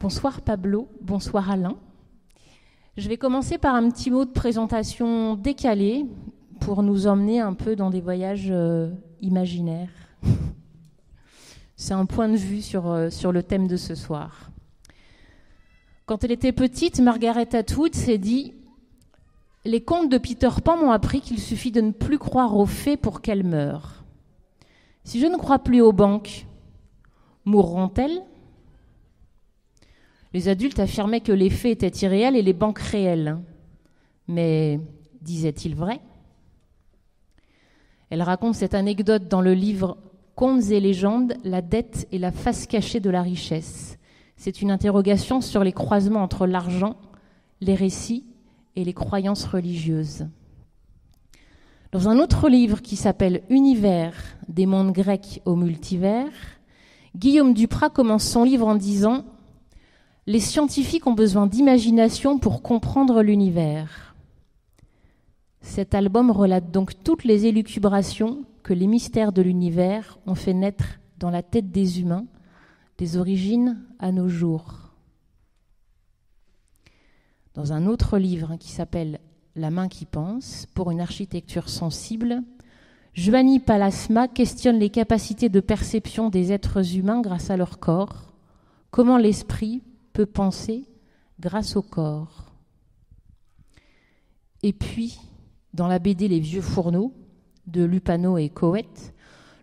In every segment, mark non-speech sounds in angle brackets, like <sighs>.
Bonsoir Pablo, bonsoir Alain. Je vais commencer par un petit mot de présentation décalé pour nous emmener un peu dans des voyages euh, imaginaires. <laughs> C'est un point de vue sur, euh, sur le thème de ce soir. Quand elle était petite, Margaret Atwood s'est dit Les contes de Peter Pan m'ont appris qu'il suffit de ne plus croire aux fées pour qu'elles meurent. Si je ne crois plus aux banques, mourront-elles les adultes affirmaient que les faits étaient irréels et les banques réelles. Hein. Mais disait-il vrai Elle raconte cette anecdote dans le livre Contes et légendes, la dette et la face cachée de la richesse. C'est une interrogation sur les croisements entre l'argent, les récits et les croyances religieuses. Dans un autre livre qui s'appelle Univers des mondes grecs au multivers, Guillaume Duprat commence son livre en disant les scientifiques ont besoin d'imagination pour comprendre l'univers. Cet album relate donc toutes les élucubrations que les mystères de l'univers ont fait naître dans la tête des humains, des origines à nos jours. Dans un autre livre qui s'appelle La main qui pense, pour une architecture sensible, Giovanni Palasma questionne les capacités de perception des êtres humains grâce à leur corps, comment l'esprit peut penser grâce au corps. Et puis, dans la BD Les vieux fourneaux de Lupano et Coët,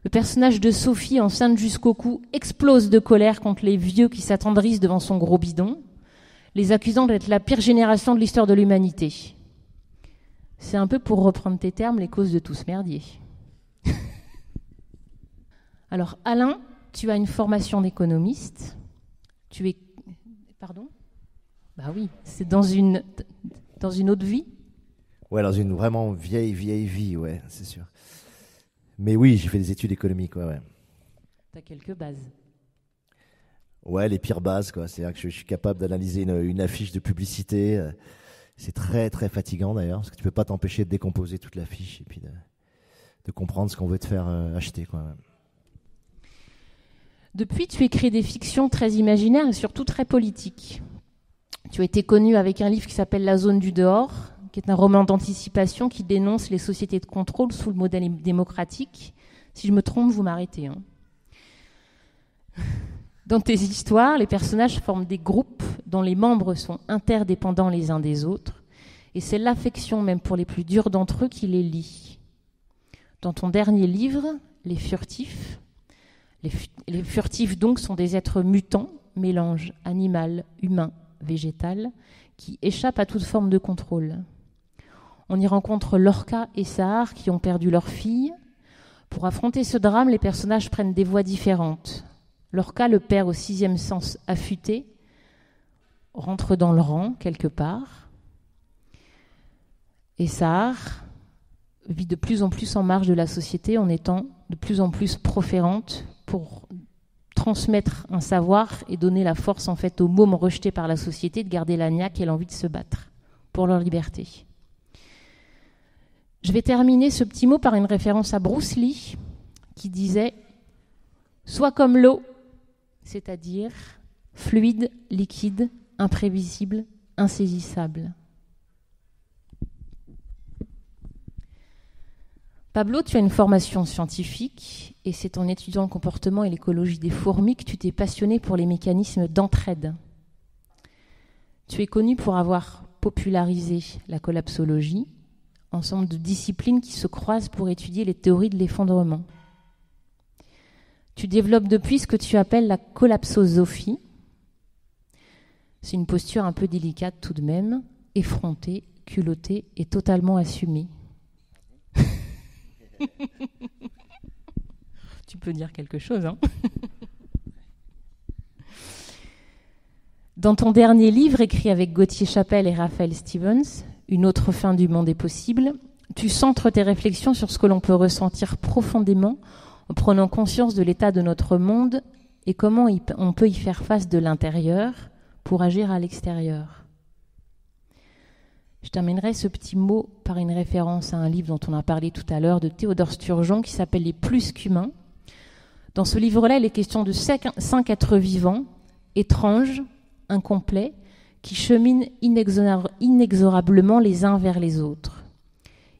le personnage de Sophie, enceinte jusqu'au cou, explose de colère contre les vieux qui s'attendrissent devant son gros bidon, les accusant d'être la pire génération de l'histoire de l'humanité. C'est un peu pour reprendre tes termes les causes de tout ce merdier. <laughs> Alors Alain, tu as une formation d'économiste, tu es Pardon Bah oui, c'est dans une, dans une autre vie Ouais, dans une vraiment vieille, vieille vie, ouais, c'est sûr. Mais oui, j'ai fait des études économiques, ouais, ouais. T'as quelques bases Ouais, les pires bases, quoi. C'est-à-dire que je, suis capable d'analyser une, affiche de publicité. Euh, c'est très, très fatigant, d'ailleurs, parce que tu peux pas t'empêcher de décomposer toute l'affiche et puis de, de comprendre ce qu'on veut te faire euh, acheter, quoi. Depuis, tu écris des fictions très imaginaires et surtout très politiques. Tu as été connu avec un livre qui s'appelle La zone du dehors, qui est un roman d'anticipation qui dénonce les sociétés de contrôle sous le modèle démocratique. Si je me trompe, vous m'arrêtez. Hein. <laughs> Dans tes histoires, les personnages forment des groupes dont les membres sont interdépendants les uns des autres, et c'est l'affection même pour les plus durs d'entre eux qui les lie. Dans ton dernier livre, Les Furtifs, les, furtifs donc sont des êtres mutants, mélange animal, humain, végétal, qui échappent à toute forme de contrôle. On y rencontre Lorca et Sahar qui ont perdu leur fille. Pour affronter ce drame, les personnages prennent des voies différentes. Lorca, le père au sixième sens affûté, rentre dans le rang quelque part. Et Sahar vit de plus en plus en marge de la société en étant de plus en plus proférante pour transmettre un savoir et donner la force en fait aux mômes rejetés par la société de garder la et l'envie de se battre pour leur liberté. Je vais terminer ce petit mot par une référence à Bruce Lee qui disait Sois comme l'eau, c'est-à-dire fluide, liquide, imprévisible, insaisissable. Pablo, tu as une formation scientifique et c'est en étudiant le comportement et l'écologie des fourmis que tu t'es passionné pour les mécanismes d'entraide. Tu es connu pour avoir popularisé la collapsologie, ensemble de disciplines qui se croisent pour étudier les théories de l'effondrement. Tu développes depuis ce que tu appelles la collapsosophie. C'est une posture un peu délicate tout de même, effrontée, culottée et totalement assumée. <laughs> tu peux dire quelque chose, hein <laughs> Dans ton dernier livre, écrit avec Gauthier Chapelle et Raphaël Stevens, Une autre fin du monde est possible, tu centres tes réflexions sur ce que l'on peut ressentir profondément en prenant conscience de l'état de notre monde et comment on peut y faire face de l'intérieur pour agir à l'extérieur. Je terminerai ce petit mot par une référence à un livre dont on a parlé tout à l'heure de Théodore Sturgeon qui s'appelle Les plus qu'humains. Dans ce livre-là, il est question de cinq êtres vivants, étranges, incomplets, qui cheminent inexorablement les uns vers les autres.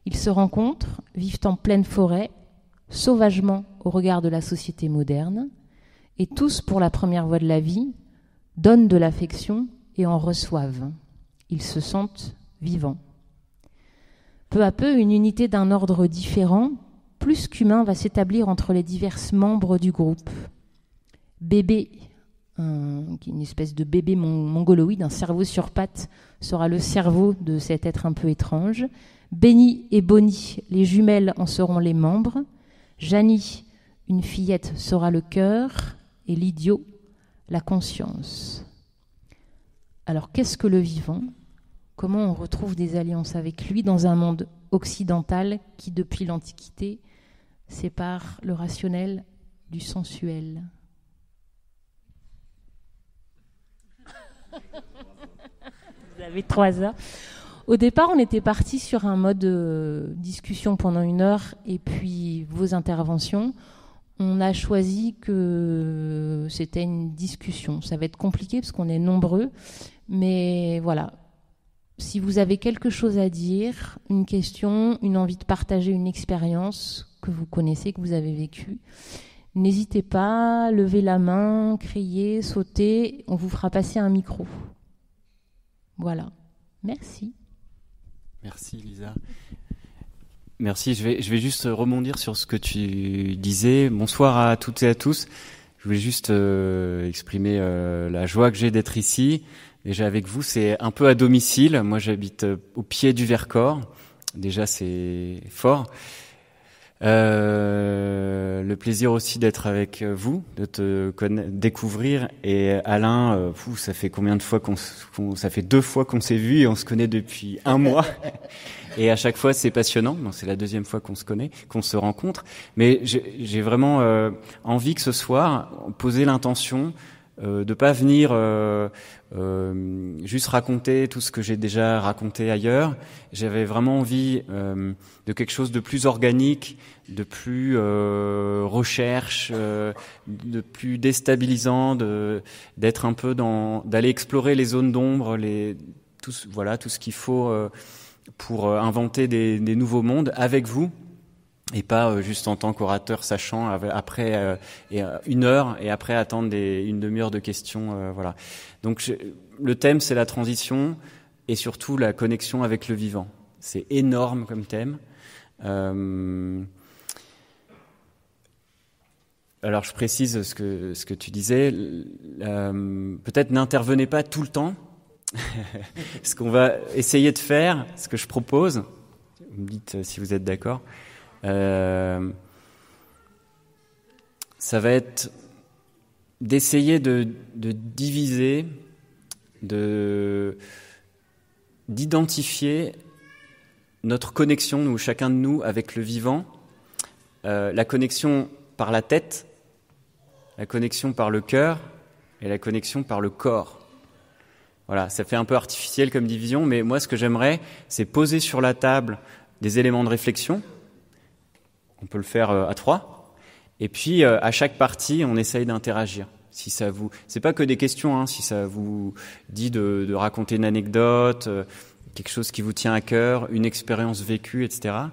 Ils se rencontrent, vivent en pleine forêt, sauvagement au regard de la société moderne, et tous, pour la première voie de la vie, donnent de l'affection et en reçoivent. Ils se sentent vivant. Peu à peu, une unité d'un ordre différent, plus qu'humain, va s'établir entre les diverses membres du groupe. Bébé, une espèce de bébé mongoloïde, un cerveau sur pattes, sera le cerveau de cet être un peu étrange. Béni et Bonnie, les jumelles, en seront les membres. Janie, une fillette, sera le cœur. Et l'idiot, la conscience. Alors qu'est-ce que le vivant comment on retrouve des alliances avec lui dans un monde occidental qui, depuis l'Antiquité, sépare le rationnel du sensuel. Vous avez trois heures. Au départ, on était parti sur un mode euh, discussion pendant une heure et puis vos interventions. On a choisi que c'était une discussion. Ça va être compliqué parce qu'on est nombreux, mais voilà, si vous avez quelque chose à dire, une question, une envie de partager une expérience que vous connaissez, que vous avez vécue, n'hésitez pas, levez la main, criez, sautez, on vous fera passer un micro. Voilà. Merci. Merci Lisa. Merci, je vais, juste rebondir sur ce que tu disais. Bonsoir à toutes et à tous. Je voulais juste euh, exprimer euh, la joie que j'ai d'être ici, déjà avec vous. C'est un peu à domicile. Moi, j'habite euh, au pied du Vercors. Déjà, c'est fort. Euh, le plaisir aussi d'être avec euh, vous, de te découvrir. Et euh, Alain, ça fait combien de fois qu'on, ça fait deux fois qu'on s'est vu et on se connaît depuis un mois. <laughs> Et à chaque fois, c'est passionnant. c'est la deuxième fois qu'on se connaît, qu'on se rencontre. Mais j'ai vraiment envie que ce soir, poser l'intention de pas venir euh, juste raconter tout ce que j'ai déjà raconté ailleurs. J'avais vraiment envie euh, de quelque chose de plus organique, de plus euh, recherche, de plus déstabilisant, d'être un peu dans, d'aller explorer les zones d'ombre, les tout, voilà tout ce qu'il faut pour inventer des, des nouveaux mondes avec vous et pas euh, juste en tant qu'orateur sachant après euh, euh, une heure et après attendre une demi-heure de questions. voilà. Donc le thème c'est la transition et surtout la connexion avec le vivant. C'est énorme comme thème. Alors je précise ce que, ce que tu disais. Peut-être n'intervenez pas tout le temps. <laughs> ce qu'on va essayer de faire, ce que je propose, vous me dites si vous êtes d'accord, euh, ça va être d'essayer de, diviser, de, d'identifier notre connexion, nous, chacun de nous, avec le vivant, euh, la connexion par la tête, la connexion par le cœur et la connexion par le corps. Voilà, ça fait un peu artificiel comme division, mais moi ce que j'aimerais, c'est poser sur la table des éléments de réflexion, on peut le faire euh, à trois. Et puis euh, à chaque partie, on essaye d'interagir. Si ça vous, c'est pas que des questions. Hein, si ça vous dit de, raconter une anecdote, euh, quelque chose qui vous tient à cœur, une expérience vécue, etc. À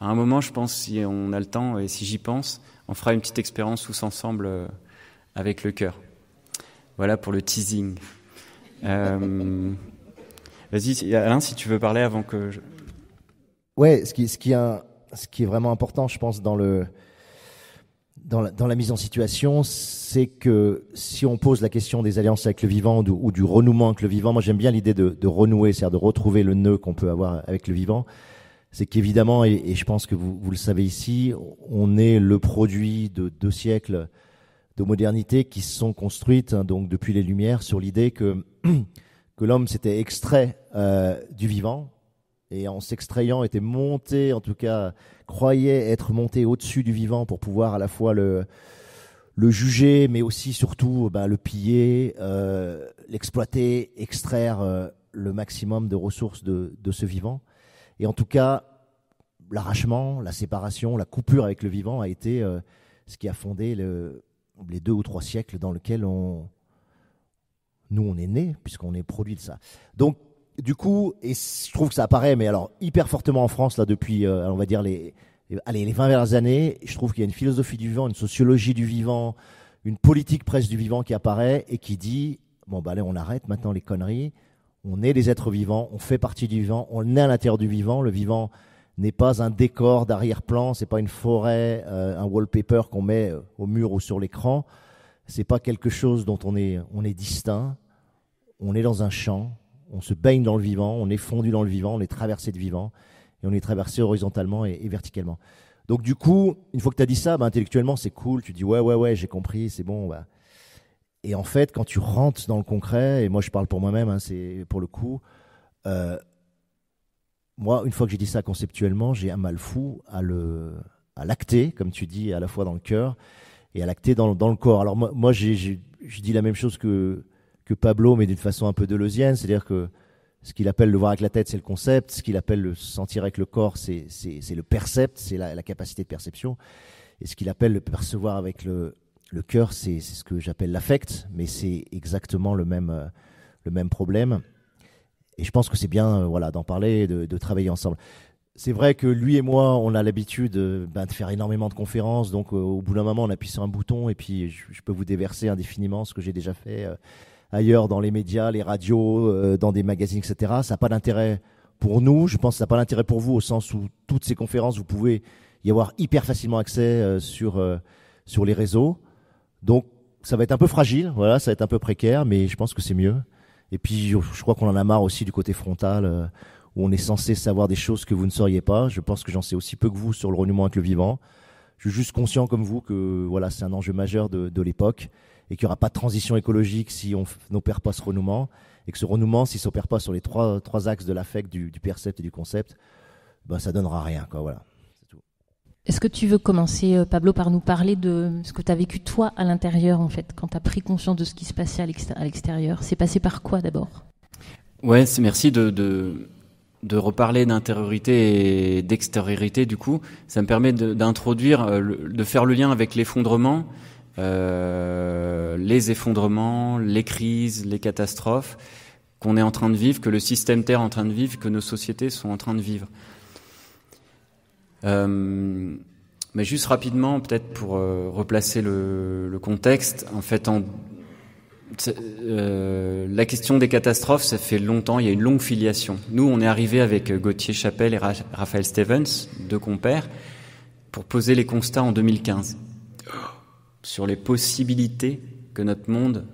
un moment, je pense, si on a le temps et si j'y pense, on fera une petite expérience tous ensemble avec le cœur. Voilà pour le teasing. <laughs> Vas-y, Alain, si tu veux parler avant que je. Ouais, ce qui, ce qui est ce qui est vraiment important, je pense, dans le dans la, mise en situation, c'est que si on pose la question des alliances avec le vivant ou du, renouement avec le vivant, moi j'aime bien l'idée de, renouer, c'est-à-dire de retrouver le nœud qu'on peut avoir avec le vivant. C'est qu'évidemment, et, je pense que vous, le savez ici, on est le produit de deux siècles de modernité qui se sont construites hein, donc depuis les Lumières sur l'idée que <clears throat> que l'homme s'était extrait euh, du vivant et en s'extrayant était monté, en tout cas croyait être monté au-dessus du vivant pour pouvoir à la fois le, le juger, mais aussi surtout bah, le piller, euh, l'exploiter, extraire euh, le maximum de ressources de, de, ce vivant. Et en tout cas, l'arrachement, la séparation, la coupure avec le vivant a été euh, ce qui a fondé le, les deux ou trois siècles dans lesquels on, nous, on est né, puisqu'on est produit de ça. Donc, du coup, et je trouve que ça apparaît, mais alors hyper fortement en France là depuis, euh, on va dire les, allez, les 20 dernières années, je trouve qu'il y a une philosophie du vivant, une sociologie du vivant, une politique presse du vivant qui apparaît et qui dit bon bah allez, on arrête maintenant les conneries, on est des êtres vivants, on fait partie du vivant, on est à l'intérieur du vivant, le vivant n'est pas un décor d'arrière-plan, c'est pas une forêt, euh, un wallpaper qu'on met euh, au mur ou sur l'écran, c'est pas quelque chose dont on est on est distinct, on est dans un champ on se baigne dans le vivant, on est fondu dans le vivant, on est traversé de vivant, et on est traversé horizontalement et, verticalement. Donc du coup, une fois que tu as dit ça, bah, intellectuellement c'est cool, tu dis ouais ouais ouais j'ai compris, c'est bon. Bah. Et en fait, quand tu rentres dans le concret, et moi je parle pour moi-même, hein, c'est pour le coup, euh, moi une fois que j'ai dit ça conceptuellement, j'ai un mal fou à le à l'acter, comme tu dis, à la fois dans le cœur et à l'acter dans, le corps. Alors moi, j'ai, je dis la même chose que que Pablo, mais d'une façon un peu deleuzienne, c'est-à-dire que ce qu'il appelle le voir avec la tête, c'est le concept, ce qu'il appelle le sentir avec le corps, c'est le percept, c'est la, capacité de perception, et ce qu'il appelle le percevoir avec le, cœur, c'est ce que j'appelle l'affect, mais c'est exactement le même, euh, le même problème. Et je pense que c'est bien euh, voilà, d'en parler, de, de travailler ensemble. C'est vrai que lui et moi, on a l'habitude euh, ben, de faire énormément de conférences. Donc, au bout d'un moment, on appuie sur un bouton et puis je, peux vous déverser indéfiniment ce que j'ai déjà fait ailleurs dans les médias, les radios, euh, dans des magazines, etc. Ça n'a pas d'intérêt pour nous. Je pense que ça n'a pas d'intérêt pour vous au sens où toutes ces conférences, vous pouvez y avoir hyper facilement accès euh, sur, euh, sur les réseaux. Donc, ça va être un peu fragile, voilà, ça va être un peu précaire, mais je pense que c'est mieux. Et puis, je crois qu'on en a marre aussi du côté frontal, où on est censé savoir des choses que vous ne sauriez pas. Je pense que j'en sais aussi peu que vous sur le renouement avec le vivant. Je suis juste conscient, comme vous, que voilà, c'est un enjeu majeur de, de l'époque et qu'il n'y aura pas de transition écologique si on n'opère pas ce renouement, et que ce renouement, s'il ne s'opère pas sur les trois, axes de l'affect, du, du, percept et du concept, ben, ça donnera rien. Quoi, voilà. Est-ce que tu veux commencer, euh, Pablo, par nous parler de ce que tu as vécu toi à l'intérieur, en fait, quand tu as pris conscience de ce qui se passait à l'extérieur C'est passé par quoi d'abord Ouais, merci de, reparler d'intériorité et d'extériorité, du coup. Ça me permet d'introduire, euh, de, faire le lien avec l'effondrement euh, les effondrements, les crises, les catastrophes qu'on est en train de vivre, que le système Terre est en train de vivre, que nos sociétés sont en train de vivre. Euh, mais juste rapidement, peut-être pour euh, replacer le, contexte, en fait, la question des catastrophes, ça fait longtemps, il y a une longue filiation. Nous, on est arrivé avec Gauthier Chapelle et Raphaël Stevens, deux compères, pour poser les constats en 2015 sur les possibilités que notre monde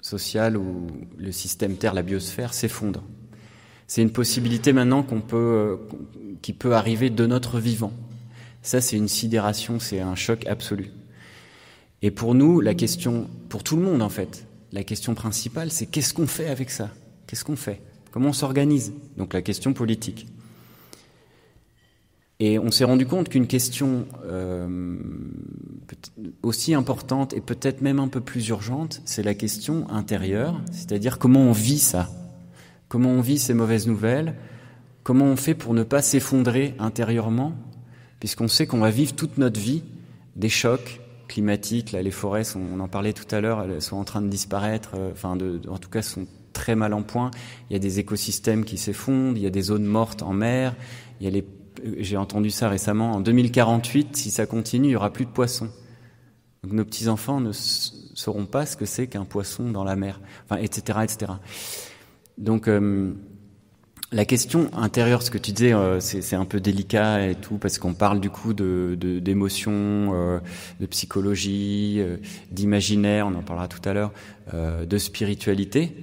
social ou le système Terre, la biosphère, s'effondre. C'est une possibilité maintenant qui peut arriver de notre vivant. Ça, c'est une sidération, c'est un choc absolu. Et pour nous, la question, pour tout le monde en fait, la question principale, c'est qu'est-ce qu'on fait avec ça Qu'est-ce qu'on fait Comment on s'organise Donc la question politique. Et on s'est rendu compte qu'une question euh, aussi importante et peut-être même un peu plus urgente, c'est la question intérieure, c'est-à-dire comment on vit ça, comment on vit ces mauvaises nouvelles, comment on fait pour ne pas s'effondrer intérieurement, puisqu'on sait qu'on va vivre toute notre vie des chocs climatiques. Là, les forêts, on en parlait tout à l'heure, elles sont en train de disparaître, euh, enfin, de, en tout cas, sont très mal en point. Il y a des écosystèmes qui s'effondrent, il y a des zones mortes en mer, il y a les j'ai entendu ça récemment, en 2048, si ça continue, il n'y aura plus de poissons. nos petits-enfants ne sauront pas ce que c'est qu'un poisson dans la mer, enfin, etc. etc. Donc euh, la question intérieure, ce que tu disais, euh, c'est un peu délicat et tout, parce qu'on parle du coup d'émotions, de, de, euh, psychologie, d'imaginaire, on en parlera tout à l'heure, de spiritualité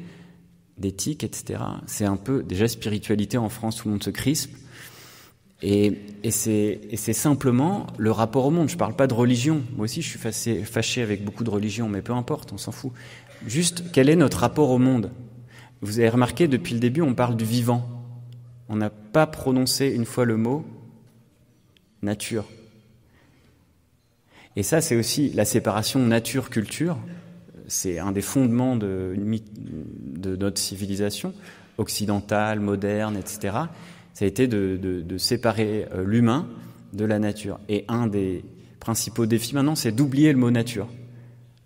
d'éthique, etc. C'est un peu déjà spiritualité en France, tout le monde se crispe. Et, c'est simplement le rapport au monde. Je ne parle pas de religion. Moi aussi, je suis fâché, avec beaucoup de religions, mais peu importe, on s'en fout. Juste, quel est notre rapport au monde Vous avez remarqué, depuis le début, on parle du vivant. On n'a pas prononcé une fois le mot nature. Et ça, c'est aussi la séparation nature-culture. C'est un des fondements de notre civilisation occidentale, moderne, etc ça a été de, séparer euh, l'humain de la nature. Et un des principaux défis maintenant, c'est d'oublier le mot nature,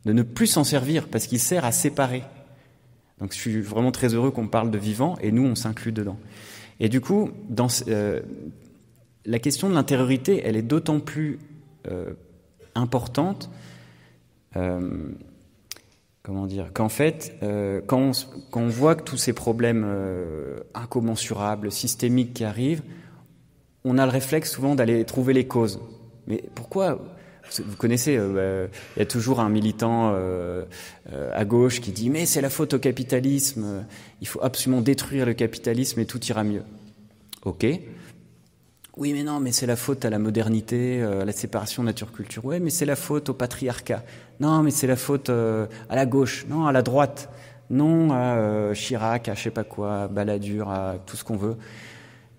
de ne plus s'en servir parce qu'il sert à séparer. Donc je suis vraiment très heureux qu'on parle de vivant et nous, on s'inclut dedans. Et du coup, euh, la question de l'intériorité, elle est d'autant plus euh, importante comment dire qu'en fait, euh, quand, on, voit que tous ces problèmes euh, incommensurables, systémiques qui arrivent, on a le réflexe souvent d'aller trouver les causes. Mais pourquoi vous connaissez, euh, bah, il y a toujours un militant à gauche qui dit mais c'est la faute au capitalisme, il faut absolument détruire le capitalisme et tout ira mieux. Ok, oui, mais non, mais c'est la faute à la modernité, euh, à la séparation nature-culture. Oui, mais c'est la faute au patriarcat. Non, mais c'est la faute euh, à la gauche. Non, à la droite. Non, à euh, Chirac, à je sais pas quoi, à Balladur, à tout ce qu'on veut.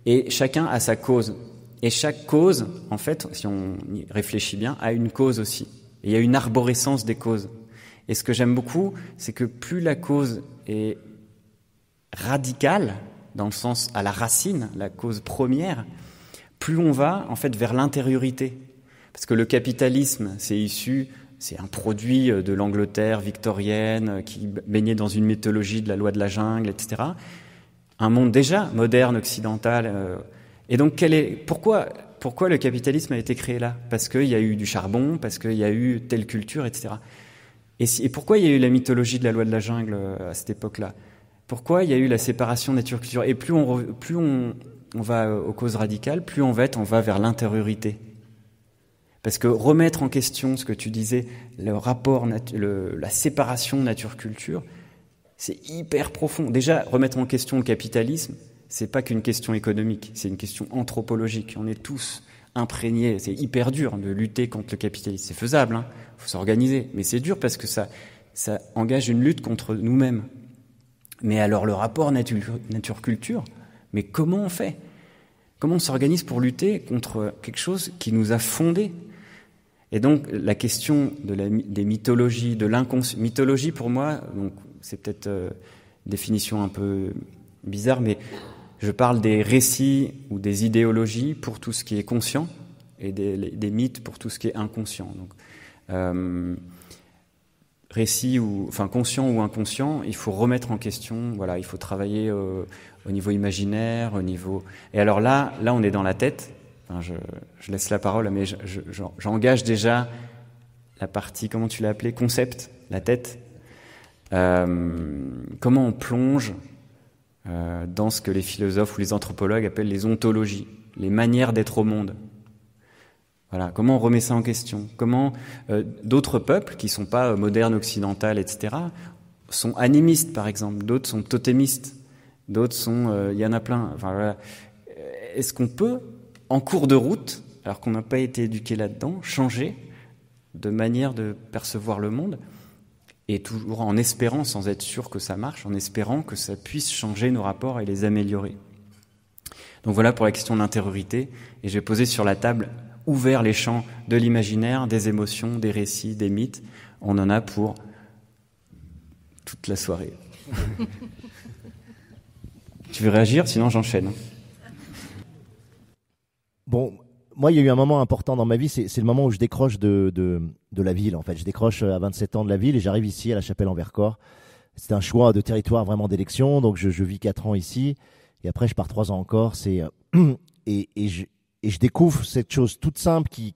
Et chacun a sa cause. Et chaque cause, en fait, si on y réfléchit bien, a une cause aussi. il y a une arborescence des causes. Et ce que j'aime beaucoup, c'est que plus la cause est radicale, dans le sens à la racine, la cause première, plus on va en fait vers l'intériorité. Parce que le capitalisme, c'est issu, c'est un produit euh, de l'Angleterre victorienne euh, qui baignait dans une mythologie de la loi de la jungle, etc. Un monde déjà moderne, occidental. Euh. Et donc, quel est, pourquoi, pourquoi le capitalisme a été créé là Parce qu'il y a eu du charbon, parce qu'il y a eu telle culture, etc. Et, pourquoi il y a eu la mythologie de la loi de la jungle à cette époque-là Pourquoi il y a eu la séparation nature-culture Et plus on, plus on on va euh, aux causes radicales, plus en fait on va vers l'intériorité. Parce que remettre en question ce que tu disais, le rapport, la séparation nature-culture, c'est hyper profond. Déjà, remettre en question le capitalisme, c'est pas qu'une question économique, c'est une question anthropologique. On est tous imprégnés. C'est hyper dur de lutter contre le capitalisme. C'est faisable, hein faut s'organiser, mais c'est dur parce que ça, ça engage une lutte contre nous-mêmes. Mais alors le rapport nature-culture, mais comment on fait Comment on s'organise pour lutter contre quelque chose qui nous a fondés Et donc la question des mythologies, de l'inconscient, mythologie pour moi, donc c'est peut-être euh, une définition un peu bizarre, mais je parle des récits ou des idéologies pour tout ce qui est conscient et des, mythes pour tout ce qui est inconscient. Donc, euh, récit ou enfin conscient ou inconscient, il faut remettre en question. Voilà, il faut travailler euh, au niveau imaginaire, au niveau. Et alors là, là, on est dans la tête. je, laisse la parole, mais j'engage déjà la partie, comment tu l'as appelée, concept, la tête. Euh, comment on plonge euh, dans ce que les philosophes ou les anthropologues appellent les ontologies, les manières d'être au monde. Voilà, comment on remet ça en question Comment euh, d'autres peuples qui sont pas modernes, occidentales, etc., sont animistes, par exemple, d'autres sont totémistes. D'autres sont, euh, il y en a plein. Enfin, euh, Est-ce qu'on peut, en cours de route, alors qu'on n'a pas été éduqué là-dedans, changer de manière de percevoir le monde et toujours en espérant, sans être sûr que ça marche, en espérant que ça puisse changer nos rapports et les améliorer. Donc voilà pour la question de l'intériorité, et j'ai posé sur la table ouvert les champs de l'imaginaire, des émotions, des récits, des mythes. On en a pour toute la soirée. <laughs> tu veux réagir Sinon, j'enchaîne. Bon, moi, il y a eu un moment important dans ma vie, c'est le moment où je décroche de, de, de, la ville, en fait. Je décroche euh, à 27 ans de la ville et j'arrive ici, à la Chapelle-en-Vercors. C'est un choix de territoire vraiment d'élection, donc je, vis 4 ans ici, et après je pars 3 ans encore. Euh, et, je, découvre cette chose toute simple qui,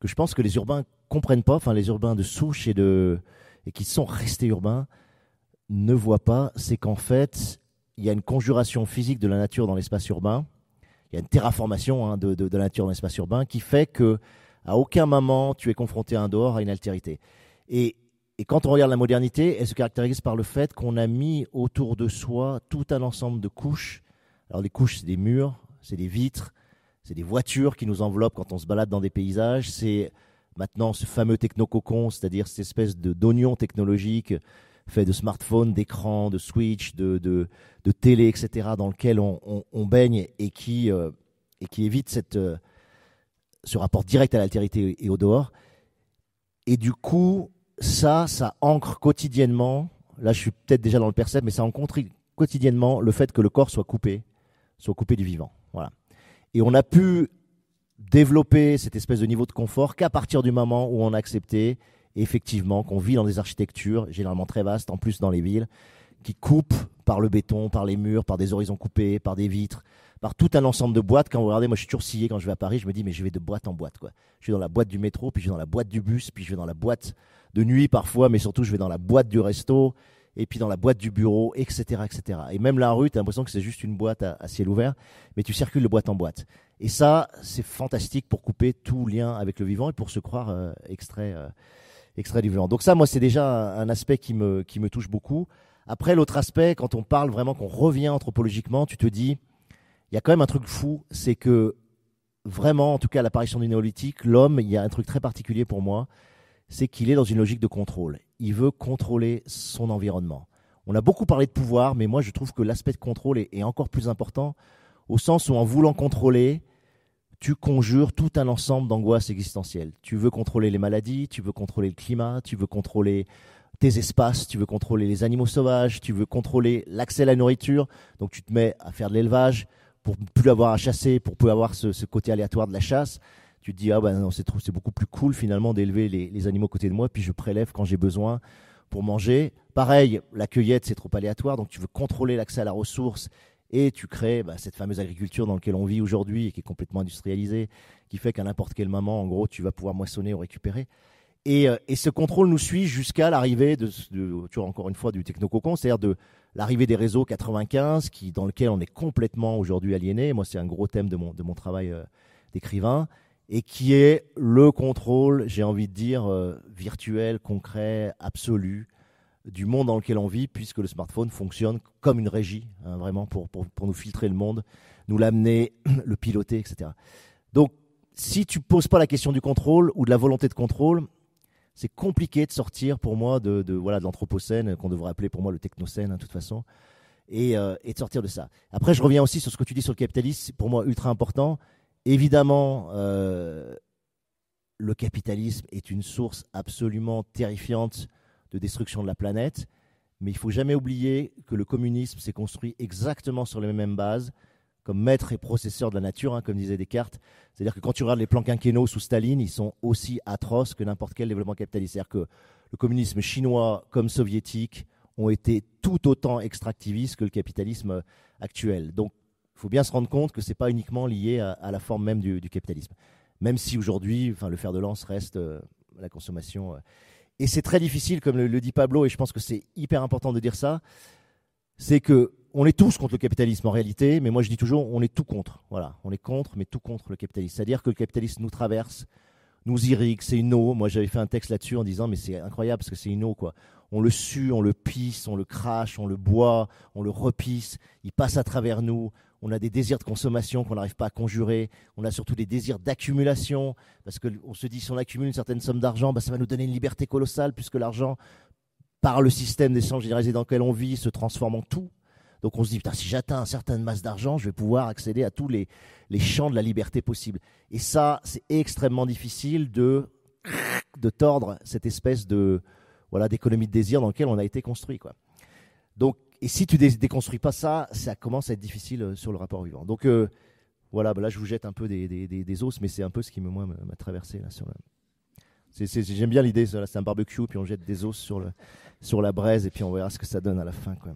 que je pense que les urbains comprennent pas, enfin les urbains de souche et, de, et qui sont restés urbains, ne voient pas, c'est qu'en fait, il y a une conjuration physique de la nature dans l'espace urbain, il y a une terraformation hein, de, la nature dans l'espace urbain qui fait que à aucun moment tu es confronté à un dehors, à une altérité. Et, et quand on regarde la modernité, elle se caractérise par le fait qu'on a mis autour de soi tout un ensemble de couches. Alors les couches, c'est des murs, c'est des vitres, c'est des voitures qui nous enveloppent quand on se balade dans des paysages, c'est maintenant ce fameux technococon, c'est-à-dire cette espèce d'oignon technologique fait de smartphones, d'écrans, de switch, de, télé, etc., dans lequel on, baigne et qui, euh, et qui évite cette, euh, ce rapport direct à l'altérité et au dehors. Et du coup, ça, ça ancre quotidiennement, là je suis peut-être déjà dans le percept, mais ça ancre quotidiennement le fait que le corps soit coupé, soit coupé du vivant. Voilà. Et on a pu développer cette espèce de niveau de confort qu'à partir du moment où on a accepté effectivement, qu'on vit dans des architectures généralement très vastes, en plus dans les villes, qui coupent par le béton, par les murs, par des horizons coupés, par des vitres, par tout un ensemble de boîtes. Quand vous regardez, moi je suis toujours quand je vais à Paris, je me dis mais je vais de boîte en boîte quoi. Je vais dans la boîte du métro, puis je vais dans la boîte du bus, puis je vais dans la boîte de nuit parfois, mais surtout je vais dans la boîte du resto, et puis dans la boîte du bureau, etc. etc. Et même la rue, tu as l'impression que c'est juste une boîte à, ciel ouvert, mais tu circules de boîte en boîte. Et ça, c'est fantastique pour couper tout lien avec le vivant et pour se croire euh, extrait. Euh, extrait Donc ça, moi, c'est déjà un aspect qui me, qui me touche beaucoup. Après, l'autre aspect, quand on parle vraiment, qu'on revient anthropologiquement, tu te dis, il y a quand même un truc fou, c'est que vraiment, en tout cas, l'apparition du néolithique, l'homme, il y a un truc très particulier pour moi, c'est qu'il est dans une logique de contrôle. Il veut contrôler son environnement. On a beaucoup parlé de pouvoir, mais moi, je trouve que l'aspect de contrôle est, encore plus important, au sens où en voulant contrôler, tu conjures tout un ensemble d'angoisses existentielles. Tu veux contrôler les maladies, tu veux contrôler le climat, tu veux contrôler tes espaces, tu veux contrôler les animaux sauvages, tu veux contrôler l'accès à la nourriture, donc tu te mets à faire de l'élevage pour plus avoir à chasser, pour plus avoir ce, côté aléatoire de la chasse. Tu te dis, ah ben c'est, c'est beaucoup plus cool finalement d'élever les, les animaux à côté de moi, puis je prélève quand j'ai besoin pour manger. Pareil, la cueillette, c'est trop aléatoire, donc tu veux contrôler l'accès à la ressource et tu crées bah, cette fameuse agriculture dans laquelle on vit aujourd'hui et qui est complètement industrialisée, qui fait qu'à n'importe quel moment, en gros, tu vas pouvoir moissonner ou récupérer. Et, euh, ce contrôle nous suit jusqu'à l'arrivée de, encore une fois, du technococon, c'est-à-dire de l'arrivée des réseaux 95, qui, dans lequel on est complètement aujourd'hui aliéné. Moi, c'est un gros thème de mon, travail euh, d'écrivain et qui est le contrôle, j'ai envie de dire, euh, virtuel, concret, absolu du monde dans lequel on vit, puisque le smartphone fonctionne comme une régie, hein, vraiment, pour, nous filtrer le monde, nous l'amener, <clears throat> le piloter, etc. Donc, si tu ne poses pas la question du contrôle ou de la volonté de contrôle, c'est compliqué de sortir pour moi de, voilà l'anthropocène qu'on devrait appeler pour moi le technocène, hein, de toute façon, euh, et, de sortir de ça. Après, je reviens aussi sur ce que tu dis sur le capitalisme, c'est pour moi ultra important. Évidemment, euh, le capitalisme est une source absolument terrifiante de destruction de la planète. Mais il faut jamais oublier que le communisme s'est construit exactement sur les mêmes bases, comme maître et processeur de la nature, hein, comme disait Descartes. C'est-à-dire que quand tu regardes les plans quinquennaux sous Staline, ils sont aussi atroces que n'importe quel développement capitaliste. C'est-à-dire que le communisme chinois comme soviétique ont été tout autant extractivistes que le capitalisme actuel. Donc il faut bien se rendre compte que ce n'est pas uniquement lié à, la forme même du, capitalisme. Même si aujourd'hui, enfin, le fer de lance reste euh, la consommation. Euh, et c'est très difficile, comme le, dit Pablo, et je pense que c'est hyper important de dire ça, c'est que on est tous contre le capitalisme en réalité, mais moi je dis toujours, on est tout contre. Voilà, on est contre, mais tout contre le capitalisme. C'est-à-dire que le capitalisme nous traverse, nous irrigue, c'est une eau. Moi j'avais fait un texte là-dessus en disant, mais c'est incroyable parce que c'est une eau quoi. On le sue, on le pisse, on le crache, on le boit, on le repisse, il passe à travers nous, on a des désirs de consommation qu'on n'arrive pas à conjurer, on a surtout des désirs d'accumulation, parce qu'on se dit si on accumule une certaine somme d'argent, bah, ça va nous donner une liberté colossale, puisque l'argent, par le système d'échange généralisé dans lequel on vit, se transforme en tout. Donc on se dit, si j'atteins une certaine masse d'argent, je vais pouvoir accéder à tous les, champs de la liberté possible. Et ça, c'est extrêmement difficile de, de tordre cette espèce de voilà d'économie de désir dans laquelle on a été construit. Donc et si tu ne déconstruis pas ça, ça commence à être difficile euh, sur le rapport vivant. Donc euh, voilà, bah là je vous jette un peu des, os, mais c'est un peu ce qui m'a traversé là sur J'aime bien l'idée, c'est un barbecue, puis on jette des os sur, le, sur la braise, et puis on verra ce que ça donne à la fin. Quoi.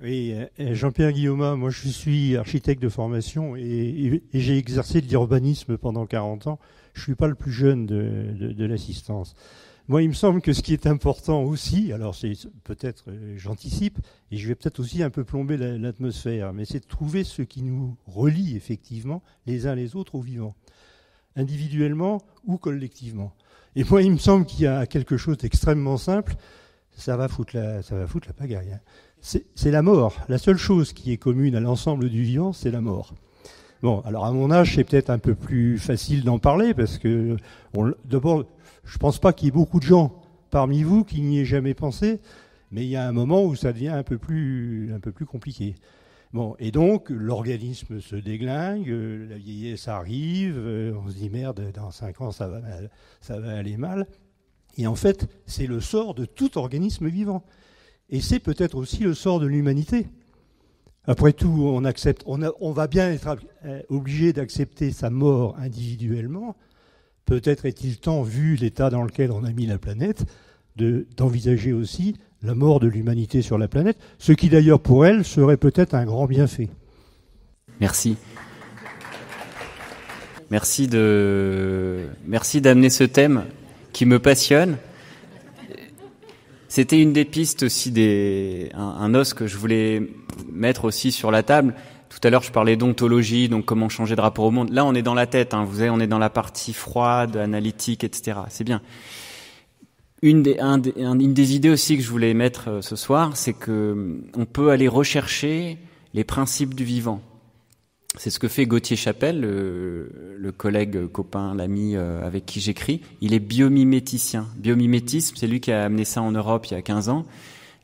Oui, Jean-Pierre Guillaume, moi je suis architecte de formation et, j'ai exercé de l'urbanisme pendant 40 ans. Je ne suis pas le plus jeune de, de l'assistance. Moi, il me semble que ce qui est important aussi, alors c'est peut-être, euh, j'anticipe, et je vais peut-être aussi un peu plomber l'atmosphère, mais c'est de trouver ce qui nous relie effectivement les uns les autres aux vivant, individuellement ou collectivement. Et moi, il me semble qu'il y a quelque chose d'extrêmement simple, ça va foutre la, ça va foutre la pagaille. Hein. C'est la mort. La seule chose qui est commune à l'ensemble du vivant, c'est la mort. Bon, alors à mon âge, c'est peut-être un peu plus facile d'en parler parce que, d'abord, je ne pense pas qu'il y ait beaucoup de gens parmi vous qui n'y aient jamais pensé, mais il y a un moment où ça devient un peu plus, compliqué. Bon, et donc l'organisme se déglingue, euh, la vieillesse arrive, euh, on se dit merde, dans 5 ans ça va, ça va aller mal. Et en fait, c'est le sort de tout organisme vivant. Et c'est peut-être aussi le sort de l'humanité. Après tout, on accepte, on va bien être euh, obligé d'accepter sa mort individuellement, Peut-être est-il temps, vu l'état dans lequel on a mis la planète, d'envisager aussi la mort de l'humanité sur la planète, ce qui d'ailleurs pour elle serait peut-être un grand bienfait. Merci. Merci de merci d'amener ce thème qui me passionne. C'était une des pistes aussi des un, os que je voulais mettre aussi sur la table, tout à l'heure, je parlais d'ontologie, donc comment changer de rapport au monde. Là, on est dans la tête, hein. vous avez, on est dans la partie froide, analytique, etc. C'est bien. Une des, une des idées aussi que je voulais mettre euh, ce soir, c'est que mm, on peut aller rechercher les principes du vivant. C'est ce que fait Gauthier Chapelle, le, le collègue, euh, copain, l'ami euh, avec qui j'écris. Il est biomiméticien. Biomimétisme, c'est lui qui a amené ça en Europe il y a 15 ans.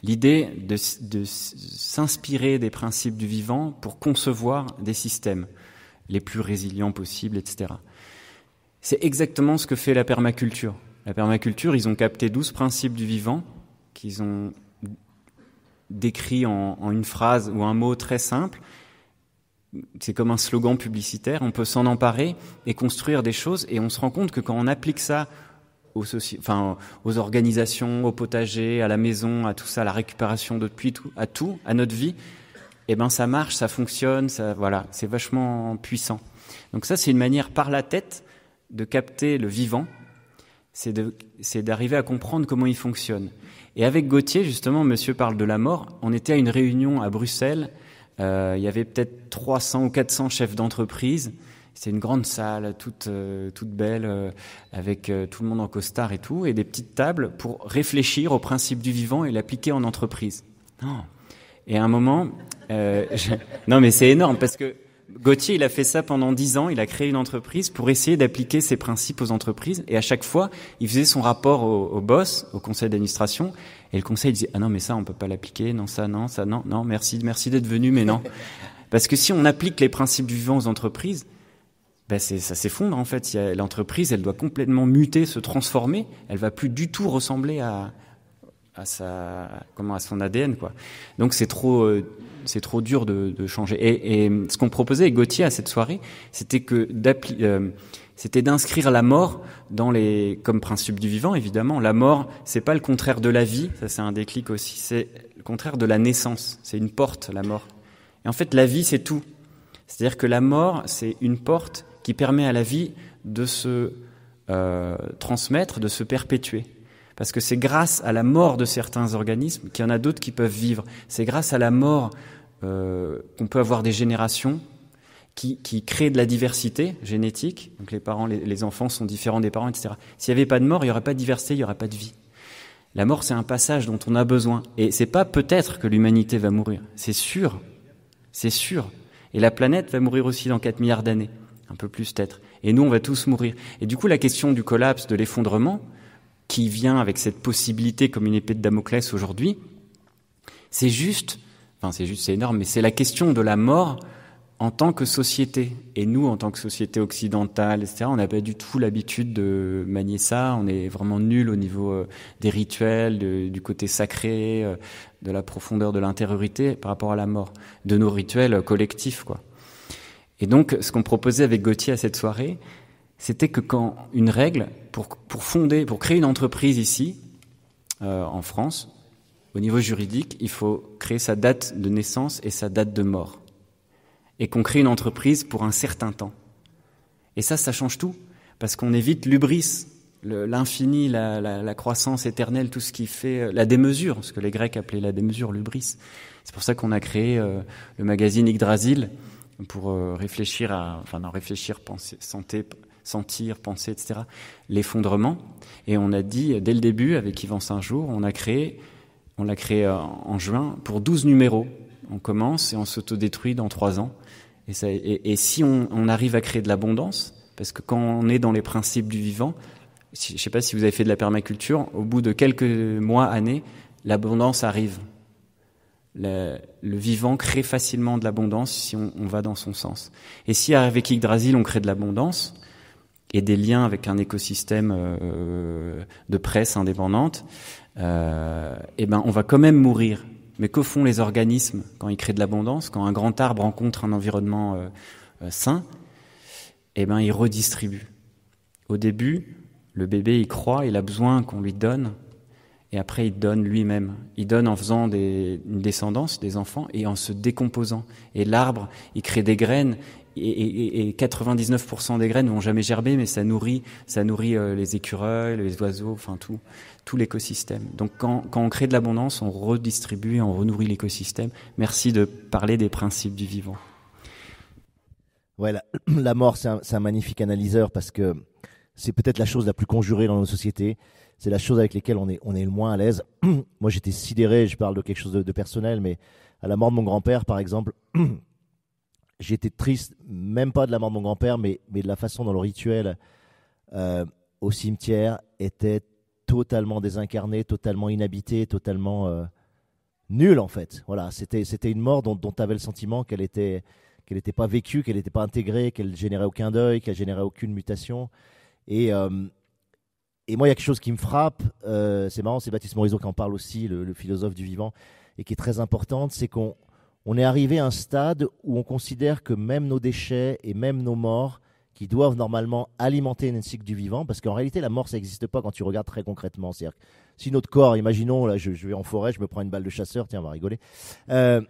L'idée de, s'inspirer des principes du vivant pour concevoir des systèmes les plus résilients possibles, etc. C'est exactement ce que fait la permaculture. La permaculture, ils ont capté 12 principes du vivant qu'ils ont décrits en une phrase ou un mot très simple. C'est comme un slogan publicitaire, on peut s'en emparer et construire des choses et on se rend compte que quand on applique ça aux, enfin, aux organisations, au potager, à la maison, à tout ça, à la récupération de puits, à tout, à notre vie, eh ben ça marche, ça fonctionne, ça, voilà, c'est vachement puissant. Donc ça, c'est une manière par la tête de capter le vivant, c'est d'arriver à comprendre comment il fonctionne. Et avec Gauthier, justement, monsieur parle de la mort, on était à une réunion à Bruxelles, euh, il y avait peut-être 300 ou 400 chefs d'entreprise, c'est une grande salle, toute, euh, toute belle, euh, avec euh, tout le monde en costard et tout, et des petites tables pour réfléchir aux principes du vivant et l'appliquer en entreprise. Non. Et à un moment, non mais c'est énorme parce que Gauthier, il a fait ça pendant dix ans. Il a créé une entreprise pour essayer d'appliquer ses principes aux entreprises. Et à chaque fois, il faisait son rapport au, boss, au conseil d'administration. Et le conseil disait, ah non, mais ça, on peut pas l'appliquer. Non, ça, non, ça, non, non, merci, merci d'être venu, mais non. Parce que si on applique les principes du vivant aux entreprises, ben ça s'effondre en fait. L'entreprise, elle doit complètement muter, se transformer. Elle va plus du tout ressembler à, à sa comment à son ADN quoi. Donc c'est trop euh, c'est trop dur de, de changer. Et, ce qu'on proposait et Gauthier à cette soirée, c'était que euh, c'était d'inscrire la mort dans les comme principe du vivant évidemment. La mort, c'est pas le contraire de la vie, ça c'est un déclic aussi. C'est le contraire de la naissance. C'est une porte la mort. Et en fait la vie c'est tout. C'est-à-dire que la mort c'est une porte qui permet à la vie de se euh, transmettre, de se perpétuer. Parce que c'est grâce à la mort de certains organismes qu'il y en a d'autres qui peuvent vivre. C'est grâce à la mort euh, qu'on peut avoir des générations qui, créent de la diversité génétique. Donc les parents, les, enfants sont différents des parents, etc. S'il n'y avait pas de mort, il n'y aurait pas de diversité, il n'y aurait pas de vie. La mort, c'est un passage dont on a besoin. Et n'est pas peut-être que l'humanité va mourir. C'est sûr. C'est sûr. Et la planète va mourir aussi dans 4 milliards d'années un peu plus peut-être. Et nous, on va tous mourir. Et du coup, la question du collapse, de l'effondrement, qui vient avec cette possibilité comme une épée de Damoclès aujourd'hui, c'est juste, enfin c'est juste, c'est énorme, mais c'est la question de la mort en tant que société. Et nous, en tant que société occidentale, etc., on n'a pas du tout l'habitude de manier ça. On est vraiment nuls au niveau euh, des rituels, du côté sacré, euh, de la profondeur de l'intériorité par rapport à la mort, de nos rituels euh, collectifs, quoi. Et donc, ce qu'on proposait avec Gauthier à cette soirée, c'était que quand une règle, pour, pour fonder, pour créer une entreprise ici, euh, en France, au niveau juridique, il faut créer sa date de naissance et sa date de mort. Et qu'on crée une entreprise pour un certain temps. Et ça, ça change tout, parce qu'on évite l'ubris, l'infini, la, la, la, croissance éternelle, tout ce qui fait euh, la démesure, ce que les Grecs appelaient la démesure, l'ubris. C'est pour ça qu'on a créé euh, le magazine Yggdrasil, pour euh, réfléchir à, enfin, réfléchir, penser, santé, sentir, penser, etc. L'effondrement. Et on a dit dès le début avec Yvan Saint-Jour, on a créé, on l'a créé euh, en juin pour 12 numéros. On commence et on s'autodétruit dans 3 ans. Et, et, si on, arrive à créer de l'abondance, parce que quand on est dans les principes du vivant, je ne sais pas si vous avez fait de la permaculture, au bout de quelques mois, années, l'abondance arrive. Le, vivant crée facilement de l'abondance si on, va dans son sens. Et si avec Yggdrasil, on crée de l'abondance et des liens avec un écosystème euh, de presse indépendante, euh, eh ben, on va quand même mourir. Mais que font les organismes quand ils créent de l'abondance Quand un grand arbre rencontre un environnement euh, sain, eh ben, il redistribue. Au début, le bébé, il croit, il a besoin qu'on lui donne et après, il donne lui-même. Il donne en faisant des, une descendance, des enfants, et en se décomposant. Et l'arbre, il crée des graines, et, et, et 99% des graines vont jamais gerber, mais ça nourrit, ça nourrit euh, les écureuils, les oiseaux, enfin tout, tout l'écosystème. Donc quand, quand on crée de l'abondance, on redistribue, on renourrit l'écosystème. Merci de parler des principes du vivant. Ouais, la, <clears throat> mort, c'est un, un, magnifique analyseur parce que c'est peut-être la chose la plus conjurée dans nos sociétés c'est la chose avec laquelle on est, le moins à l'aise. <clears throat> Moi, j'étais sidéré, je parle de quelque chose de, personnel, mais à la mort de mon grand-père, par exemple, <clears throat> j'étais triste, même pas de la mort de mon grand-père, mais, de la façon dont le rituel euh, au cimetière était totalement désincarné, totalement inhabité, totalement euh, nul, en fait. Voilà, c'était, une mort dont, dont tu avais le sentiment qu'elle n'était pas vécue, qu'elle n'était pas intégrée, qu'elle ne générait aucun deuil, qu'elle ne générait aucune mutation. Et, euh, et moi, il y a quelque chose qui me frappe, euh, c'est marrant, c'est Baptiste Morisot qui en parle aussi, le, philosophe du vivant, et qui est très importante, c'est qu'on on est arrivé à un stade où on considère que même nos déchets et même nos morts, qui doivent normalement alimenter une cycle du vivant, parce qu'en réalité, la mort, ça n'existe pas quand tu regardes très concrètement. C'est-à-dire si notre corps, imaginons, là, je, vais en forêt, je me prends une balle de chasseur, tiens, on va rigoler, euh,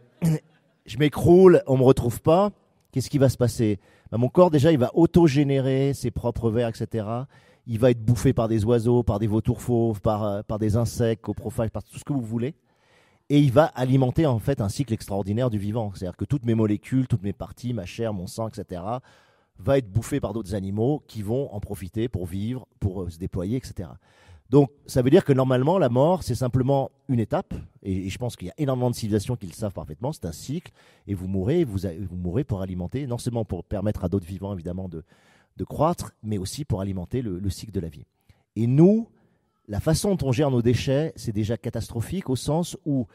<clears throat> je m'écroule, on me retrouve pas, qu'est-ce qui va se passer ben, Mon corps, déjà, il va auto-générer ses propres vers, etc il va être bouffé par des oiseaux, par des vautours fauves, par, euh, par des insectes, coprophages, par tout ce que vous voulez. Et il va alimenter en fait un cycle extraordinaire du vivant. C'est-à-dire que toutes mes molécules, toutes mes parties, ma chair, mon sang, etc., va être bouffé par d'autres animaux qui vont en profiter pour vivre, pour euh, se déployer, etc. Donc ça veut dire que normalement, la mort, c'est simplement une étape, et, je pense qu'il y a énormément de civilisations qui le savent parfaitement, c'est un cycle, et vous mourrez, vous, vous mourrez pour alimenter, non seulement pour permettre à d'autres vivants, évidemment, de, de croître, mais aussi pour alimenter le, cycle de la vie. Et nous, la façon dont on gère nos déchets, c'est déjà catastrophique au sens où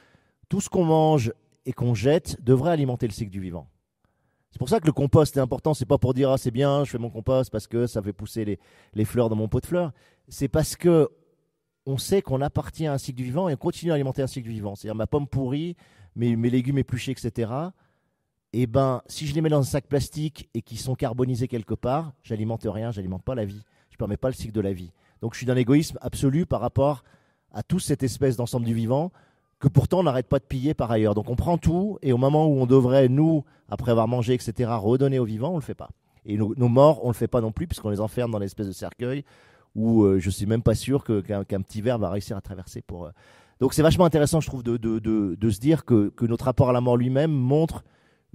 tout ce qu'on mange et qu'on jette devrait alimenter le cycle du vivant. C'est pour ça que le compost est important. C'est pas pour dire ah c'est bien, je fais mon compost parce que ça fait pousser les, fleurs dans mon pot de fleurs. C'est parce que on sait qu'on appartient à un cycle du vivant et on continue à alimenter un cycle du vivant. C'est-à-dire ma pomme pourrie, mes, mes légumes épluchés, etc eh ben, si je les mets dans un sac plastique et qu'ils sont carbonisés quelque part, j'alimente rien, j'alimente pas la vie. Je ne permets pas le cycle de la vie. Donc je suis d'un égoïsme absolu par rapport à toute cette espèce d'ensemble du vivant que pourtant on n'arrête pas de piller par ailleurs. Donc on prend tout et au moment où on devrait, nous, après avoir mangé, etc., redonner au vivant, on ne le fait pas. Et nos, morts, on ne le fait pas non plus puisqu'on les enferme dans l'espèce de cercueil où euh, je ne suis même pas sûr qu'un petit verre va réussir à traverser pour... Euh. Donc c'est vachement intéressant, je trouve, de, se dire que, que, notre rapport à la mort lui-même montre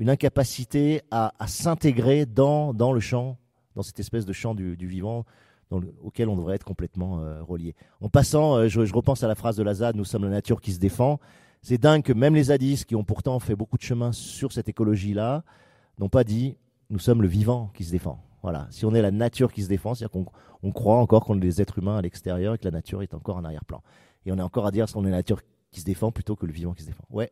une incapacité à, s'intégrer dans, dans le champ, dans cette espèce de champ du, vivant dans auquel on devrait être complètement euh, relié. En passant, euh, je, repense à la phrase de Lazade, nous sommes la nature qui se défend. C'est dingue que même les Zadis, qui ont pourtant fait beaucoup de chemin sur cette écologie-là, n'ont pas dit, nous sommes le vivant qui se défend. Voilà. Si on est la nature qui se défend, c'est-à-dire qu'on croit encore qu'on est des êtres humains à l'extérieur et que la nature est encore en arrière-plan. Et on est encore à dire qu'on est la nature qui se défend plutôt que le vivant qui se défend. Ouais.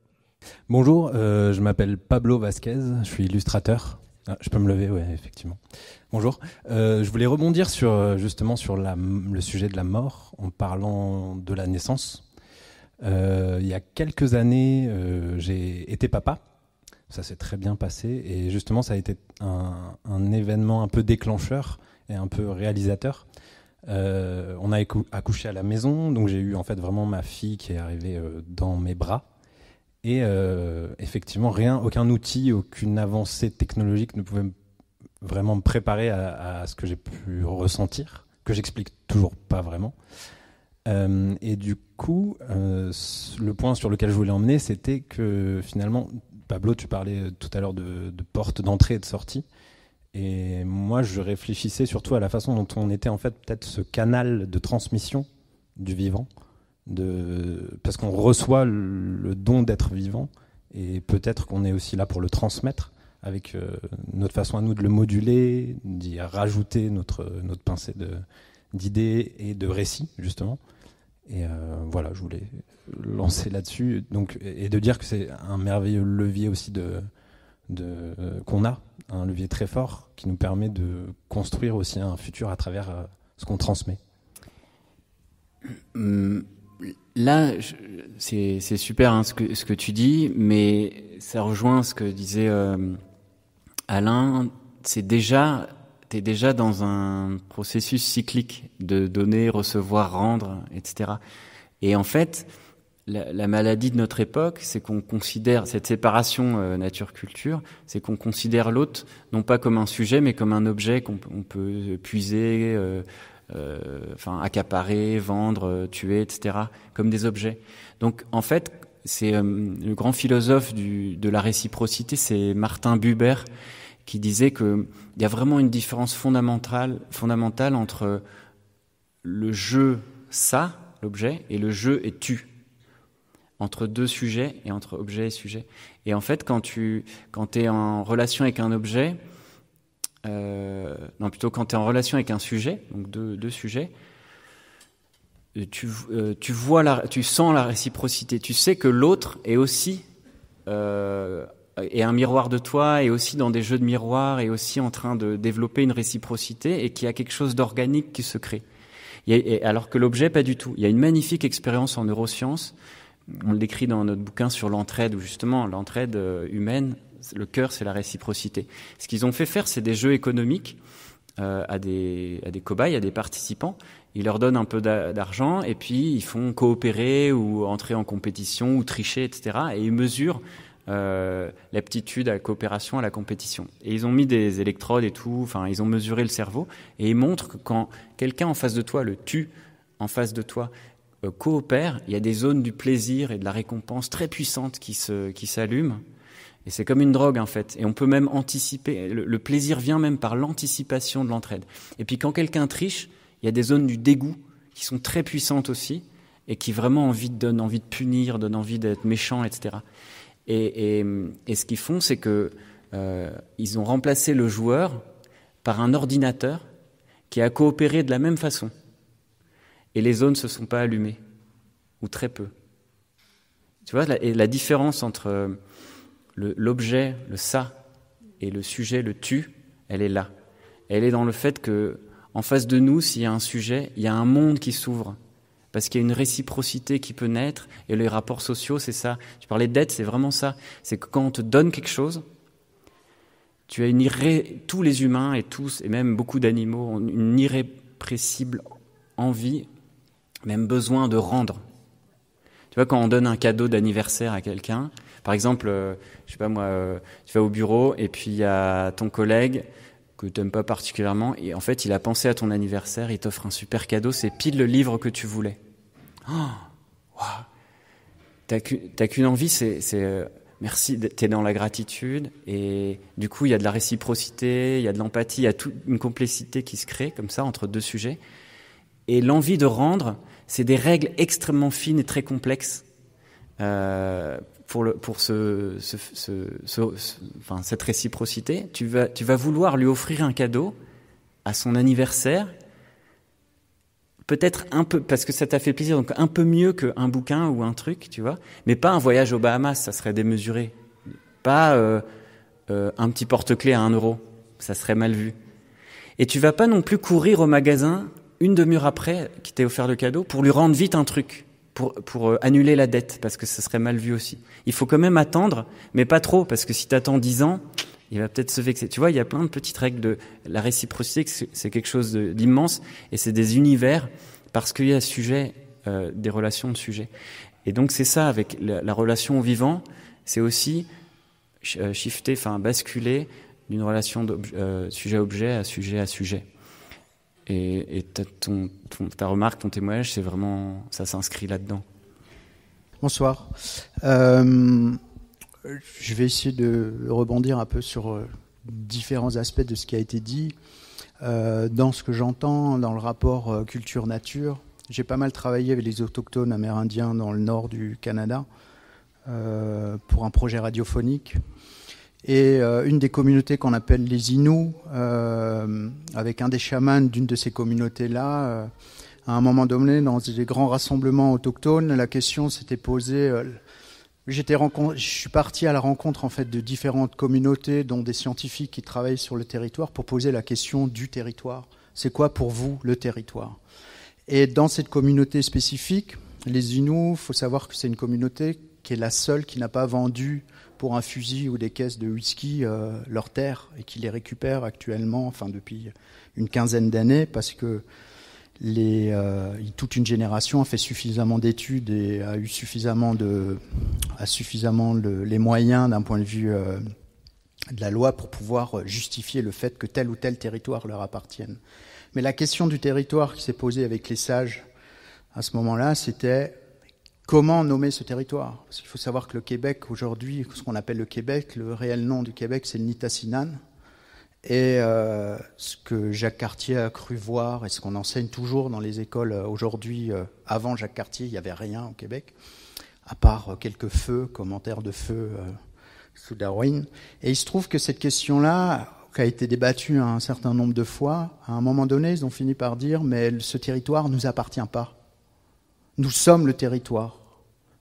Bonjour, euh, je m'appelle Pablo Vasquez, je suis illustrateur. Ah, je peux me lever, oui, effectivement. Bonjour. Euh, je voulais rebondir sur euh, justement sur le sujet de la mort en parlant de la naissance. il y a quelques années, j'ai été papa. Ça s'est très bien passé et justement, ça a été un, un événement un peu déclencheur et un peu réalisateur. on a accouché à la maison, donc j'ai eu en fait vraiment ma fille qui est arrivée dans mes bras. Et euh, effectivement, rien, aucun outil, aucune avancée technologique ne pouvait vraiment me préparer à, ce que j'ai pu ressentir, que j'explique toujours pas vraiment. Euh, et du coup, euh, le point sur lequel je voulais emmener, c'était que finalement, Pablo, tu parlais tout à l'heure de, de porte d'entrée et de sortie. Et moi, je réfléchissais surtout à la façon dont on était en fait peut-être ce canal de transmission du vivant de, parce qu'on reçoit le don d'être vivant et peut-être qu'on est aussi là pour le transmettre avec euh, notre façon à nous de le moduler, d'y rajouter notre, notre pincée d'idées et de récits, justement. Et euh, voilà, je voulais lancer là-dessus donc et de dire que c'est un merveilleux levier aussi de, euh, qu'on a, un levier très fort qui nous permet de construire aussi un futur à travers ce qu'on transmet. Hum, Là, c'est super hein, ce, que, ce que tu dis, mais ça rejoint ce que disait euh, Alain. C'est déjà, t'es déjà dans un processus cyclique de donner, recevoir, rendre, etc. Et en fait, la, maladie de notre époque, c'est qu'on considère cette séparation euh, nature-culture, c'est qu'on considère l'autre non pas comme un sujet, mais comme un objet qu'on peut puiser. Euh, euh, enfin accaparer, vendre, euh, tuer, etc. comme des objets. Donc en fait, c'est euh, le grand philosophe du, de la réciprocité, c'est Martin Buber qui disait qu'il y a vraiment une différence fondamentale, fondamentale entre le jeu ça, l'objet, et le jeu est tu, entre deux sujets et entre objet et sujet. Et en fait, quand tu quand es en relation avec un objet, euh, non, plutôt quand tu es en relation avec un sujet, donc deux, sujets, euh, euh, tu, vois la, tu sens la réciprocité, tu sais que l'autre est aussi est un miroir de toi est aussi dans des jeux de miroir est aussi en train de développer une réciprocité et qu'il y a quelque chose d'organique qui se crée. Et alors que l'objet, pas du tout. Il y a une magnifique expérience en neurosciences. On le dans notre bouquin sur l'entraide, ou justement l'entraide humaine le cœur, c'est la réciprocité. Ce qu'ils ont fait faire, c'est des jeux économiques euh, à, des, à des cobayes, à des participants. Ils leur donnent un peu d'argent et puis ils font coopérer ou entrer en compétition ou tricher, etc. Et ils mesurent euh, l'aptitude à la coopération, à la compétition. Et ils ont mis des électrodes et tout, enfin, ils ont mesuré le cerveau et ils montrent que quand quelqu'un en face de toi le tue, en face de toi euh, coopère, il y a des zones du plaisir et de la récompense très puissantes qui s'allument. Et c'est comme une drogue en fait. Et on peut même anticiper. Le, plaisir vient même par l'anticipation de l'entraide. Et puis quand quelqu'un triche, il y a des zones du dégoût qui sont très puissantes aussi et qui vraiment envie, donnent envie de punir, donnent envie d'être méchant, etc. Et, ce qu'ils font, c'est que euh, ils ont remplacé le joueur par un ordinateur qui a coopéré de la même façon. Et les zones ne se sont pas allumées, ou très peu. Tu vois, et la différence entre euh, l'objet, le, ça, et le sujet, le tu, elle est là. Elle est dans le fait que, en face de nous, s'il y a un sujet, il y a un monde qui s'ouvre. Parce qu'il y a une réciprocité qui peut naître, et les rapports sociaux, c'est ça. Tu parlais de c'est vraiment ça. C'est que quand on te donne quelque chose, tu as une irré... tous les humains et tous, et même beaucoup d'animaux, ont une irrépressible envie, même besoin de rendre. Tu vois, quand on donne un cadeau d'anniversaire à quelqu'un, par exemple, euh, je sais pas moi, euh, tu vas au bureau et puis il y a ton collègue que tu n'aimes pas particulièrement et en fait il a pensé à ton anniversaire, il t'offre un super cadeau, c'est pile le livre que tu voulais. Oh, wow. T'as qu'une envie, c'est euh, merci, es dans la gratitude et du coup il y a de la réciprocité, il y a de l'empathie, il y a toute une complexité qui se crée comme ça entre deux sujets. Et l'envie de rendre, c'est des règles extrêmement fines et très complexes euh, pour, le, pour ce, enfin, cette réciprocité, tu vas, tu vas vouloir lui offrir un cadeau à son anniversaire, peut-être un peu, parce que ça t'a fait plaisir, donc un peu mieux qu'un bouquin ou un truc, tu vois, mais pas un voyage aux Bahamas, ça serait démesuré. Pas euh, euh, un petit porte-clés à un euro, ça serait mal vu. Et tu vas pas non plus courir au magasin une demi-heure après qui t'ait offert le cadeau pour lui rendre vite un truc pour, euh, annuler la dette, parce que ça serait mal vu aussi. Il faut quand même attendre, mais pas trop, parce que si tu attends 10 ans, il va peut-être se vexer. Tu vois, il y a plein de petites règles de la réciprocité, c'est quelque chose d'immense, et c'est des univers, parce qu'il y a sujet, euh, des relations de sujet. Et donc c'est ça, avec la, relation au vivant, c'est aussi euh, shifter, enfin basculer d'une relation de sujet-objet à sujet à sujet. Et, ta remarque, ton témoignage, c'est vraiment, ça s'inscrit là-dedans. Bonsoir. Euh, je vais essayer de rebondir un peu sur euh, différents aspects de ce qui a été dit. Euh, dans ce que j'entends, dans le rapport culture-nature, j'ai pas mal travaillé avec les autochtones amérindiens dans le nord du Canada pour un projet radiophonique et euh, une des communautés qu'on appelle les Inuits, euh, avec un des chamans d'une de ces communautés-là, euh, à un moment donné, dans des grands rassemblements autochtones, la question s'était posée. J'étais je suis parti à la rencontre en fait de différentes communautés, dont des scientifiques qui travaillent sur le territoire, pour poser la question du territoire. C'est quoi pour vous le territoire Et dans cette communauté spécifique, les Inuits, faut savoir que c'est une communauté qui est la seule qui n'a pas vendu pour un fusil ou des caisses de whisky euh, leur terre et qui les récupèrent actuellement, enfin depuis une quinzaine d'années, parce que euh, toute une génération a fait suffisamment d'études et a eu suffisamment de, a suffisamment les moyens d'un point de vue euh, de la loi pour pouvoir justifier le fait que tel ou tel territoire leur appartienne. Mais la question du territoire qui s'est posée avec les sages à ce moment-là, c'était Comment nommer ce territoire Parce qu'il faut savoir que le Québec, aujourd'hui, ce qu'on appelle le Québec, le réel nom du Québec, c'est le Nitassinan. Et euh, ce que Jacques Cartier a cru voir et ce qu'on enseigne toujours dans les écoles euh, aujourd'hui, euh, avant Jacques Cartier, il n'y avait rien au Québec, à part quelques feux, commentaires de feux sous Darwin. Et il se trouve que cette question-là, qui a été débattue hein, un certain nombre de fois, à un moment donné, ils ont fini par dire, mais ce territoire ne nous appartient pas. Nous sommes le territoire.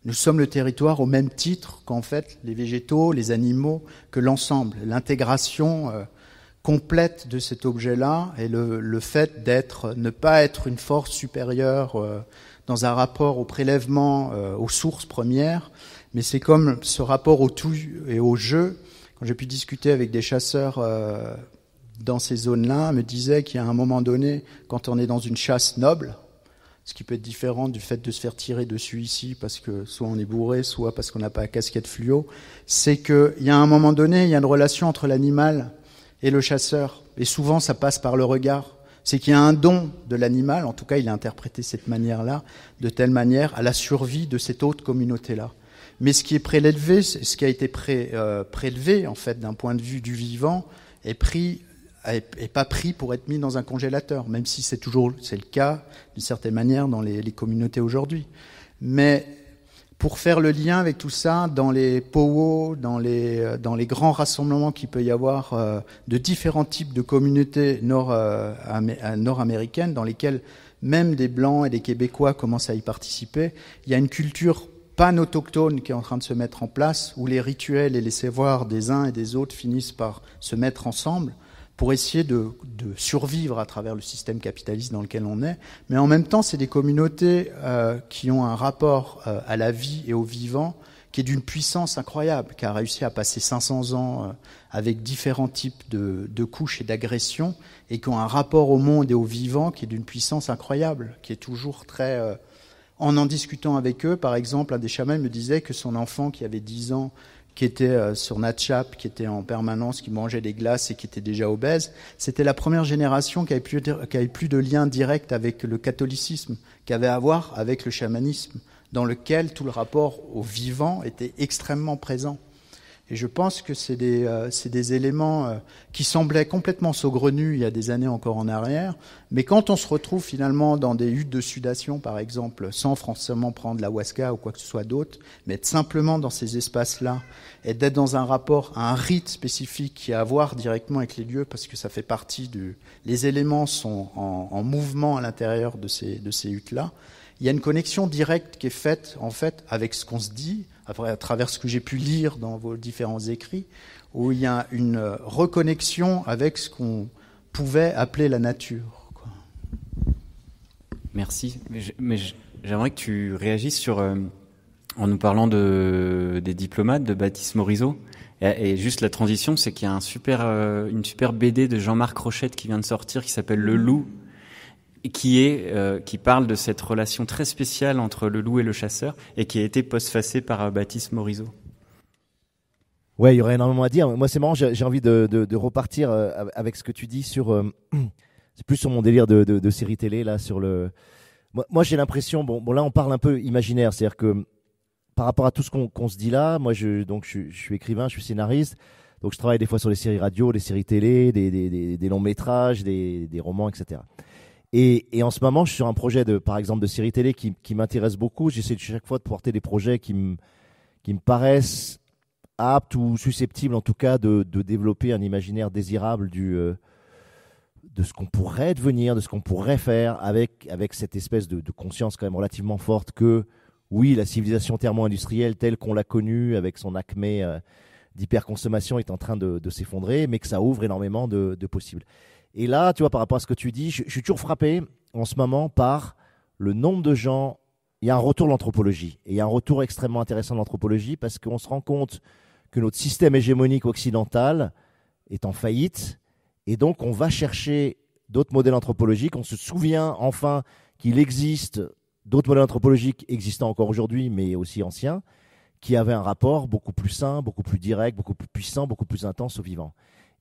Nous sommes le territoire au même titre qu'en fait les végétaux, les animaux, que l'ensemble. L'intégration euh, complète de cet objet-là et le, fait d'être, ne pas être une force supérieure euh, dans un rapport au prélèvement, euh, aux sources premières, mais c'est comme ce rapport au tout et au jeu. Quand j'ai pu discuter avec des chasseurs dans ces zones-là, me disaient qu'il y a un moment donné, quand on est dans une chasse noble, ce qui peut être différent du fait de se faire tirer dessus ici parce que soit on est bourré, soit parce qu'on n'a pas la casquette fluo, c'est qu'il y a un moment donné, il y a une relation entre l'animal et le chasseur. Et souvent, ça passe par le regard. C'est qu'il y a un don de l'animal, en tout cas, il a interprété cette manière-là, de telle manière à la survie de cette autre communauté-là. Mais ce qui est prélevé, ce qui a été euh, prélevé, en fait, d'un point de vue du vivant, est pris n'est pas pris pour être mis dans un congélateur, même si c'est toujours c'est le cas d'une certaine manière dans les, communautés aujourd'hui. Mais pour faire le lien avec tout ça, dans les powwows, dans les, dans les grands rassemblements qu'il peut y avoir euh, de différents types de communautés euh, euh, nord-américaines, dans lesquelles même des Blancs et des Québécois commencent à y participer, il y a une culture pan-autochtone qui est en train de se mettre en place, où les rituels et les savoirs des uns et des autres finissent par se mettre ensemble pour essayer de, survivre à travers le système capitaliste dans lequel on est, mais en même temps, c'est des communautés euh, qui ont un rapport euh, à la vie et au vivant qui est d'une puissance incroyable, qui a réussi à passer 500 ans euh, avec différents types de, couches et d'agressions, et qui ont un rapport au monde et au vivant qui est d'une puissance incroyable, qui est toujours très... en en discutant avec eux, par exemple, un des chamans me disait que son enfant qui avait 10 ans qui était euh, sur Natchap, qui était en permanence, qui mangeait des glaces et qui était déjà obèse, c'était la première génération qui avait, plus qui avait plus de lien direct avec le catholicisme, qui avait à voir avec le chamanisme, dans lequel tout le rapport au vivant était extrêmement présent. Et je pense que c'est des, euh, des, éléments euh, qui semblaient complètement saugrenus il y a des années encore en arrière. Mais quand on se retrouve finalement dans des huttes de sudation, par exemple, sans forcément prendre la ou quoi que ce soit d'autre, mais être simplement dans ces espaces-là et d'être dans un rapport à un rite spécifique qui a à voir directement avec les lieux parce que ça fait partie du. Les éléments sont en, en mouvement à l'intérieur de ces, de ces huttes-là. Il y a une connexion directe qui est faite, en fait, avec ce qu'on se dit, à travers ce que j'ai pu lire dans vos différents écrits, où il y a une euh, reconnexion avec ce qu'on pouvait appeler la nature. Merci. Mais j'aimerais que tu réagisses sur, euh, en nous parlant de, des diplomates, de Baptiste Morisot. Et, juste la transition, c'est qu'il y a un super, euh, une super BD de Jean-Marc Rochette qui vient de sortir qui s'appelle Le Loup qui est euh, qui parle de cette relation très spéciale entre le loup et le chasseur et qui a été postfacé par euh, Baptiste Morisot. Ouais, il y aurait énormément à dire. Moi, c'est marrant, j'ai envie de, repartir euh, avec ce que tu dis sur <clears throat> c'est plus sur mon délire de, série télé là sur le. Moi, j'ai l'impression bon bon là on parle un peu imaginaire, c'est-à-dire que par rapport à tout ce qu'on se dit là, moi je donc je, suis écrivain, je suis scénariste. Donc je travaille des fois sur les séries radio, les séries télé, des, longs métrages, des romans, etc. Et, en ce moment, je suis sur un projet, par exemple, de série télé qui, m'intéresse beaucoup. J'essaie chaque fois de porter des projets qui me, paraissent aptes ou susceptibles, en tout cas, de, développer un imaginaire désirable euh, de ce qu'on pourrait devenir, de ce qu'on pourrait faire, avec, cette espèce de, conscience quand même relativement forte que, oui, la civilisation thermo-industrielle telle qu'on l'a connue, avec son acmé euh, d'hyperconsommation, est en train de, s'effondrer, mais que ça ouvre énormément de possibles. Et là, tu vois, par rapport à ce que tu dis, je, suis toujours frappé en ce moment par le nombre de gens. Il y a un retour de l'anthropologie. Et il y a un retour extrêmement intéressant de l'anthropologie parce qu'on se rend compte que notre système hégémonique occidental est en faillite. Et donc, on va chercher d'autres modèles anthropologiques. On se souvient enfin qu'il existe d'autres modèles anthropologiques existants encore aujourd'hui, mais aussi anciens, qui avaient un rapport beaucoup plus sain, beaucoup plus direct, beaucoup plus puissant, beaucoup plus intense au vivant.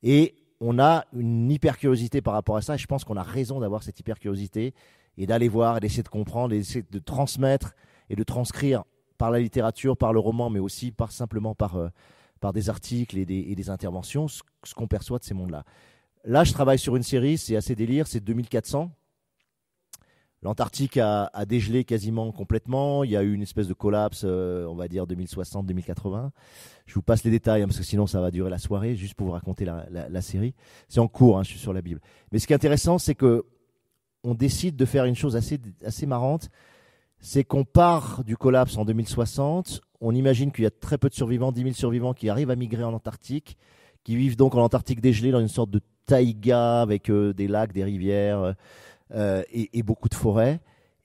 Et on a une hyper curiosité par rapport à ça. Et je pense qu'on a raison d'avoir cette hyper curiosité et d'aller voir, et d'essayer de comprendre, et d'essayer de transmettre et de transcrire par la littérature, par le roman, mais aussi par simplement par, euh, des articles et des, interventions, ce qu'on perçoit de ces mondes-là. Là, je travaille sur une série, c'est assez délire, c'est 2400. L'Antarctique a, dégelé quasiment complètement. Il y a eu une espèce de collapse, euh, on va dire 2060-2080. Je vous passe les détails hein, parce que sinon ça va durer la soirée, juste pour vous raconter la, série. C'est en cours, hein, je suis sur la Bible. Mais ce qui est intéressant, c'est que on décide de faire une chose assez, assez marrante, c'est qu'on part du collapse en 2060. On imagine qu'il y a très peu de survivants, 10 000 survivants qui arrivent à migrer en Antarctique, qui vivent donc en Antarctique dégelé dans une sorte de taïga avec euh, des lacs, des rivières, euh, euh, et, beaucoup de forêts.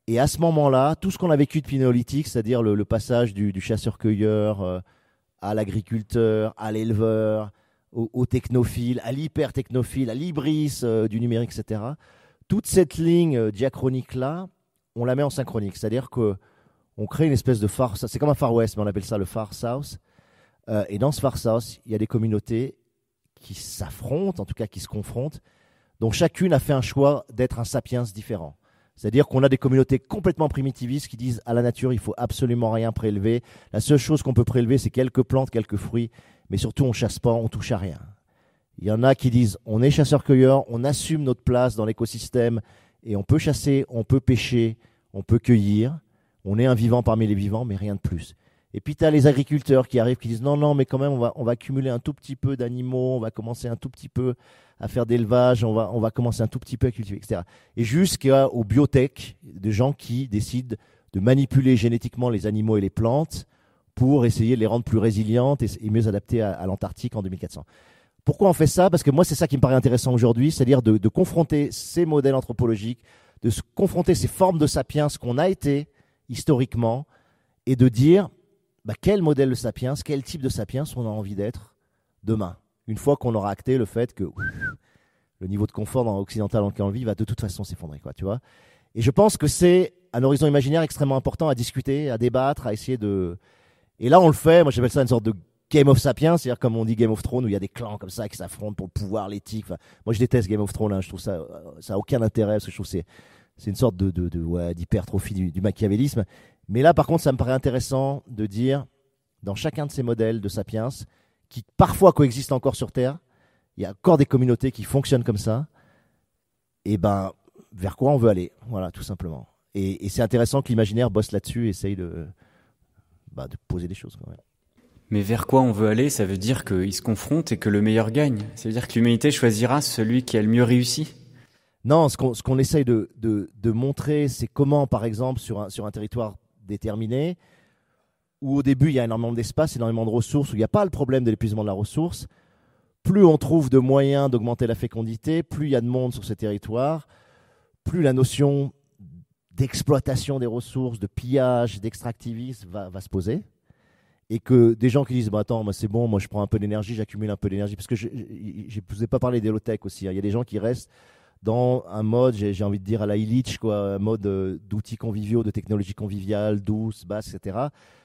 Et à ce moment-là, tout ce qu'on a vécu depuis Néolithique, c'est-à-dire le, passage du, chasseur-cueilleur euh, à l'agriculteur, à l'éleveur, au, technophile, à l'hyper-technophile, à l'hybris euh, du numérique, etc., toute cette ligne diachronique-là, on la met en synchronique. C'est-à-dire qu'on crée une espèce de far... C'est comme un Far West, mais on appelle ça le Far South. et dans ce Far South, il y a des communautés qui s'affrontent, en tout cas qui se confrontent, donc chacune a fait un choix d'être un sapiens différent. C'est-à-dire qu'on a des communautés complètement primitivistes qui disent à la nature, il faut absolument rien prélever. La seule chose qu'on peut prélever, c'est quelques plantes, quelques fruits, mais surtout on chasse pas, on touche à rien. Il y en a qui disent on est chasseur-cueilleur, on assume notre place dans l'écosystème et on peut chasser, on peut pêcher, on peut cueillir, on est un vivant parmi les vivants, mais rien de plus. Et puis tu as les agriculteurs qui arrivent, qui disent non, non, mais quand même, on va, on va cumuler un tout petit peu d'animaux, on va commencer un tout petit peu à faire d'élevage, on va, on va commencer un tout petit peu à cultiver, etc. Et jusqu'aux biotech, de gens qui décident de manipuler génétiquement les animaux et les plantes pour essayer de les rendre plus résilientes et, mieux adaptées à, l'Antarctique en 2400. Pourquoi on fait ça Parce que moi, c'est ça qui me paraît intéressant aujourd'hui, c'est-à-dire de, de, confronter ces modèles anthropologiques, de se confronter ces formes de sapiens qu'on a été historiquement, et de dire bah, quel modèle de sapiens, quel type de sapiens on a envie d'être demain, une fois qu'on aura acté le fait que le niveau de confort dans occidental en lequel on vit va de toute façon s'effondrer, quoi, tu vois. Et je pense que c'est un horizon imaginaire extrêmement important à discuter, à débattre, à essayer de. Et là, on le fait. Moi, j'appelle ça une sorte de Game of Sapiens, c'est-à-dire comme on dit Game of Thrones où il y a des clans comme ça qui s'affrontent pour le pouvoir, l'éthique. moi, je déteste Game of Thrones. Hein. Je trouve ça, euh, ça a aucun intérêt parce que je trouve c'est c'est une sorte de, d'hypertrophie du, du, machiavélisme. Mais là, par contre, ça me paraît intéressant de dire, dans chacun de ces modèles de Sapiens, qui parfois coexistent encore sur Terre, il y a encore des communautés qui fonctionnent comme ça, et eh ben, vers quoi on veut aller Voilà, tout simplement. Et, c'est intéressant que l'imaginaire bosse là-dessus et essaye bah, de, poser des choses quand même. Mais vers quoi on veut aller, ça veut dire qu'ils se confrontent et que le meilleur gagne. Ça veut dire que l'humanité choisira celui qui a le mieux réussi. Non, ce qu'on, ce qu'on essaye de, de, de montrer, c'est comment, par exemple, sur un, sur un territoire déterminé où au début il y a énormément d'espace, énormément de ressources, où il n'y a pas le problème de l'épuisement de la ressource, plus on trouve de moyens d'augmenter la fécondité, plus il y a de monde sur ces territoires, plus la notion d'exploitation des ressources, de pillage, d'extractivisme va, se poser. Et que des gens qui disent bah, Attends, moi c'est bon, moi je prends un peu d'énergie, j'accumule un peu d'énergie. Parce que je ne vous ai pas parlé des low-tech aussi. Hein. Il y a des gens qui restent dans un mode, j'ai envie de dire à la Illich, quoi, un mode euh, d'outils conviviaux, de technologies conviviales, douces, basses, etc.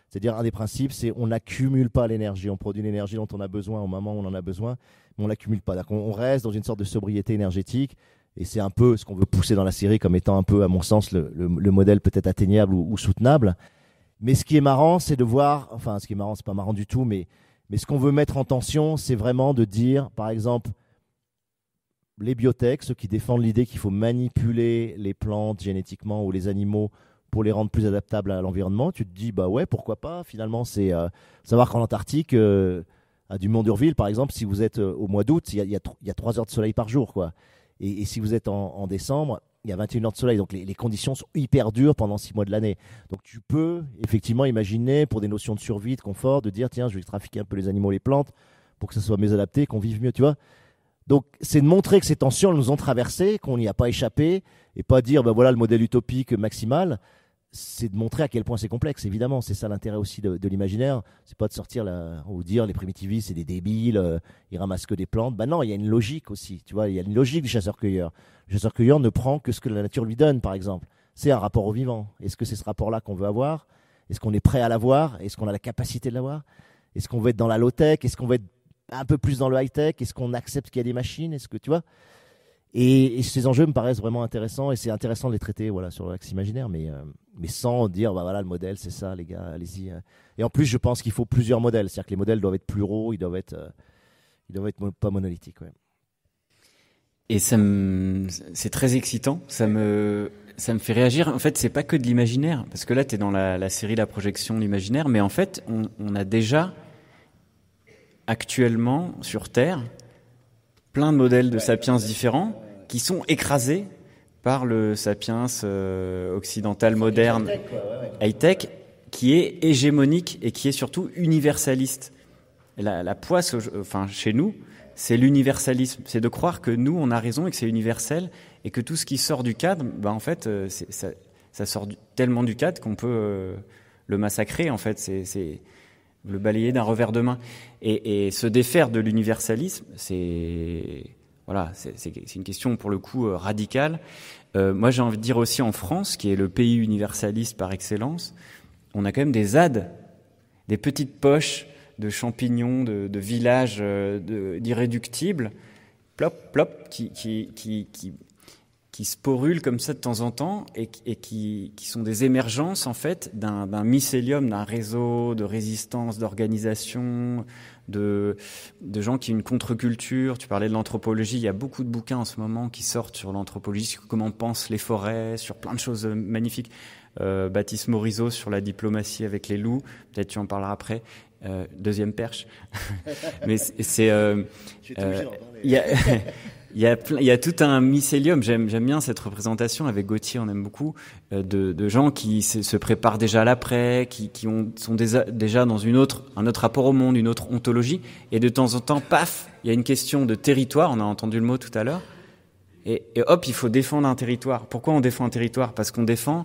C'est-à-dire, un des principes, c'est on n'accumule pas l'énergie. On produit l'énergie dont on a besoin au moment où on en a besoin, mais on n'accumule pas. on reste dans une sorte de sobriété énergétique. Et c'est un peu ce qu'on veut pousser dans la série comme étant un peu, à mon sens, le, modèle peut-être atteignable ou, ou, soutenable. Mais ce qui est marrant, c'est de voir, enfin, ce qui est marrant, c'est pas marrant du tout, mais, mais ce qu'on veut mettre en tension, c'est vraiment de dire, par exemple, les biotechs, ceux qui défendent l'idée qu'il faut manipuler les plantes génétiquement ou les animaux pour les rendre plus adaptables à l'environnement, tu te dis bah ouais pourquoi pas finalement c'est euh, savoir qu'en Antarctique euh, à Dumont-Durville par exemple si vous êtes euh, au mois d'août il y, a, 3 heures de soleil par jour quoi et, si vous êtes en, décembre il y a 21 heures de soleil donc les, conditions sont hyper dures pendant 6 mois de l'année donc tu peux effectivement imaginer pour des notions de survie de confort de dire tiens je vais trafiquer un peu les animaux les plantes pour que ça soit mieux adapté qu'on vive mieux tu vois donc, c'est de montrer que ces tensions nous ont traversé, qu'on n'y a pas échappé, et pas dire, ben voilà, le modèle utopique maximal. C'est de montrer à quel point c'est complexe, évidemment. C'est ça l'intérêt aussi de, l'imaginaire. C'est pas de sortir là, ou dire les primitivistes, c'est des débiles, euh, ils ramassent que des plantes. Ben non, il y a une logique aussi, tu vois. Il y a une logique du chasseur-cueilleur. Le chasseur-cueilleur ne prend que ce que la nature lui donne, par exemple. C'est un rapport au vivant. Est-ce que c'est ce rapport-là qu'on veut avoir Est-ce qu'on est prêt à l'avoir Est-ce qu'on a la capacité de l'avoir Est-ce qu'on veut être dans la low-tech Est-ce qu'on veut être un peu plus dans le high-tech Est-ce qu'on accepte qu'il y a des machines Est-ce que tu vois et, ces enjeux me paraissent vraiment intéressants et c'est intéressant de les traiter voilà, sur l'axe imaginaire, mais, euh, mais sans dire bah voilà le modèle, c'est ça les gars, allez-y. Euh. Et en plus, je pense qu'il faut plusieurs modèles, c'est-à-dire que les modèles doivent être pluraux, ils doivent être, euh, ils doivent être pas monolithiques. Et ça c'est très excitant, ça me, ça me fait réagir. En fait, c'est pas que de l'imaginaire, parce que là, tu es dans la, série La Projection, l'imaginaire, mais en fait, on, on a déjà actuellement sur Terre plein de modèles de sapiens différents qui sont écrasés par le sapiens euh, occidental moderne high-tech qui est hégémonique et qui est surtout universaliste. La, poisse, enfin, chez nous, c'est l'universalisme. C'est de croire que nous, on a raison et que c'est universel et que tout ce qui sort du cadre, ben, en fait, euh, ça, ça, sort tellement du cadre qu'on peut euh, le massacrer, en fait. C'est le balayer d'un revers de main. Et, se défaire de l'universalisme, c'est voilà, une question pour le coup euh, radicale. Euh, moi, j'ai envie de dire aussi en France, qui est le pays universaliste par excellence, on a quand même des ZAD, des petites poches de champignons, de, de villages euh, d'irréductibles, plop, plop, qui qui sporulent comme ça de temps en temps et, qui, sont des émergences en fait d'un mycélium, d'un réseau de résistance, d'organisation, de, gens qui ont une contre-culture. Tu parlais de l'anthropologie, il y a beaucoup de bouquins en ce moment qui sortent sur l'anthropologie, sur comment pensent les forêts, sur plein de choses euh, magnifiques. Euh, Baptiste Morisot sur la diplomatie avec les loups, peut-être tu en parleras après. Euh, deuxième perche. <laughs> Mais c'est. Euh, il y, a tout un mycélium. J'aime, bien cette représentation avec Gauthier, on aime beaucoup, euh, de, gens qui se, préparent déjà à l'après, qui, sont déjà, dans autre, un autre rapport au monde, une autre ontologie. Et de temps en temps, paf, il y a une question de territoire. On a entendu le mot tout à l'heure. Et, et hop, il faut défendre un territoire. Pourquoi on défend un territoire Parce qu'on défend,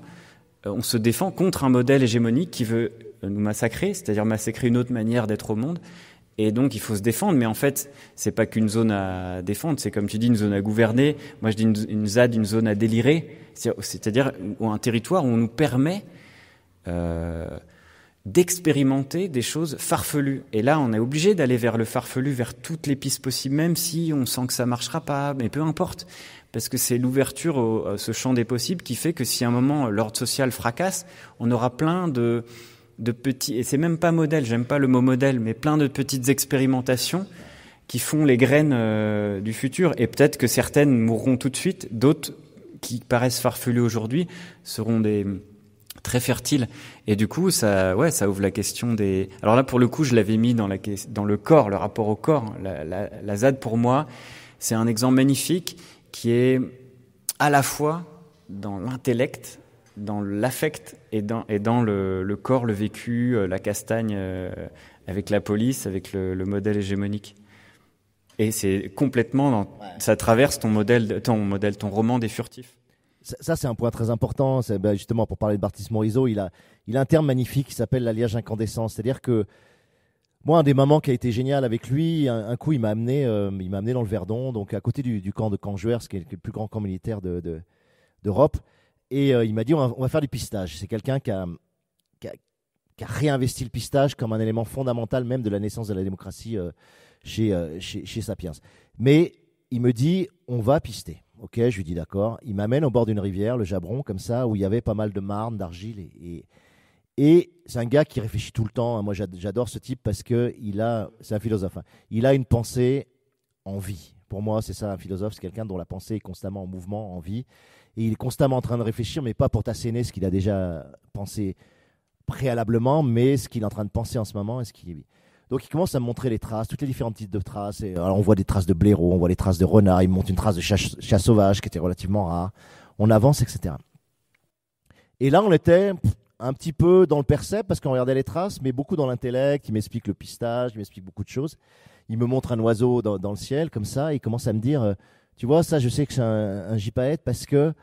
euh, on se défend contre un modèle hégémonique qui veut euh, nous massacrer, c'est-à-dire massacrer une autre manière d'être au monde. Et donc, il faut se défendre. Mais en fait, c'est pas qu'une zone à défendre. C'est comme tu dis, une zone à gouverner. Moi, je dis une, une ZAD, une zone à délirer. C'est-à-dire un territoire où on nous permet euh, d'expérimenter des choses farfelues. Et là, on est obligé d'aller vers le farfelu, vers toutes les pistes possibles, même si on sent que ça marchera pas. Mais peu importe. Parce que c'est l'ouverture à ce champ des possibles qui fait que si à un moment l'ordre social fracasse, on aura plein de, de petits, et c'est même pas modèle, j'aime pas le mot modèle, mais plein de petites expérimentations qui font les graines euh, du futur. Et peut-être que certaines mourront tout de suite, d'autres qui paraissent farfelues aujourd'hui seront des très fertiles. Et du coup, ça, ouais, ça ouvre la question des. Alors là, pour le coup, je l'avais mis dans la dans le corps, le rapport au corps. la ZAD pour moi, c'est un exemple magnifique qui est à la fois dans l'intellect dans l'affect et dans, le, corps, le vécu, euh, la castagne euh, avec la police, avec le, modèle hégémonique. Et c'est complètement, dans, ça traverse ton modèle, ton modèle, ton roman des furtifs. Ça, c'est un point très important. Bah, justement pour parler de Bartis Morisot, il a, un terme magnifique qui s'appelle l'alliage incandescent. C'est-à-dire que moi, un des moments qui a été génial avec lui, un, coup, il m'a amené, euh, il m'a amené dans le Verdon, donc à côté du, du camp de ce qui est le plus grand camp militaire d'Europe. Et euh, il m'a dit, on va, faire du pistage. C'est quelqu'un qui a, réinvesti le pistage comme un élément fondamental même de la naissance de la démocratie euh, euh, chez, Sapiens. Mais il me dit, on va pister. Ok, je lui dis d'accord. Il m'amène au bord d'une rivière, le Jabron, comme ça, où il y avait pas mal de marne, d'argile. Et, c'est un gars qui réfléchit tout le temps. Moi, j'adore ce type parce que il a, c'est un philosophe. Hein. Il a une pensée en vie. Pour moi, c'est ça un philosophe, c'est quelqu'un dont la pensée est constamment en mouvement, en vie et il est constamment en train de réfléchir, mais pas pour t'asséner ce qu'il a déjà pensé préalablement, mais ce qu'il est en train de penser en ce moment. Est-ce qu'il donc il commence à me montrer les traces, toutes les différentes types de traces. Et, on voit des traces de blaireau, on voit les traces de renard, il montre une trace de chat, sauvage qui était relativement rare. On avance, etc. Et là on était un petit peu dans le percep parce qu'on regardait les traces, mais beaucoup dans l'intellect. Il m'explique le pistage, il m'explique beaucoup de choses. Il me montre un oiseau dans, dans le ciel comme ça, et il commence à me dire euh, tu vois, ça, je sais que c'est un, un jipaète parce que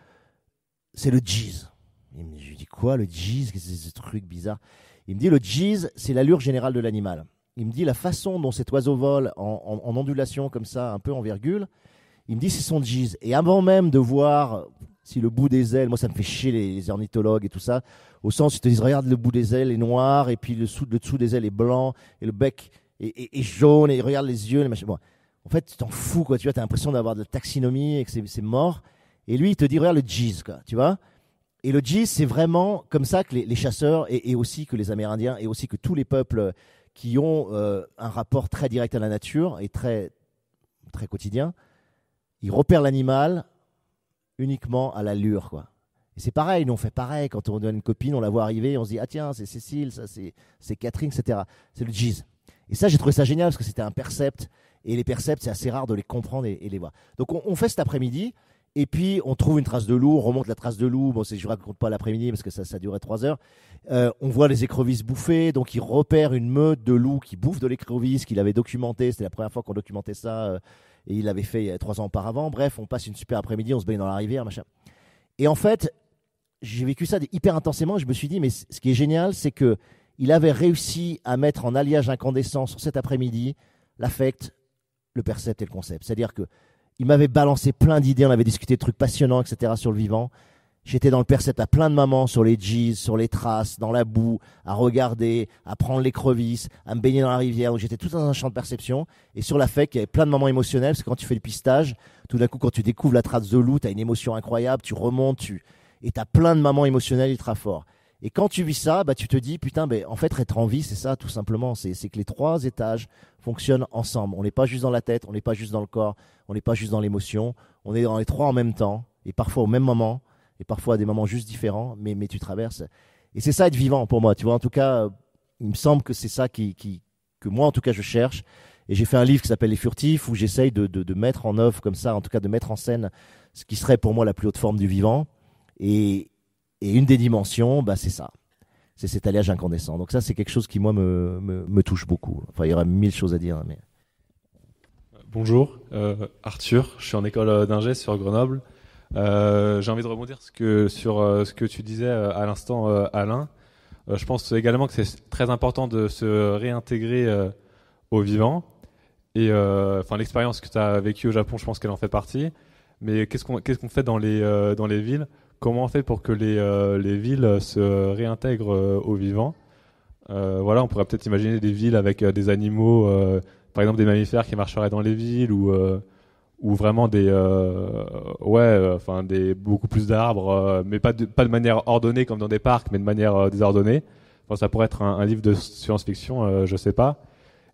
c'est le jizz. Je lui dis quoi, le jizz Qu'est-ce que c'est ce truc bizarre Il me dit le jizz, c'est l'allure générale de l'animal. Il me dit la façon dont cet oiseau vole en, ondulation comme ça, un peu en virgule. Il me dit c'est son jizz. Et avant même de voir si le bout des ailes, moi ça me fait chier les ornithologues et tout ça, au sens ils te disent regarde le bout des ailes est noir et puis le dessous, des ailes est blanc et le bec est, est jaune et regarde les yeux, les machins. Bon en fait, tu t'en fous, quoi. Tu vois, as l'impression d'avoir de la taxinomie et que c'est mort. Et lui, il te dit, regarde le jizz, quoi. Tu vois Et le jizz, c'est vraiment comme ça que les, chasseurs et, aussi que les Amérindiens et aussi que tous les peuples qui ont euh, un rapport très direct à la nature et très, très quotidien, ils repèrent l'animal uniquement à l'allure, quoi. Et c'est pareil, nous on fait pareil, quand on donne une copine, on la voit arriver, on se dit, ah tiens, c'est Cécile, ça c'est Catherine, etc. C'est le jizz. Et ça, j'ai trouvé ça génial parce que c'était un percept et les perceptes, c'est assez rare de les comprendre et, les voir. Donc on, fait cet après-midi. Et puis, on trouve une trace de loup, on remonte la trace de loup. Bon, je ne raconte pas l'après-midi parce que ça, ça durait trois heures. Euh, on voit les écrevisses bouffées. Donc, il repère une meute de loups qui bouffe de l'écrevisse, qu'il avait documenté. C'était la première fois qu'on documentait ça. Euh, et il l'avait fait a trois ans auparavant. Bref, on passe une super après-midi, on se baigne dans la rivière, machin. Et en fait, j'ai vécu ça hyper intensément. Je me suis dit, mais ce qui est génial, c'est que il avait réussi à mettre en alliage incandescent cet après-midi l'affect, le percept et le concept. C'est-à-dire que il m'avait balancé plein d'idées, on avait discuté de trucs passionnants, etc. sur le vivant. J'étais dans le percept à plein de moments, sur les jeans, sur les traces, dans la boue, à regarder, à prendre les crevisses, à me baigner dans la rivière. où j'étais tout dans un champ de perception. Et sur la fête, il y avait plein de moments émotionnels, c'est quand tu fais le pistage, tout d'un coup, quand tu découvres la trace de loup, tu as une émotion incroyable, tu remontes, tu... et tu as plein de moments émotionnels ultra forts. Et quand tu vis ça, bah, tu te dis, putain, ben, en fait, être en vie, c'est ça, tout simplement. C'est que les trois étages fonctionne ensemble. On n'est pas juste dans la tête, on n'est pas juste dans le corps, on n'est pas juste dans l'émotion. On est dans les trois en même temps, et parfois au même moment, et parfois à des moments juste différents, mais, mais tu traverses. Et c'est ça être vivant pour moi, tu vois. En tout cas, euh, il me semble que c'est ça qui, que moi, en tout cas, je cherche. Et j'ai fait un livre qui s'appelle Les Furtifs, où j'essaye de, mettre en œuvre comme ça, en tout cas de mettre en scène ce qui serait pour moi la plus haute forme du vivant. Et, et une des dimensions, bah, c'est ça c'est cet alliage incandescent. Donc ça, c'est quelque chose qui moi me, touche beaucoup. Enfin, il y aura mille choses à dire, hein, mais. Bonjour, euh, Arthur. Je suis en école d'ingé sur Grenoble. Euh, j'ai envie de rebondir ce que, sur euh, ce que tu disais à l'instant, Alain. je pense également que c'est très important de se réintégrer au vivant. Et enfin, l'expérience que tu as vécue au Japon, je pense qu'elle en fait partie. Mais qu'est-ce qu'on fait dans les, dans les villes comment on fait pour que les, euh, villes se réintègrent euh, aux vivants euh, Voilà, on pourrait peut-être imaginer des villes avec des animaux, par exemple des mammifères qui marcheraient dans les villes ou ou vraiment des ouais, enfin des beaucoup plus d'arbres, mais pas de, pas de manière ordonnée comme dans des parcs, mais de manière désordonnée. ça pourrait être un, livre de science-fiction, je sais pas.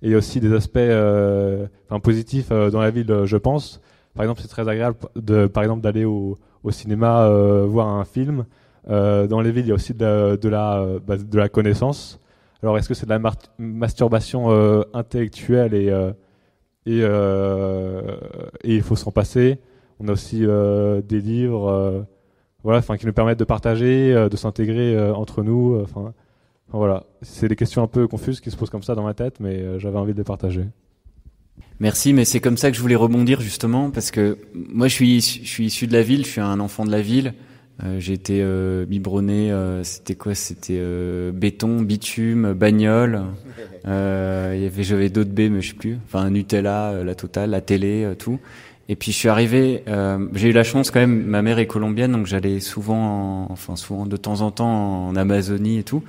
Et aussi des aspects positifs dans la ville, je pense. Par exemple, c'est très agréable de, par exemple, d'aller au, au cinéma euh, voir un film. Euh, dans les villes, il y a aussi de, la, de la euh, bah, connaissance. Alors, est-ce que c'est de la masturbation intellectuelle et, et, il faut s'en passer On a aussi des livres voilà, qui nous permettent de partager, de s'intégrer entre nous. voilà, c'est des questions un peu confuses qui se posent comme ça dans ma tête, mais j'avais envie de les partager. Merci, mais c'est comme ça que je voulais rebondir justement, parce que moi je suis, je suis issu de la ville, je suis un enfant de la ville. Euh, j'ai été euh, biberonné, euh, c'était quoi C'était euh, béton, bitume, bagnole. <laughs> Il y avait, j'avais d'autres B, mais je sais plus. Enfin, Nutella, la totale, la télé, tout. Et puis je suis arrivé. j'ai eu la chance quand même. Ma mère est colombienne, donc j'allais souvent, enfin souvent de temps en temps en Amazonie et tout.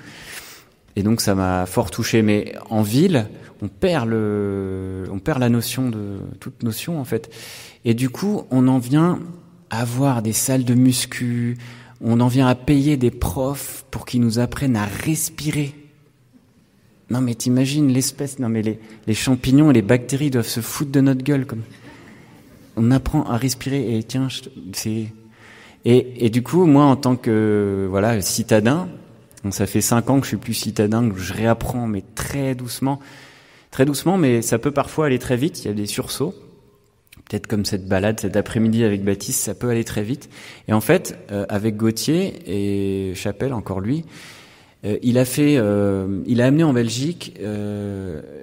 Et donc ça m'a fort touché. Mais en ville, on perd le, on perd la notion de toute notion en fait. Et du coup, on en vient à avoir des salles de muscu. On en vient à payer des profs pour qu'ils nous apprennent à respirer. Non mais t'imagines l'espèce, non mais les, les champignons et les bactéries doivent se foutre de notre gueule comme. On apprend à respirer et tiens, c'est et, et du coup moi en tant que voilà citadin, ça fait cinq ans que je suis plus citadin, que je réapprends, mais très doucement, très doucement, mais ça peut parfois aller très vite. Il y a des sursauts. Peut-être comme cette balade cet après-midi avec Baptiste, ça peut aller très vite. Et en fait, euh, avec Gauthier et Chapelle, encore lui, euh, il a fait, euh, il a amené en Belgique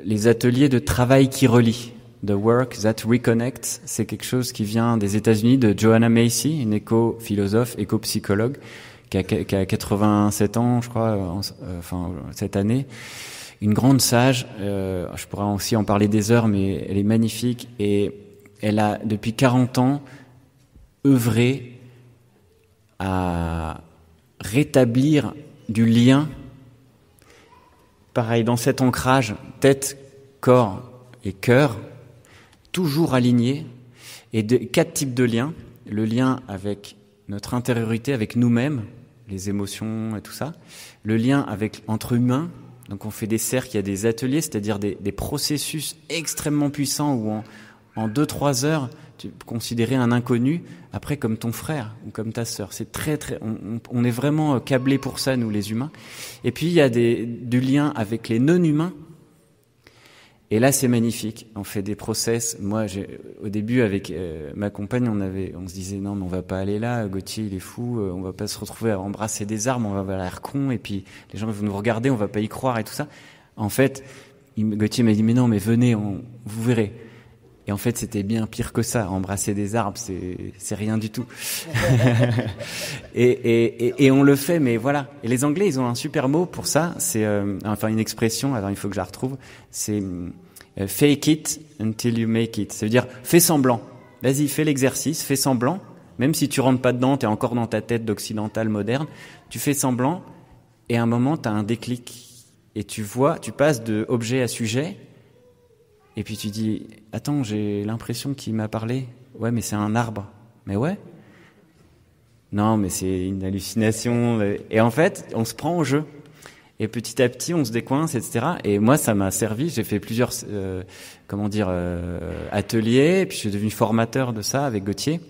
les ateliers de travail qui relie, The Work That Reconnects, c'est quelque chose qui vient des États-Unis de Joanna Macy, une éco-philosophe, éco-psychologue, qui a, 87 ans, je crois, euh, enfin cette année. Une grande sage. Euh, je pourrais aussi en parler des heures, mais elle est magnifique et elle a depuis 40 ans œuvré à rétablir du lien. Pareil, dans cet ancrage tête, corps et cœur, toujours aligné, et de, quatre types de liens. Le lien avec notre intériorité, avec nous-mêmes, les émotions et tout ça. Le lien avec, entre humains. Donc on fait des cercles, il y a des ateliers, c'est-à-dire des, processus extrêmement puissants où en, 2-3 trois heures, tu peux considérer un inconnu après comme ton frère ou comme ta sœur. C'est très, très, on, est vraiment euh, câblés pour ça, nous les humains. Et puis il y a des, du lien avec les non-humains et là, c'est magnifique. On fait des process. Moi, au début, avec euh, ma compagne, on avait, on se disait non, mais on va pas aller là. Gauthier, il est fou. Euh, on va pas se retrouver à embrasser des armes. On va avoir l'air con. Et puis les gens vont nous regarder. On va pas y croire et tout ça. En fait, Gauthier m'a dit mais non, mais venez, on, vous verrez. Et en fait, c'était bien pire que ça. Embrasser des arbres, c'est rien du tout. <laughs> et, et, et, et, on le fait, mais voilà. Et les Anglais, ils ont un super mot pour ça. C'est euh, enfin une expression. Alors, il faut que je la retrouve. C'est euh, fake it until you make it. Ça veut dire fais semblant. Vas-y, fais l'exercice, fais semblant. Même si tu rentres pas dedans, es encore dans ta tête d'occidental moderne. Tu fais semblant, et à un moment, tu as un déclic, et tu vois, tu passes de objet à sujet et puis tu dis, attends, j'ai l'impression qu'il m'a parlé. Ouais, mais c'est un arbre. Mais ouais. Non, mais c'est une hallucination. Et en fait, on se prend au jeu. Et petit à petit, on se décoince, etc. Et moi, ça m'a servi. J'ai fait plusieurs, euh, comment dire, euh, ateliers. Et puis, je suis devenu formateur de ça avec Gauthier.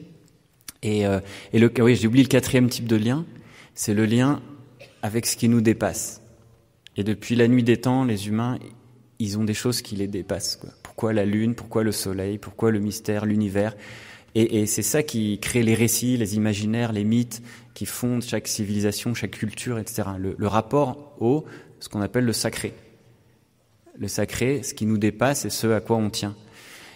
Et, euh, et le, oui, j'ai oublié le quatrième type de lien. C'est le lien avec ce qui nous dépasse. Et depuis la nuit des temps, les humains, ils ont des choses qui les dépassent. Pourquoi la lune Pourquoi le soleil Pourquoi le mystère, l'univers Et, c'est ça qui crée les récits, les imaginaires, les mythes qui fondent chaque civilisation, chaque culture, etc. Le, rapport au ce qu'on appelle le sacré. Le sacré, ce qui nous dépasse et ce à quoi on tient.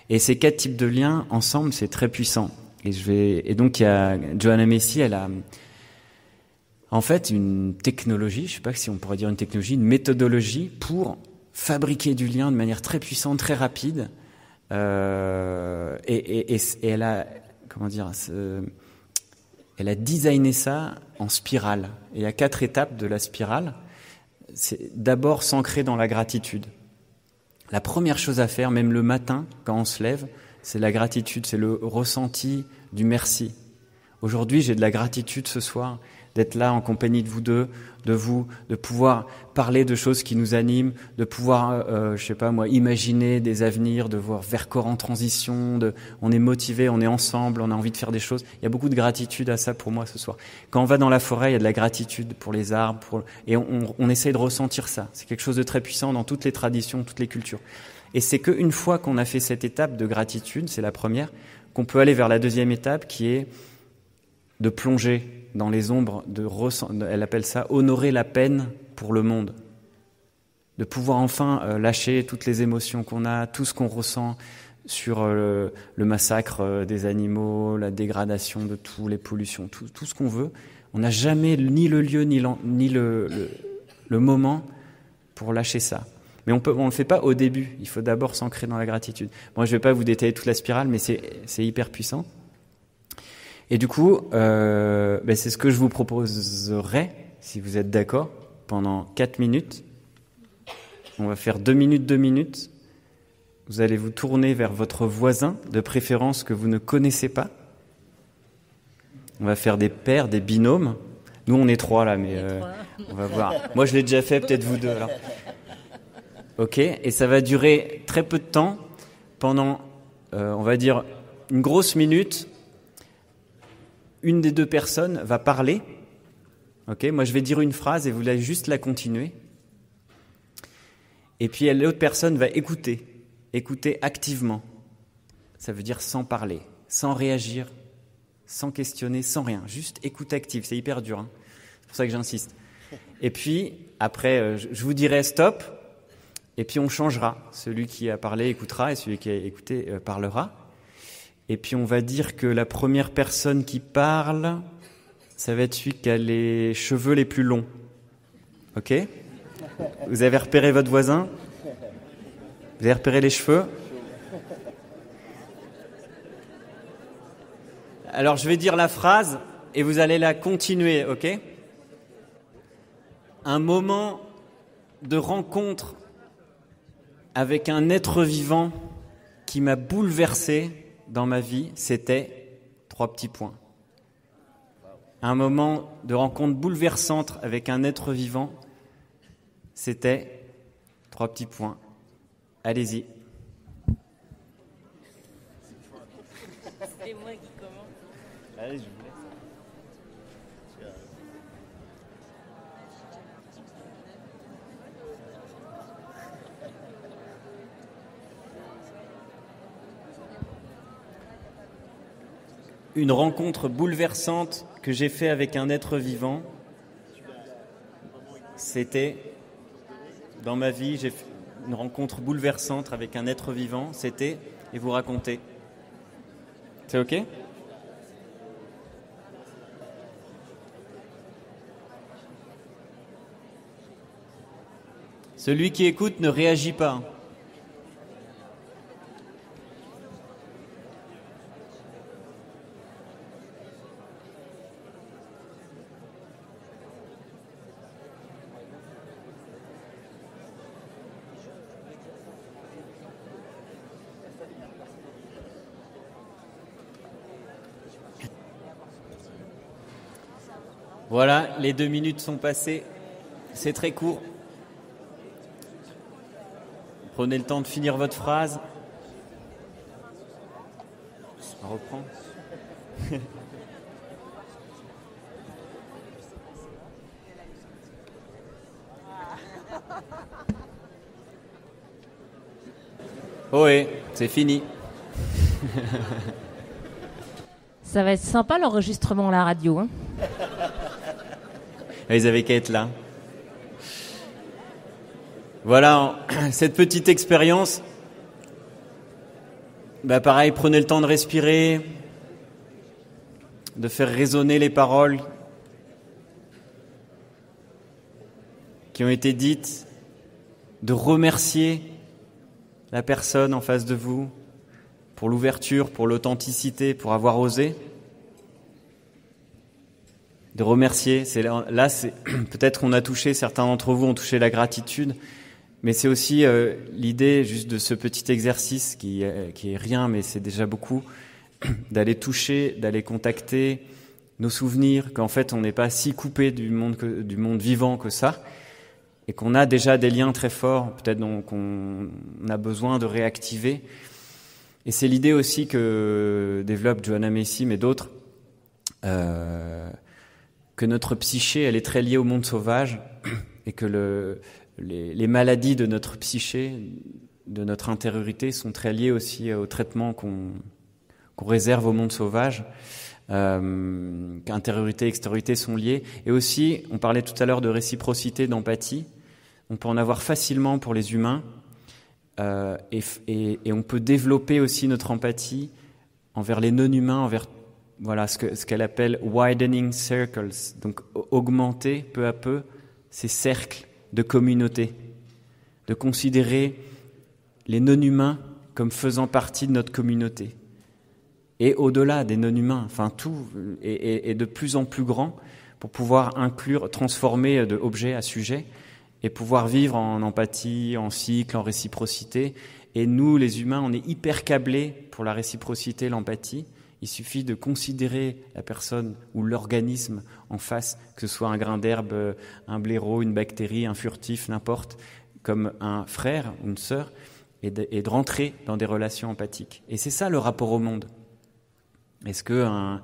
Et ces quatre types de liens ensemble, c'est très puissant. Et je vais et donc il y Johanna Messi, elle a en fait une technologie, je ne sais pas si on pourrait dire une technologie, une méthodologie pour fabriquer du lien de manière très puissante, très rapide. Euh, et, elle a, comment dire, elle a designé ça en spirale. Et il y a quatre étapes de la spirale. C'est d'abord s'ancrer dans la gratitude. La première chose à faire, même le matin, quand on se lève, c'est la gratitude, c'est le ressenti du merci. Aujourd'hui, j'ai de la gratitude ce soir d'être là en compagnie de vous deux, de vous, de pouvoir parler de choses qui nous animent, de pouvoir, euh, je sais pas moi, imaginer des avenirs, de voir Vercors en transition, de, on est motivé, on est ensemble, on a envie de faire des choses. Il y a beaucoup de gratitude à ça pour moi ce soir. Quand on va dans la forêt, il y a de la gratitude pour les arbres, pour, et on, on, essaye de ressentir ça. C'est quelque chose de très puissant dans toutes les traditions, toutes les cultures. Et c'est qu'une fois qu'on a fait cette étape de gratitude, c'est la première, qu'on peut aller vers la deuxième étape qui est de plonger dans les ombres, de elle appelle ça honorer la peine pour le monde, de pouvoir enfin euh, lâcher toutes les émotions qu'on a, tout ce qu'on ressent sur euh, le, massacre euh, des animaux, la dégradation de tous les pollutions, tout, ce qu'on veut. On n'a jamais ni le lieu ni, le, moment pour lâcher ça. Mais on ne le fait pas au début. Il faut d'abord s'ancrer dans la gratitude. Moi, je ne vais pas vous détailler toute la spirale, mais c'est hyper puissant. Et du coup, euh, ben, c'est ce que je vous proposerai, si vous êtes d'accord, pendant 4 minutes. On va faire 2 minutes, 2 minutes. Vous allez vous tourner vers votre voisin, de préférence que vous ne connaissez pas. On va faire des paires, des binômes. Nous, on est trois là, mais on euh, va voir. Moi, je l'ai déjà fait, peut-être vous deux. Ok, et ça va durer très peu de temps, pendant, euh, on va dire, une grosse minute une des deux personnes va parler. Ok, moi je vais dire une phrase et vous allez juste la continuer. Et puis l'autre personne va écouter, écouter activement. Ça veut dire sans parler, sans réagir, sans questionner, sans rien, juste écoute active. C'est hyper dur. Hein. C'est pour ça que j'insiste. Et puis après, euh, je vous dirai stop. Et puis on changera. Celui qui a parlé écoutera et celui qui a écouté euh, parlera. Et puis on va dire que la première personne qui parle, ça va être celui qui a les cheveux les plus longs. Ok Vous avez repéré votre voisin Vous avez repéré les cheveux Alors je vais dire la phrase et vous allez la continuer, ok Un moment de rencontre avec un être vivant qui m'a bouleversé dans ma vie, c'était trois petits points. Un moment de rencontre bouleversante avec un être vivant, c'était trois petits points. Allez-y. une rencontre bouleversante que j'ai faite avec un être vivant. C'était dans ma vie, j'ai fait une rencontre bouleversante avec un être vivant. C'était et vous racontez. C'est ok? Celui qui écoute ne réagit pas. Voilà, les deux minutes sont passées. C'est très court. Prenez le temps de finir votre phrase. On reprend. <laughs> Oui, c'est fini. Ça va être sympa l'enregistrement à la radio. Hein. <laughs> Ah, ils avaient qu'à être là. Voilà, <clears throat> cette petite expérience. Bah, pareil, prenez le temps de respirer, de faire résonner les paroles qui ont été dites, de remercier la personne en face de vous pour l'ouverture, pour l'authenticité, pour avoir osé de remercier. C'est là, c'est <clears throat> peut-être qu'on a touché, certains d'entre vous ont touché la gratitude, mais c'est aussi euh, l'idée juste de ce petit exercice qui, euh, qui est rien, mais c'est déjà beaucoup, <clears throat> d'aller toucher, d'aller contacter nos souvenirs, qu'en fait on n'est pas si coupé du monde, du monde vivant que ça, et qu'on a déjà des liens très forts, peut-être qu'on a besoin de réactiver. Et c'est l'idée aussi que développe Joanna Messi, mais d'autres. Euh, que notre psyché, elle est très liée au monde sauvage et que les, maladies de notre psyché, de notre intériorité, sont très liées aussi au traitement qu'on réserve au monde sauvage. Euh, intériorité et extériorité sont liées. Et aussi, on parlait tout à l'heure de réciprocité, d'empathie. On peut en avoir facilement pour les humains euh, et, et, on peut développer aussi notre empathie envers les non-humains, envers voilà ce qu'elle appelle widening circles, donc augmenter peu à peu ces cercles de communauté, de considérer les non-humains comme faisant partie de notre communauté. Et au-delà des non-humains, enfin tout est, de plus en plus grand pour pouvoir inclure, transformer de objet à sujet et pouvoir vivre en empathie, en cycle, en réciprocité. Et nous, les humains, on est hyper câblés pour la réciprocité, l'empathie. Il suffit de considérer la personne ou l'organisme en face, que ce soit un grain d'herbe, euh, un blaireau, une bactérie, un furtif, n'importe, comme un frère ou une sœur, et de, rentrer dans des relations empathiques. Et c'est ça le rapport au monde. Est-ce que un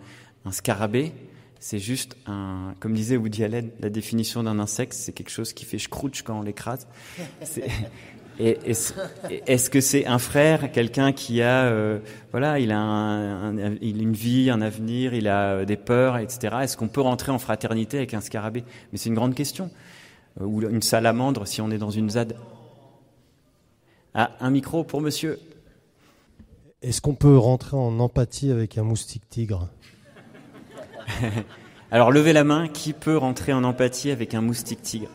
scarabée, c'est juste un, comme disait Woody Allen, la définition d'un insecte, c'est quelque chose qui fait scrouche quand on l'écrase. <laughs> Est-ce que c'est un frère, quelqu'un qui a, euh, voilà, il a une vie, un avenir, il a euh, des peurs, etc. Est-ce qu'on peut rentrer en fraternité avec un scarabée Mais c'est une grande question. Euh, ou une salamandre si on est dans une ZAD. Ah, un micro pour monsieur. Est-ce qu'on peut rentrer en empathie avec un moustique tigre <laughs> Alors levez la main, qui peut rentrer en empathie avec un moustique tigre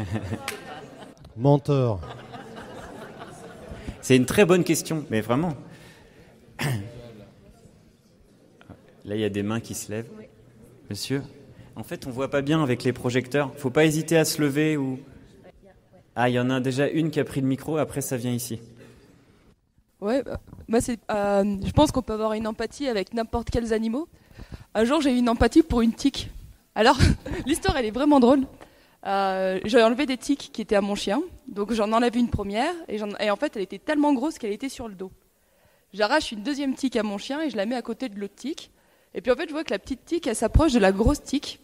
<laughs> Menteur. C'est une très bonne question, mais vraiment. <coughs> Là, il y a des mains qui se lèvent. Monsieur, en fait, on voit pas bien avec les projecteurs. Faut pas hésiter à se lever ou. Ah, il y en a déjà une qui a pris le micro. Après, ça vient ici. Ouais, bah, moi, c'est. Euh, je pense qu'on peut avoir une empathie avec n'importe quels animaux. Un jour, j'ai eu une empathie pour une tique. Alors, <laughs> l'histoire, elle est vraiment drôle. Euh, j'ai enlevé des tiques qui étaient à mon chien. Donc j'en enlève une première et, en, et, en fait elle était tellement grosse qu'elle était sur le dos. J'arrache une deuxième tique à mon chien et je la mets à côté de l'autre tique. Et puis en fait je vois que la petite tique elle s'approche de la grosse tique.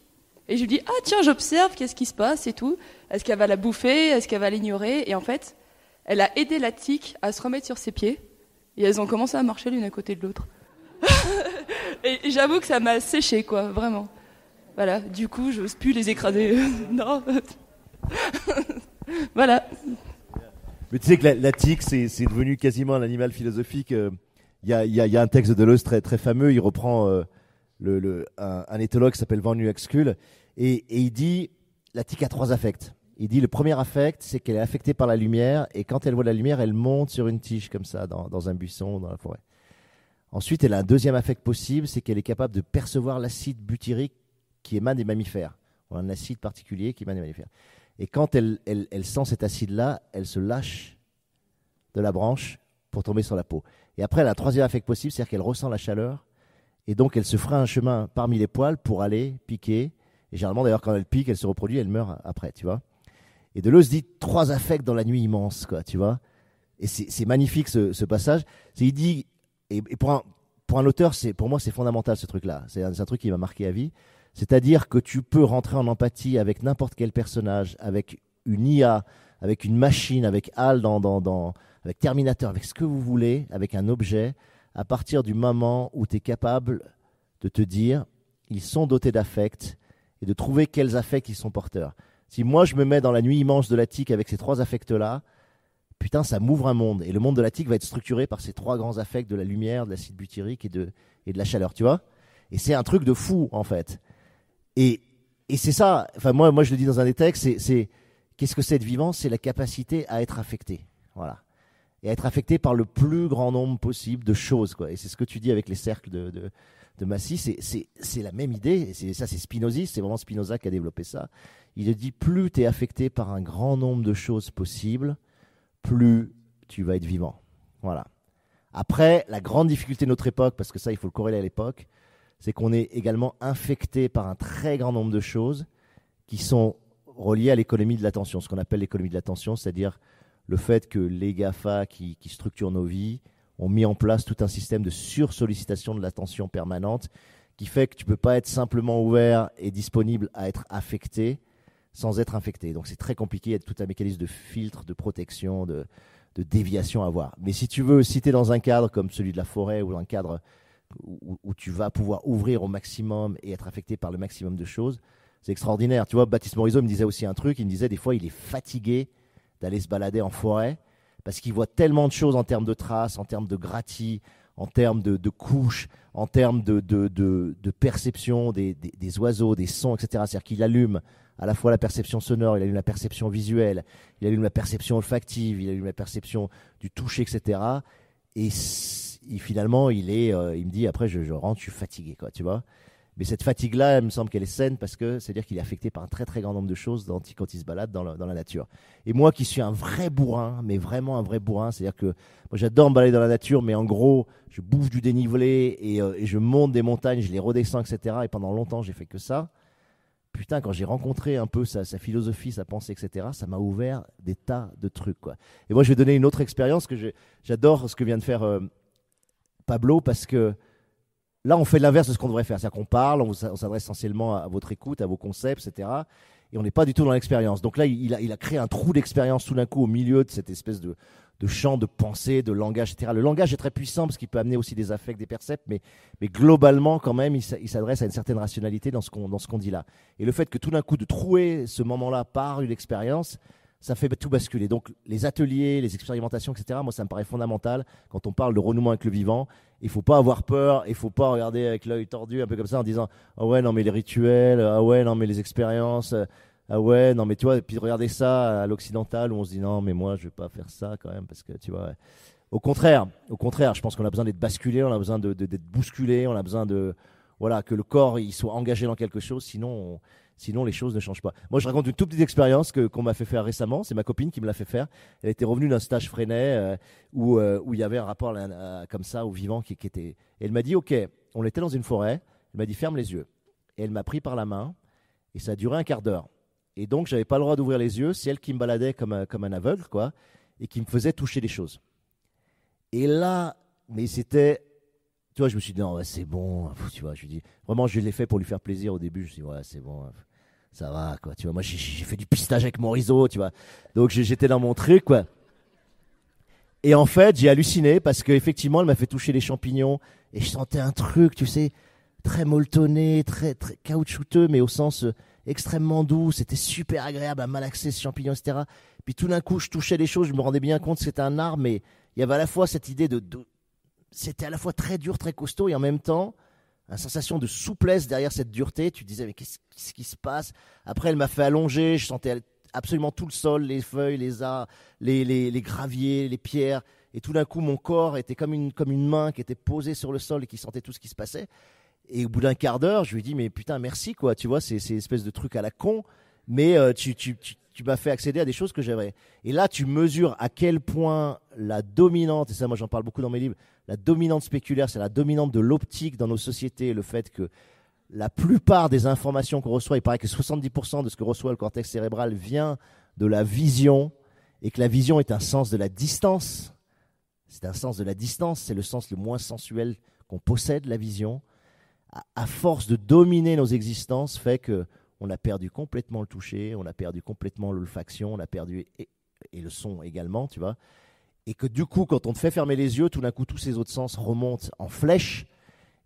Et je lui dis ah tiens j'observe qu'est-ce qui se passe et tout. Est-ce qu'elle va la bouffer Est-ce qu'elle va l'ignorer Et en fait elle a aidé la tique à se remettre sur ses pieds et elles ont commencé à marcher l'une à côté de l'autre. <laughs> et j'avoue que ça m'a séché quoi vraiment. Voilà, du coup, j'ose plus les écraser. <laughs> non. <laughs> voilà. Mais tu sais que la, tique, c'est, devenu quasiment un animal philosophique. Il euh, y a, un texte de Deleuze très, très fameux. Il reprend euh, le, un, éthologue qui s'appelle Van Nuakskull. Et, il dit la tique a trois affects. Il dit le premier affect, c'est qu'elle est affectée par la lumière. Et quand elle voit la lumière, elle monte sur une tige comme ça, dans, dans un buisson, dans la forêt. Ensuite, elle a un deuxième affect possible, c'est qu'elle est capable de percevoir l'acide butyrique qui émane des mammifères, a un acide particulier qui émane des mammifères. Et quand elle, elle, sent cet acide-là, elle se lâche de la branche pour tomber sur la peau. Et après, la troisième affect possible, c'est-à-dire qu'elle ressent la chaleur, et donc elle se fera un chemin parmi les poils pour aller piquer. Et généralement, d'ailleurs, quand elle pique, elle se reproduit, elle meurt après, tu vois. Et Deleuze dit trois affects dans la nuit immense, quoi, tu vois. Et c'est magnifique ce, passage. Il dit, et, pour, un, auteur, pour moi, c'est fondamental ce truc-là. C'est un, un, truc qui m'a marqué à vie. C'est-à-dire que tu peux rentrer en empathie avec n'importe quel personnage, avec une IA, avec une machine, avec HAL, dans, avec Terminator, avec ce que vous voulez, avec un objet, à partir du moment où tu es capable de te dire, ils sont dotés d'affects et de trouver quels affects ils sont porteurs. Si moi je me mets dans la nuit immense de la tique avec ces trois affects-là, putain, ça m'ouvre un monde. Et le monde de la tique va être structuré par ces trois grands affects de la lumière, de l'acide butyrique et de, et de la chaleur, tu vois Et c'est un truc de fou, en fait. Et, c'est ça, enfin moi, moi je le dis dans un des textes, c'est qu'est-ce que c'est être vivant C'est la capacité à être affecté. Voilà. Et à être affecté par le plus grand nombre possible de choses. Quoi. Et c'est ce que tu dis avec les cercles de, de, C'est la même idée. ça, c'est C'est vraiment Spinoza qui a développé ça. Il dit plus tu es affecté par un grand nombre de choses possibles, plus tu vas être vivant. Voilà. Après, la grande difficulté de notre époque, parce que ça, il faut le corréler à l'époque, c'est qu'on est également infecté par un très grand nombre de choses qui sont reliées à l'économie de l'attention, ce qu'on appelle l'économie de l'attention, c'est-à-dire le fait que les GAFA qui, structurent nos vies ont mis en place tout un système de sursollicitation de l'attention permanente qui fait que tu ne peux pas être simplement ouvert et disponible à être affecté sans être infecté. Donc c'est très compliqué, il y a tout un mécanisme de filtre, de protection, de, déviation à avoir. Mais si tu veux, citer dans un cadre comme celui de la forêt ou dans un cadre où, tu vas pouvoir ouvrir au maximum et être affecté par le maximum de choses, c'est extraordinaire. Tu vois, Baptiste Morisot me disait aussi un truc, il me disait des fois il est fatigué d'aller se balader en forêt parce qu'il voit tellement de choses en termes de traces, en termes de gratis, en termes de, couches, en termes de, de, perception des, oiseaux, des sons, etc. C'est-à-dire qu'il allume à la fois la perception sonore, il allume la perception visuelle, il allume la perception olfactive, il allume la perception du toucher, etc. Et il, finalement, il est, euh, il me dit après, je, rentre, je suis fatigué, quoi, tu vois. Mais cette fatigue-là, elle me semble qu'elle est saine parce que c'est-à-dire qu'il est affecté par un très très grand nombre de choses quand il se balade dans, la nature. Et moi qui suis un vrai bourrin, mais vraiment un vrai bourrin, c'est-à-dire que moi j'adore me balader dans la nature, mais en gros, je bouffe du dénivelé et, euh, je monte des montagnes, je les redescends, etc. Et pendant longtemps, j'ai fait que ça. Putain, quand j'ai rencontré un peu sa, philosophie, sa pensée, etc., ça m'a ouvert des tas de trucs. Quoi. Et moi, je vais donner une autre expérience que j'adore ce que vient de faire euh, Pablo, parce que là, on fait l'inverse de ce qu'on devrait faire. C'est-à-dire qu'on parle, on, s'adresse essentiellement à votre écoute, à vos concepts, etc. Et on n'est pas du tout dans l'expérience. Donc là, il a, créé un trou d'expérience tout d'un coup au milieu de cette espèce de, champ de pensée, de langage, etc. Le langage est très puissant parce qu'il peut amener aussi des affects, des percepts, mais, globalement, quand même, il s'adresse à une certaine rationalité dans ce qu'on dit là. Et le fait que tout d'un coup, de trouer ce moment-là par une expérience, ça fait tout basculer. Donc les ateliers, les expérimentations, etc., moi ça me paraît fondamental. Quand on parle de renouement avec le vivant, il ne faut pas avoir peur, il ne faut pas regarder avec l'œil tordu, un peu comme ça, en disant ah ouais non mais les rituels, ah ouais non mais les expériences, ah ouais non mais tu vois, et puis regarder ça à l'occidental où on se dit non mais moi je ne vais pas faire ça quand même parce que tu vois. Au contraire, au contraire, je pense qu'on a besoin d'être basculé, on a besoin d'être de, bousculé, on a besoin de voilà que le corps il soit engagé dans quelque chose, sinon Sinon, les choses ne changent pas. Moi, je raconte une toute petite expérience que, qu'on m'a fait faire récemment. C'est ma copine qui me l'a fait faire. Elle était revenue d'un stage freiné euh, euh, où, il y avait un rapport euh, comme ça au vivant qui, était. elle m'a dit Ok, on était dans une forêt. Elle m'a dit Ferme les yeux. Et elle m'a pris par la main et ça a duré un quart d'heure. Et donc, j'avais pas le droit d'ouvrir les yeux. C'est elle qui me baladait comme, un, comme un aveugle, quoi, et qui me faisait toucher les choses. Et là, mais c'était tu vois, je me suis dit, non, c'est bon, tu vois, je dis, vraiment, je l'ai fait pour lui faire plaisir au début, je me suis dit, ouais, c'est bon ça va quoi tu vois moi j'ai fait du pistage avec mon réseau, tu vois donc j'étais dans mon truc quoi et en fait j'ai halluciné parce qu'effectivement elle m'a fait toucher les champignons et je sentais un truc tu sais très molletonné très très caoutchouteux mais au sens euh, extrêmement doux c'était super agréable à malaxer ces champignons, etc puis tout d'un coup je touchais les choses je me rendais bien compte que c'était un arbre mais il y avait à la fois cette idée de... c'était à la fois très dur très costaud et en même temps une sensation de souplesse derrière cette dureté. Tu disais, mais qu'est-ce qui se passe Après, elle m'a fait allonger. Je sentais absolument tout le sol, les feuilles, les arbres, les, graviers, les pierres. Et tout d'un coup, mon corps était comme une, comme une main qui était posée sur le sol et qui sentait tout ce qui se passait. Et au bout d'un quart d'heure, je lui dis, mais putain, merci, quoi. Tu vois, c'est, c'est espèce de truc à la con. Mais euh, tu tu m'as fait accéder à des choses que j'aimerais. Et là, tu mesures à quel point la dominante, et ça, moi, j'en parle beaucoup dans mes livres, la dominante spéculaire, c'est la dominante de l'optique dans nos sociétés, le fait que la plupart des informations qu'on reçoit, il paraît que 70% de ce que reçoit le cortex cérébral vient de la vision, et que la vision est un sens de la distance. C'est un sens de la distance, c'est le sens le moins sensuel qu'on possède, la vision. À, à force de dominer nos existences, fait que on a perdu complètement le toucher, on a perdu complètement l'olfaction, on a perdu et, le son également, tu vois. Et que du coup, quand on te fait fermer les yeux, tout d'un coup, tous ces autres sens remontent en flèche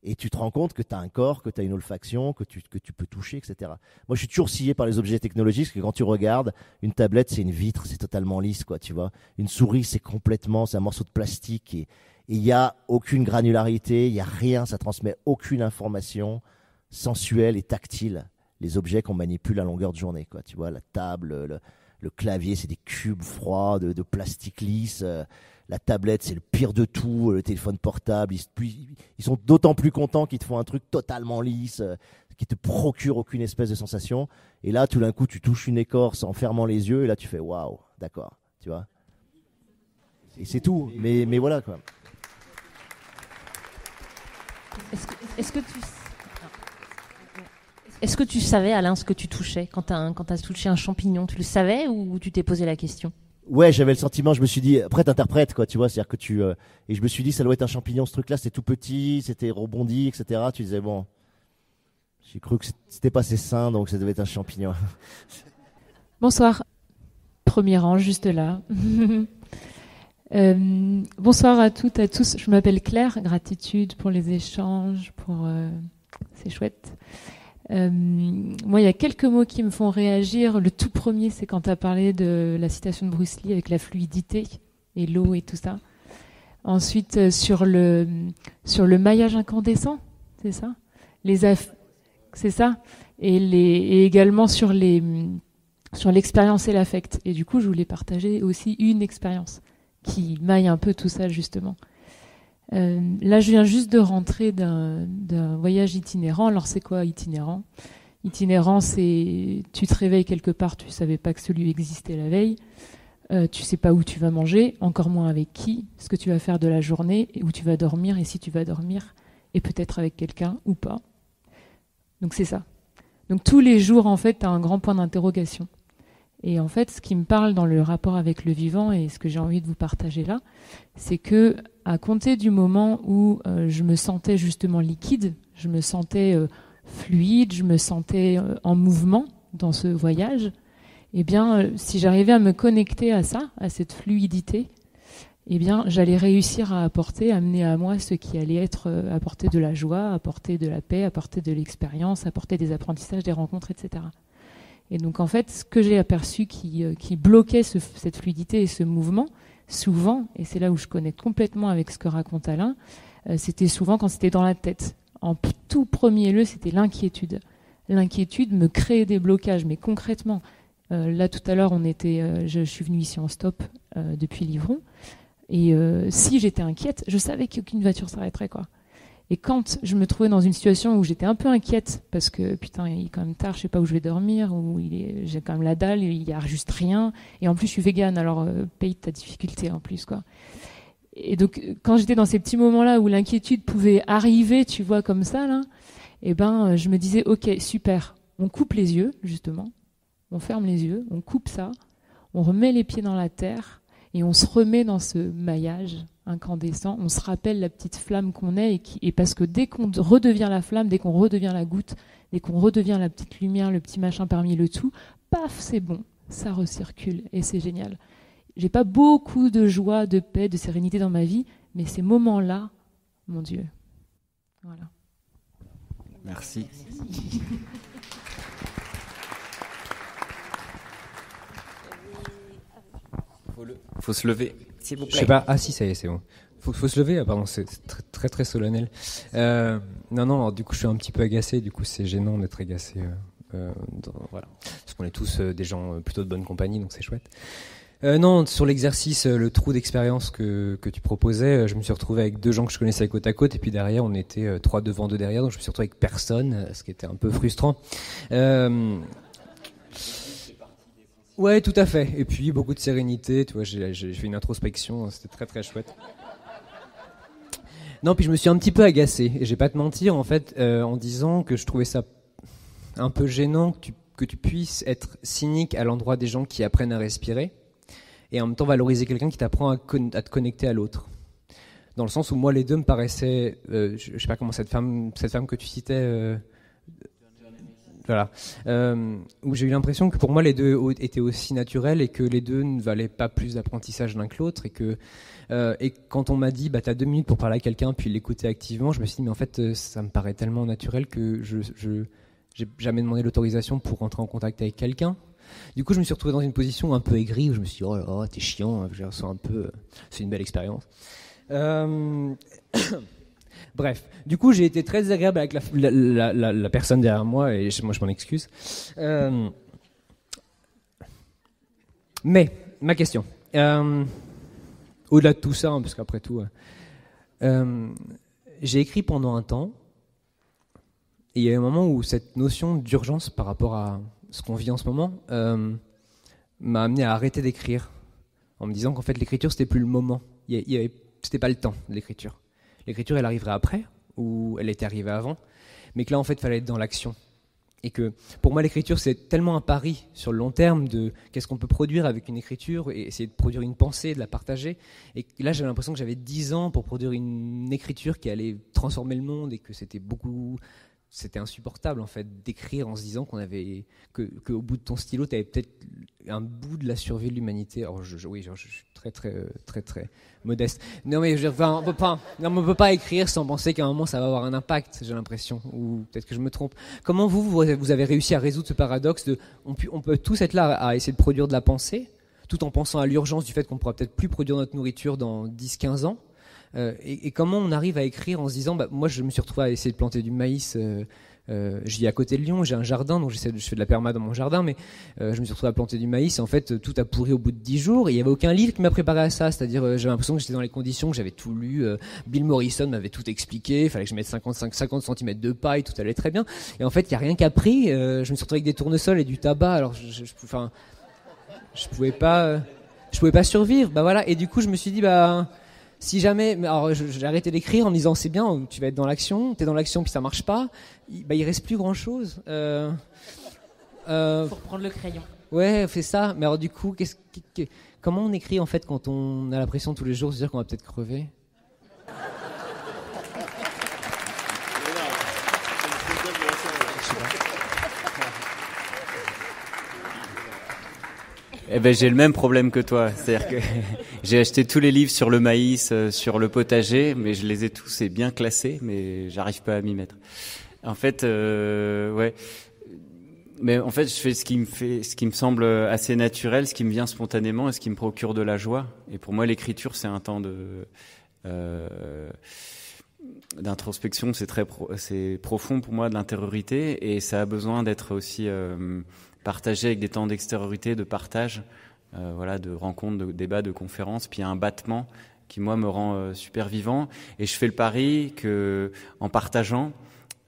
et tu te rends compte que tu as un corps, que tu as une olfaction, que tu, que tu peux toucher, etc. Moi, je suis toujours scié par les objets technologiques, parce que quand tu regardes, une tablette, c'est une vitre, c'est totalement lisse, quoi, tu vois. Une souris, c'est complètement, c'est un morceau de plastique, et il n'y a aucune granularité, il n'y a rien, ça transmet aucune information sensuelle et tactile les objets qu'on manipule à longueur de journée. Quoi. Tu vois, la table, le, clavier, c'est des cubes froids de, plastique lisse. Euh, la tablette, c'est le pire de tout. Euh, le téléphone portable, ils, sont d'autant plus contents qu'ils te font un truc totalement lisse, euh, qui te procure aucune espèce de sensation. Et là, tout d'un coup, tu touches une écorce en fermant les yeux, et là, tu fais waouh, d'accord, tu vois. Et c'est tout. Mais, mais voilà quoi. Est-ce que, que tu est-ce que tu savais, Alain, ce que tu touchais quand tu as, touché un champignon Tu le savais ou tu t'es posé la question Ouais, j'avais le sentiment, je me suis dit, après t'interprètes, quoi, tu vois, c'est-à-dire que tu. Euh, et je me suis dit, ça doit être un champignon, ce truc-là, c'était tout petit, c'était rebondi, etc. Tu disais, bon. J'ai cru que c'était pas assez sain, donc ça devait être un champignon. <laughs> Bonsoir. Premier rang, juste là. <laughs> Euh, bonsoir à toutes, à tous. Je m'appelle Claire. Gratitude pour les échanges, pour. Euh, c'est chouette. Euh, moi, il y a quelques mots qui me font réagir. Le tout premier, c'est quand tu as parlé de la citation de Bruce Lee avec la fluidité et l'eau et tout ça. Ensuite, euh, sur le, sur le maillage incandescent, c'est ça Les C'est ça et, les, et également sur les sur l'expérience et l'affect. Et du coup, je voulais partager aussi une expérience qui maille un peu tout ça, justement. Euh, là, je viens juste de rentrer d'un voyage itinérant. Alors, c'est quoi itinérant Itinérant, c'est tu te réveilles quelque part, tu savais pas que ce lieu existait la veille. Euh, tu sais pas où tu vas manger, encore moins avec qui, ce que tu vas faire de la journée, et où tu vas dormir, et si tu vas dormir, et peut-être avec quelqu'un ou pas. Donc c'est ça. Donc tous les jours, en fait, tu un grand point d'interrogation. Et en fait, ce qui me parle dans le rapport avec le vivant et ce que j'ai envie de vous partager là, c'est que à compter du moment où euh, je me sentais justement liquide, je me sentais euh, fluide, je me sentais euh, en mouvement dans ce voyage, eh bien, si j'arrivais à me connecter à ça, à cette fluidité, eh bien, j'allais réussir à apporter, à amener à moi ce qui allait être apporter de la joie, apporter de la paix, apporter de l'expérience, apporter des apprentissages, des rencontres, etc. Et donc, en fait, ce que j'ai aperçu qui, bloquait cette fluidité et ce mouvement, souvent, et c'est là où je connais complètement avec ce que raconte Alain, euh, c'était souvent quand c'était dans la tête. En tout premier lieu, c'était l'inquiétude. L'inquiétude me créait des blocages, mais concrètement, euh, là tout à l'heure, on était, euh, je, suis venue ici en stop depuis Livron, et si j'étais inquiète, je savais qu'aucune voiture s'arrêterait, quoi. Et quand je me trouvais dans une situation où j'étais un peu inquiète, parce que putain, il est quand même tard, je sais pas où je vais dormir, ou j'ai quand même la dalle, il y a juste rien, et en plus je suis végane, alors euh, paye ta difficulté en plus, quoi. Et donc, quand j'étais dans ces petits moments-là où l'inquiétude pouvait arriver, tu vois, comme ça, là, et eh ben, je me disais, ok, super, on coupe les yeux, justement, on ferme les yeux, on coupe ça, on remet les pieds dans la terre et on se remet dans ce maillage incandescent, on se rappelle la petite flamme qu'on est et, parce que dès qu'on redevient la flamme, dès qu'on redevient la goutte, dès qu'on redevient la petite lumière, le petit machin parmi le tout, paf, c'est bon, ça recircule et c'est génial. J'ai pas beaucoup de joie, de paix, de sérénité dans ma vie, mais ces moments-là, mon Dieu. Voilà. Merci. Merci. Faut se lever. Je sais pas. Ah si, ça y est, c'est bon. Faut, faut se lever, ah, pardon, c'est très, très très solennel. Euh, non, non, du coup je suis un petit peu agacé, du coup c'est gênant d'être agacé. Euh, euh voilà. Parce qu'on est tous euh, des gens euh, plutôt de bonne compagnie, donc c'est chouette. Euh, non, sur l'exercice, le trou d'expérience que, que tu proposais, je me suis retrouvé avec deux gens que je connaissais côte à côte, et puis derrière, on était trois devant, deux derrière, donc je me suis retrouvé avec personne, ce qui était un peu frustrant. Euh, Ouais, tout à fait. Et puis beaucoup de sérénité. Tu vois, j'ai fait une introspection. Hein, c'était très très chouette. Non, puis je me suis un petit peu agacé. Et j'ai pas te mentir en fait euh, en disant que je trouvais ça un peu gênant que tu, puisses être cynique à l'endroit des gens qui apprennent à respirer et en même temps valoriser quelqu'un qui t'apprend à, te connecter à l'autre dans le sens où moi les deux me paraissaient, euh, je, sais pas comment cette femme, cette femme que tu citais, euh, voilà. où euh, j'ai eu l'impression que pour moi, les deux étaient aussi naturels et que les deux ne valaient pas plus d'apprentissage l'un que l'autre. Et, que, euh, et quand on m'a dit, bah, as deux minutes pour parler à quelqu'un puis l'écouter activement, je me suis dit, mais en fait, euh, ça me paraît tellement naturel que je. n'ai j'ai jamais demandé l'autorisation pour rentrer en contact avec quelqu'un. Du coup, je me suis retrouvé dans une position un peu aigrie où je me suis dit, oh là t'es chiant, hein, je ressens un peu, c'est une belle expérience. Bref, du coup, j'ai été très agréable avec la, personne derrière moi, et moi, je m'en excuse. Euh, mais, ma question, euh, au-delà de tout ça, hein, parce qu'après tout, euh, j'ai écrit pendant un temps, et il y a eu un moment où cette notion d'urgence par rapport à ce qu'on vit en ce moment m'a amené à arrêter d'écrire, en me disant qu'en fait, l'écriture, c'était plus le moment, c'était pas le temps de l'écriture l'écriture, elle arriverait après, ou elle était arrivée avant, mais que là, en fait, il fallait être dans l'action. Et que pour moi, l'écriture, c'est tellement un pari sur le long terme de qu'est-ce qu'on peut produire avec une écriture et essayer de produire une pensée, de la partager. Et là, j'avais l'impression que j'avais 10 ans pour produire une écriture qui allait transformer le monde et que c'était beaucoup c'était insupportable en fait d'écrire en se disant qu'on avait que, au bout de ton stylo tu avais peut-être un bout de la survie de l'humanité alors je, oui je, suis très très euh, très très modeste non mais je, on peut pas non, peut pas écrire sans penser qu'à un moment ça va avoir un impact j'ai l'impression ou peut-être que je me trompe comment vous vous avez réussi à résoudre ce paradoxe de on, peut tous être là à essayer de produire de la pensée tout en pensant à l'urgence du fait qu'on pourra peut-être plus produire notre nourriture dans 10 15 ans euh, et, comment on arrive à écrire en se disant, bah, moi je me suis retrouvé à essayer de planter du maïs. Euh, euh ai à côté de Lyon, j'ai un jardin, donc j'essaie de, je fais de la perma dans mon jardin, mais euh, je me suis retrouvé à planter du maïs. et En fait, tout a pourri au bout de dix jours. Et il n'y avait aucun livre qui m'a préparé à ça. C'est-à-dire, j'avais l'impression que j'étais dans les conditions, que j'avais tout lu. Bill Morrison m'avait tout expliqué. Il fallait que je mette 55, 50 cm de paille, tout allait très bien. Et en fait, il n'y a rien qu'à pris. je me suis retrouvé avec des tournesols et du tabac. Alors, je, je, je pouvais pas, je pouvais pas survivre. Bah voilà. Et du coup, je me suis dit, bah si jamais, alors j'ai arrêté d'écrire en me disant c'est bien, tu vas être dans l'action, tu es dans l'action puis ça marche pas, il, bah, reste plus grand chose. Pour euh, euh, prendre le crayon. Ouais, fait ça. Mais alors du coup, comment on écrit en fait quand on a la pression tous les jours, se dire qu'on va peut-être crever Eh ben j'ai le même problème que toi, c'est-à-dire que <laughs> j'ai acheté tous les livres sur le maïs, euh, sur le potager, mais je les ai tous et bien classés, mais j'arrive pas à m'y mettre. En fait, euh, ouais. Mais en fait, je fais ce qui me fait, ce qui me semble assez naturel, ce qui me vient spontanément et ce qui me procure de la joie. Et pour moi, l'écriture, c'est un temps de euh, d'introspection, c'est très c'est profond pour moi de l'intériorité et ça a besoin d'être aussi euh, partager avec des temps d'extériorité, de partage, euh, voilà, de rencontres, de débats, de conférences. Puis un battement qui moi me rend euh, super vivant. Et je fais le pari que en partageant,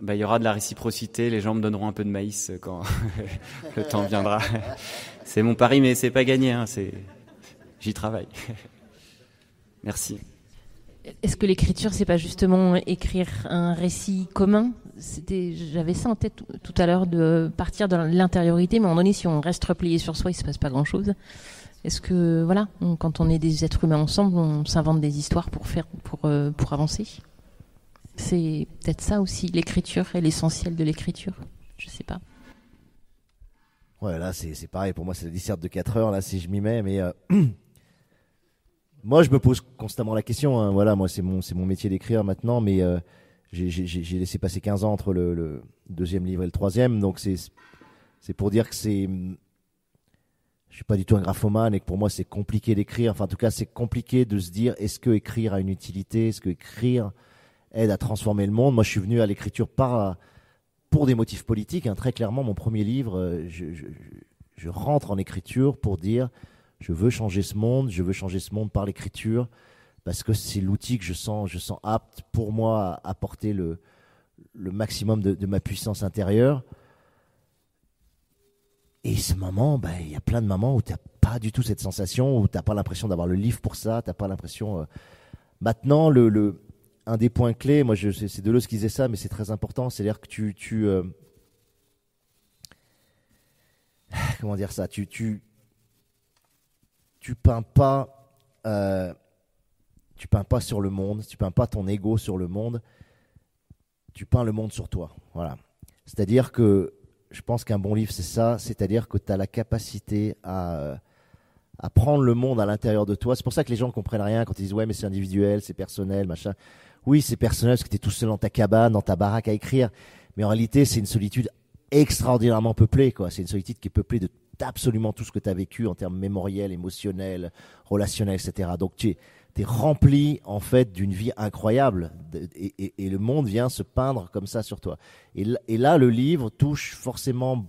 bah, il y aura de la réciprocité. Les gens me donneront un peu de maïs quand <laughs> le temps viendra. c'est mon pari, mais c'est pas gagné. Hein. c'est j'y travaille. <laughs> Merci. Est-ce que l'écriture, c'est pas justement écrire un récit commun j'avais ça en tête tout à l'heure de partir de l'intériorité, mais à un moment donné, si on reste replié sur soi, il se passe pas grand-chose. Est-ce que voilà, quand on est des êtres humains ensemble, on s'invente des histoires pour faire, pour euh, pour avancer C'est peut-être ça aussi l'écriture et l'essentiel de l'écriture. Je sais pas. Ouais, là c'est pareil. Pour moi, c'est la disserte de 4 heures. Là, si je m'y mets, mais euh, <clears throat> Moi, je me pose constamment la question. Hein. Voilà, moi, c'est mon, mon métier d'écrire maintenant, mais euh, j'ai, laissé passer 15 ans entre le, deuxième livre et le troisième, donc c'est, pour dire que c'est. Je suis pas du tout un graphomane et que pour moi, c'est compliqué d'écrire. Enfin, en tout cas, c'est compliqué de se dire est-ce que écrire a une utilité Est-ce que écrire aide à transformer le monde Moi, je suis venu à l'écriture pour des motifs politiques. Hein. Très clairement, mon premier livre, euh, je, je rentre en écriture pour dire je veux changer ce monde, je veux changer ce monde par l'écriture, parce que c'est l'outil que je sens, je sens apte pour moi à apporter le, maximum de, ma puissance intérieure. Et ce moment, bah, il y a plein de moments où tu n'as pas du tout cette sensation, où tu n'as pas l'impression d'avoir le livre pour ça, tu n'as pas l'impression... Euh. Maintenant, le, le, un des points clés, moi c'est Deleuze qui disait ça, mais c'est très important, c'est-à-dire que tu... tu euh, <sighs> Comment dire ça tu, tu, tu peins pas, euh, tu peins pas sur le monde, tu peins pas ton ego sur le monde, tu peins le monde sur toi. Voilà. C'est-à-dire que je pense qu'un bon livre, c'est ça, c'est-à-dire que tu as la capacité à, à prendre le monde à l'intérieur de toi. C'est pour ça que les gens comprennent rien quand ils disent ouais mais c'est individuel, c'est personnel, machin. Oui, c'est personnel parce que tu es tout seul dans ta cabane, dans ta baraque à écrire, mais en réalité, c'est une solitude extraordinairement peuplée quoi, c'est une solitude qui est peuplée de absolument tout ce que tu as vécu en termes mémoriels, émotionnels, relationnels, etc. Donc tu es, rempli en fait d'une vie incroyable et, le monde vient se peindre comme ça sur toi. Et, là, le livre touche forcément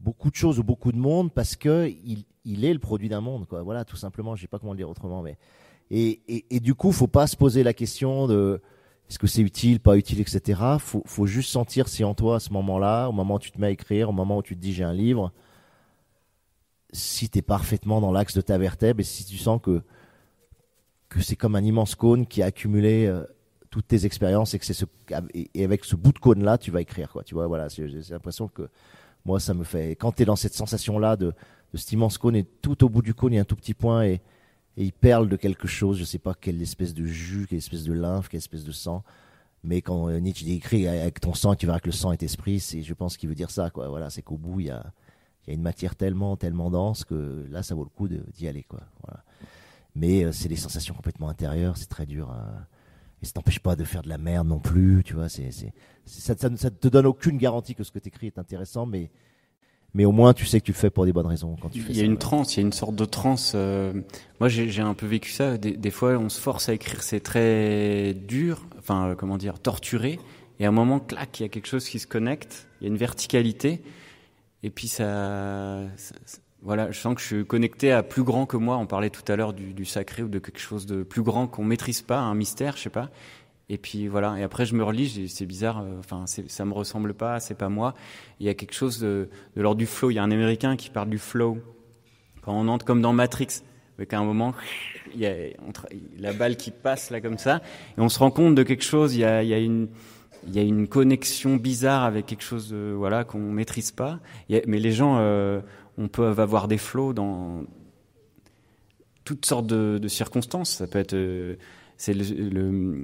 beaucoup de choses ou beaucoup de monde parce que il, est le produit d'un monde. Voilà, tout simplement. Je sais pas comment le dire autrement, mais et, du coup, faut pas se poser la question de est-ce que c'est utile, pas utile, etc. Faut, faut juste sentir si en toi, à ce moment-là, au moment où tu te mets à écrire, au moment où tu te dis j'ai un livre, si tu es parfaitement dans l'axe de ta vertèbre et si tu sens que, que c'est comme un immense cône qui a accumulé euh, toutes tes expériences et que c'est ce, et avec ce bout de cône là, tu vas écrire quoi. Tu vois, voilà, j'ai l'impression que moi ça me fait. Quand tu es dans cette sensation là de, de cet immense cône et tout au bout du cône il y a un tout petit point et, il perle de quelque chose, je sais pas quelle espèce de jus, quelle espèce de lymphe, quelle espèce de sang. Mais quand euh, Nietzsche décrit avec ton sang, tu verras que le sang est esprit, c'est, je pense qu'il veut dire ça, quoi. Voilà, c'est qu'au bout, il y a, il y a une matière tellement, tellement dense que là, ça vaut le coup d'y aller. Quoi. Voilà. Mais euh, c'est des sensations complètement intérieures, c'est très dur. Et ça t'empêche pas de faire de la merde non plus, tu vois. C'est, ça, ne te donne aucune garantie que ce que tu écris est intéressant, mais, mais au moins tu sais que tu le fais pour des bonnes raisons. Quand tu fais il y a une transe, il y a une sorte de transe. Euh, moi, j'ai, un peu vécu ça. Des, des, fois, on se force à écrire, c'est très dur, enfin, euh, comment dire, torturé. Et à un moment, clac, il y a quelque chose qui se connecte, il y a une verticalité. Et puis ça, voilà, je sens que je suis connecté à plus grand que moi. On parlait tout à l'heure du, sacré ou de quelque chose de plus grand qu'on maîtrise pas, un mystère, je sais pas. Et puis voilà. Et après, je me relis. C'est bizarre. Euh, enfin, ne ça me ressemble pas. C'est pas moi. Il y a quelque chose de, l'ordre du flow. Il y a un Américain qui parle du flow. Quand on entre comme dans Matrix, avec un moment, il y a la balle qui passe là comme ça, et on se rend compte de quelque chose. Il il y a une il y a une connexion bizarre avec quelque chose qu'on euh, voilà qu'on maîtrise pas. mais les gens, euh, on peut avoir des flots dans toutes sortes de, circonstances. Ça peut être euh, c'est le,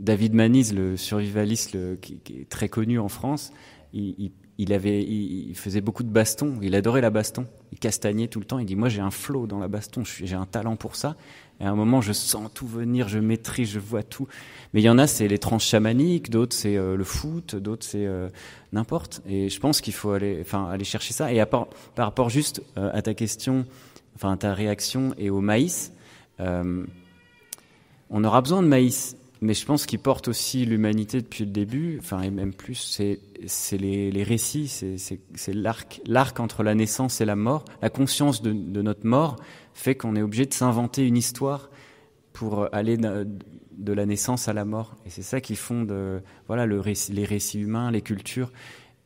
David Maniz, le survivaliste qui, est très connu en France, il, il, faisait beaucoup de baston. Il adorait la baston. Il castagnait tout le temps. Il dit Moi, j'ai un flow dans la baston. J'ai un talent pour ça. Et à un moment, je sens tout venir. Je maîtrise. Je vois tout. Mais il y en a, c'est les tranches chamaniques. D'autres, c'est euh, le foot. D'autres, c'est euh, n'importe. Et je pense qu'il faut aller, chercher ça. Et par rapport juste euh, à ta question, enfin, à ta réaction et au maïs, on aura besoin de maïs mais je pense qu'il porte aussi l'humanité depuis le début, enfin et même plus, c'est les, récits, c'est l'arc entre la naissance et la mort. La conscience de, notre mort fait qu'on est obligé de s'inventer une histoire pour euh, aller de, la naissance à la mort. Et c'est ça qui fonde euh, voilà les récits humains, les cultures.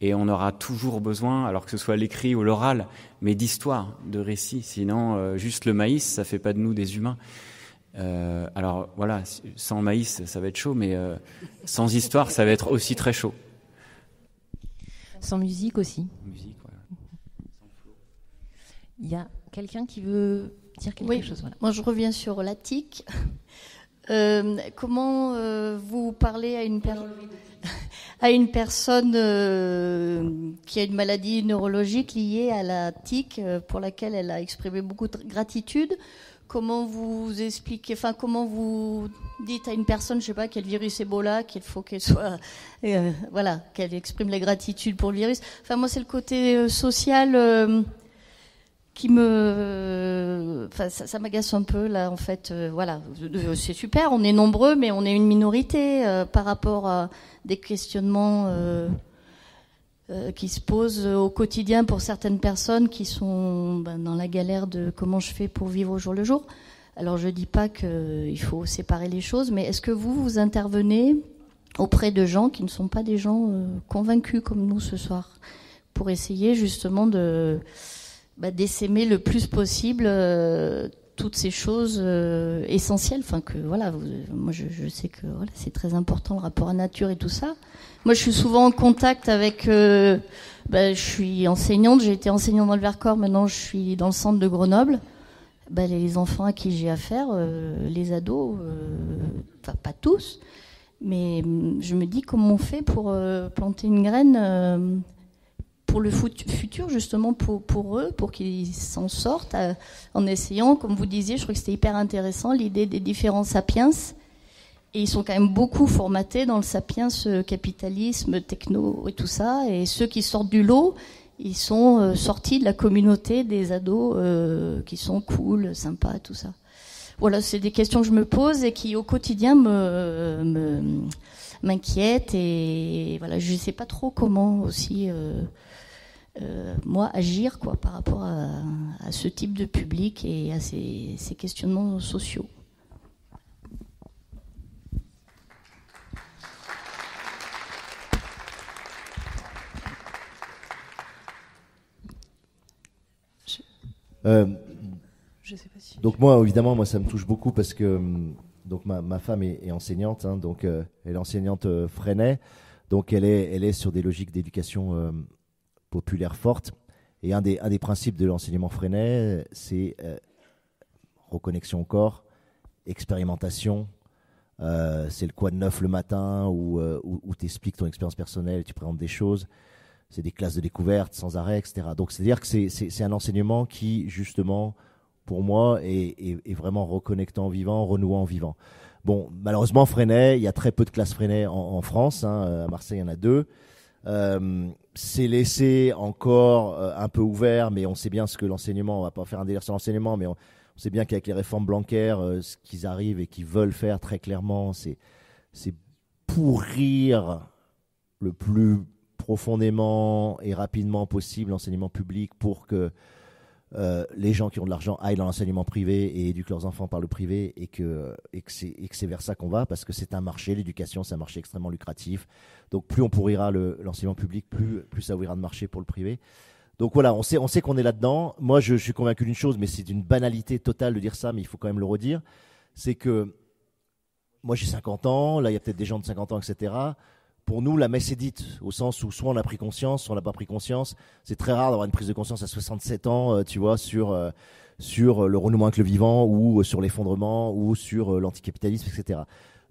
Et on aura toujours besoin, alors que ce soit l'écrit ou l'oral, mais d'histoires, de récits. Sinon, euh, juste le maïs, ça ne fait pas de nous des humains. Euh, alors voilà, sans maïs, ça va être chaud, mais euh, sans histoire, ça va être aussi très chaud. Sans musique aussi. Musique, voilà. Il y a quelqu'un qui veut dire quelque chose. Moi, je reviens sur la tique. Euh, comment vous parlez à une, <laughs> à une personne qui a une maladie neurologique liée à la tique pour laquelle elle a exprimé beaucoup de gratitude comment vous expliquez, enfin comment vous dites à une personne, je sais pas, quel virus Ebola, qu'il faut qu'elle soit, euh, voilà, qu'elle exprime la gratitude pour le virus. Enfin moi c'est le côté euh, social euh, qui me, enfin ça, m'agace un peu là en fait. voilà, c'est super, on est nombreux, mais on est une minorité par rapport à des questionnements. Euh, qui se posent au quotidien pour certaines personnes qui sont ben, dans la galère de comment je fais pour vivre au jour le jour. Alors je ne dis pas qu'il euh, faut séparer les choses, mais est-ce que vous, vous intervenez auprès de gens qui ne sont pas des gens euh, convaincus comme nous ce soir, pour essayer justement de bah, le plus possible toutes ces choses euh, essentielles. Enfin, que voilà, moi je, sais que c'est très important le rapport à nature et tout ça. Moi, je suis souvent en contact avec. Euh, bah, je suis enseignante, j'ai été enseignante dans le Vercors, maintenant je suis dans le centre de Grenoble. Bah, les enfants à qui j'ai affaire, euh, les ados, pas tous, mais hum, je me dis comment on fait pour planter une graine pour le futur, justement, pour, pour eux, pour qu'ils s'en sortent, euh, en essayant, comme vous disiez, je trouve que c'était hyper intéressant, l'idée des différents sapiens. Et ils sont quand même beaucoup formatés dans le sapiens, euh, capitalisme, techno et tout ça. Et ceux qui sortent du lot, ils sont euh, sortis de la communauté des ados qui sont cool, sympas, tout ça. Voilà, c'est des questions que je me pose et qui au quotidien me, m'inquiètent et voilà, je ne sais pas trop comment aussi. Euh, moi, agir quoi, par rapport à, ce type de public et à ces, questionnements sociaux. Donc moi, évidemment, moi, ça me touche beaucoup parce que hum, donc ma, femme est, enseignante, hein, donc euh, elle est enseignante euh, Freinet, donc elle est, elle est sur des logiques d'éducation populaire forte. Et un des, un des principes de l'enseignement Freinet, c'est euh, reconnexion au corps, expérimentation. Euh, c'est le quoi de neuf le matin où, euh, où, tu expliques ton expérience personnelle, tu présentes des choses. C'est des classes de découverte sans arrêt, etc. Donc c'est-à-dire que c'est un enseignement qui, justement, pour moi, est, est, vraiment reconnectant vivant, renouant vivant. Bon, malheureusement, Freinet, il y a très peu de classes Freinet en, France. Hein, à Marseille, il y en a deux. Euh, c'est laissé encore euh, un peu ouvert, mais on sait bien ce que l'enseignement, on va pas faire un délire sur l'enseignement, mais on, sait bien qu'avec les réformes bancaires, euh, ce qu'ils arrivent et qu'ils veulent faire très clairement, c'est pourrir le plus profondément et rapidement possible l'enseignement public pour que euh, les gens qui ont de l'argent aillent dans l'enseignement privé et éduquent leurs enfants par le privé et que, et c'est vers ça qu'on va parce que c'est un marché, l'éducation, c'est un marché extrêmement lucratif. Donc plus on pourrira l'enseignement public, plus, plus ça ouvrira de marché pour le privé. Donc voilà, on sait, on sait qu'on est là-dedans. Moi, je, je suis convaincu d'une chose, mais c'est une banalité totale de dire ça, mais il faut quand même le redire. C'est que moi, j'ai 50 ans, là, il y a peut-être des gens de 50 ans, etc pour nous, la messe est dite, au sens où soit on a pris conscience, soit on n'a pas pris conscience. C'est très rare d'avoir une prise de conscience à 67 ans, euh, tu vois, sur, euh, sur euh, le renouement avec le vivant, ou sur l'effondrement, ou sur l'anticapitalisme, etc.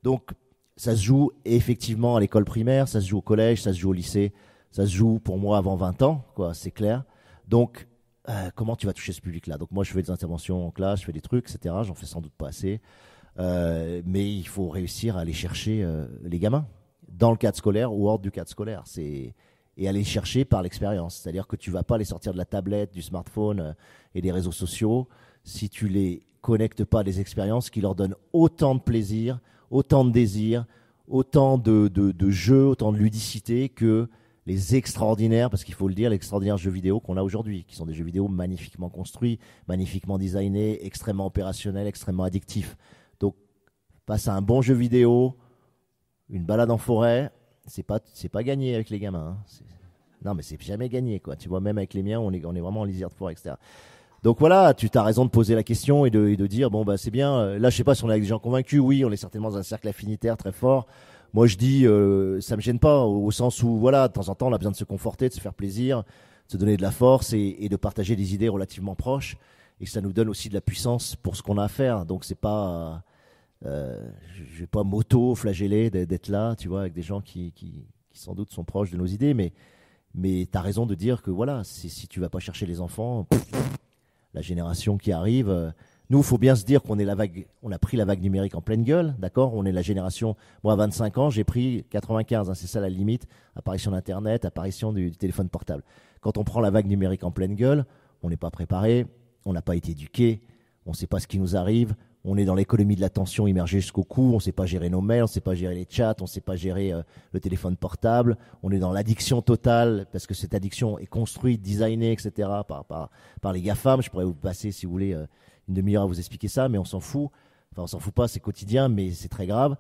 Donc, ça se joue effectivement à l'école primaire, ça se joue au collège, ça se joue au lycée, ça se joue pour moi avant 20 ans, quoi, c'est clair. Donc, comment tu vas toucher ce public-là Donc, moi, je fais des interventions en classe, je fais des trucs, etc. J'en fais sans doute pas assez. mais il faut réussir à aller chercher les gamins dans le cadre scolaire ou hors du cadre scolaire. C'est et aller chercher par l'expérience. C'est-à-dire que tu vas pas les sortir de la tablette, du smartphone euh, et des réseaux sociaux si tu les connectes pas à des expériences qui leur donnent autant de plaisir, autant de désir, autant de, jeux, autant de ludicité que les extraordinaires, parce qu'il faut le dire, les extraordinaires jeux vidéo qu'on a aujourd'hui, qui sont des jeux vidéo magnifiquement construits, magnifiquement designés, extrêmement opérationnels, extrêmement addictifs. Donc, passe à un bon jeu vidéo, une balade en forêt, c'est pas, c'est pas gagné avec les gamins. Hein. Non, mais c'est jamais gagné, quoi. Tu vois, même avec les miens, on est, on est vraiment en lisière de forêt, etc. Donc voilà, tu as raison de poser la question et de, dire, bon, bah, c'est bien. Euh, là, je sais pas si on est avec des gens convaincus. Oui, on est certainement dans un cercle affinitaire très fort. Moi, je dis, euh, ça me gêne pas, au sens où, voilà, de temps en temps, on a besoin de se conforter, de se faire plaisir, de se donner de la force et, de partager des idées relativement proches. Et ça nous donne aussi de la puissance pour ce qu'on a à faire. Donc, c'est pas, euh, je je vais pas m'auto-flageller d'être là, tu vois, avec des gens qui, qui, sans doute sont proches de nos idées, mais, mais tu as raison de dire que voilà, si, si tu vas pas chercher les enfants, la génération qui arrive, nous euh, nous, faut bien se dire qu'on est la vague, on a pris la vague numérique en pleine gueule, d'accord On est la génération, moi à 25 ans, j'ai pris 95, hein, c'est ça la limite, apparition d'Internet, apparition du, du téléphone portable. Quand on prend la vague numérique en pleine gueule, on n'est pas préparé, on n'a pas été éduqué, on ne sait pas ce qui nous arrive, on est dans l'économie de l'attention immergée jusqu'au cou, on ne sait pas gérer nos mails, on ne sait pas gérer les chats, on ne sait pas gérer euh, le téléphone portable, on est dans l'addiction totale parce que cette addiction est construite, designée, etc. par par par les GAFAM. Je pourrais vous passer si vous voulez euh, une demi-heure à vous expliquer ça, mais on s'en fout. Enfin, on s'en fout pas, c'est quotidien, mais c'est très grave.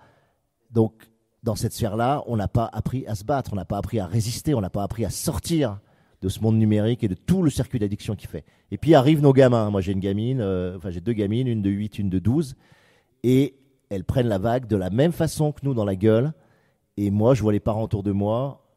Donc dans cette sphère-là, on n'a pas appris à se battre, on n'a pas appris à résister, on n'a pas appris à sortir de ce monde numérique et de tout le circuit d'addiction qu'il fait. Et puis arrivent nos gamins. Moi, j'ai une gamine, euh, enfin, j'ai deux gamines, une de 8, une de 12. Et elles prennent la vague de la même façon que nous dans la gueule. Et moi, je vois les parents autour de moi.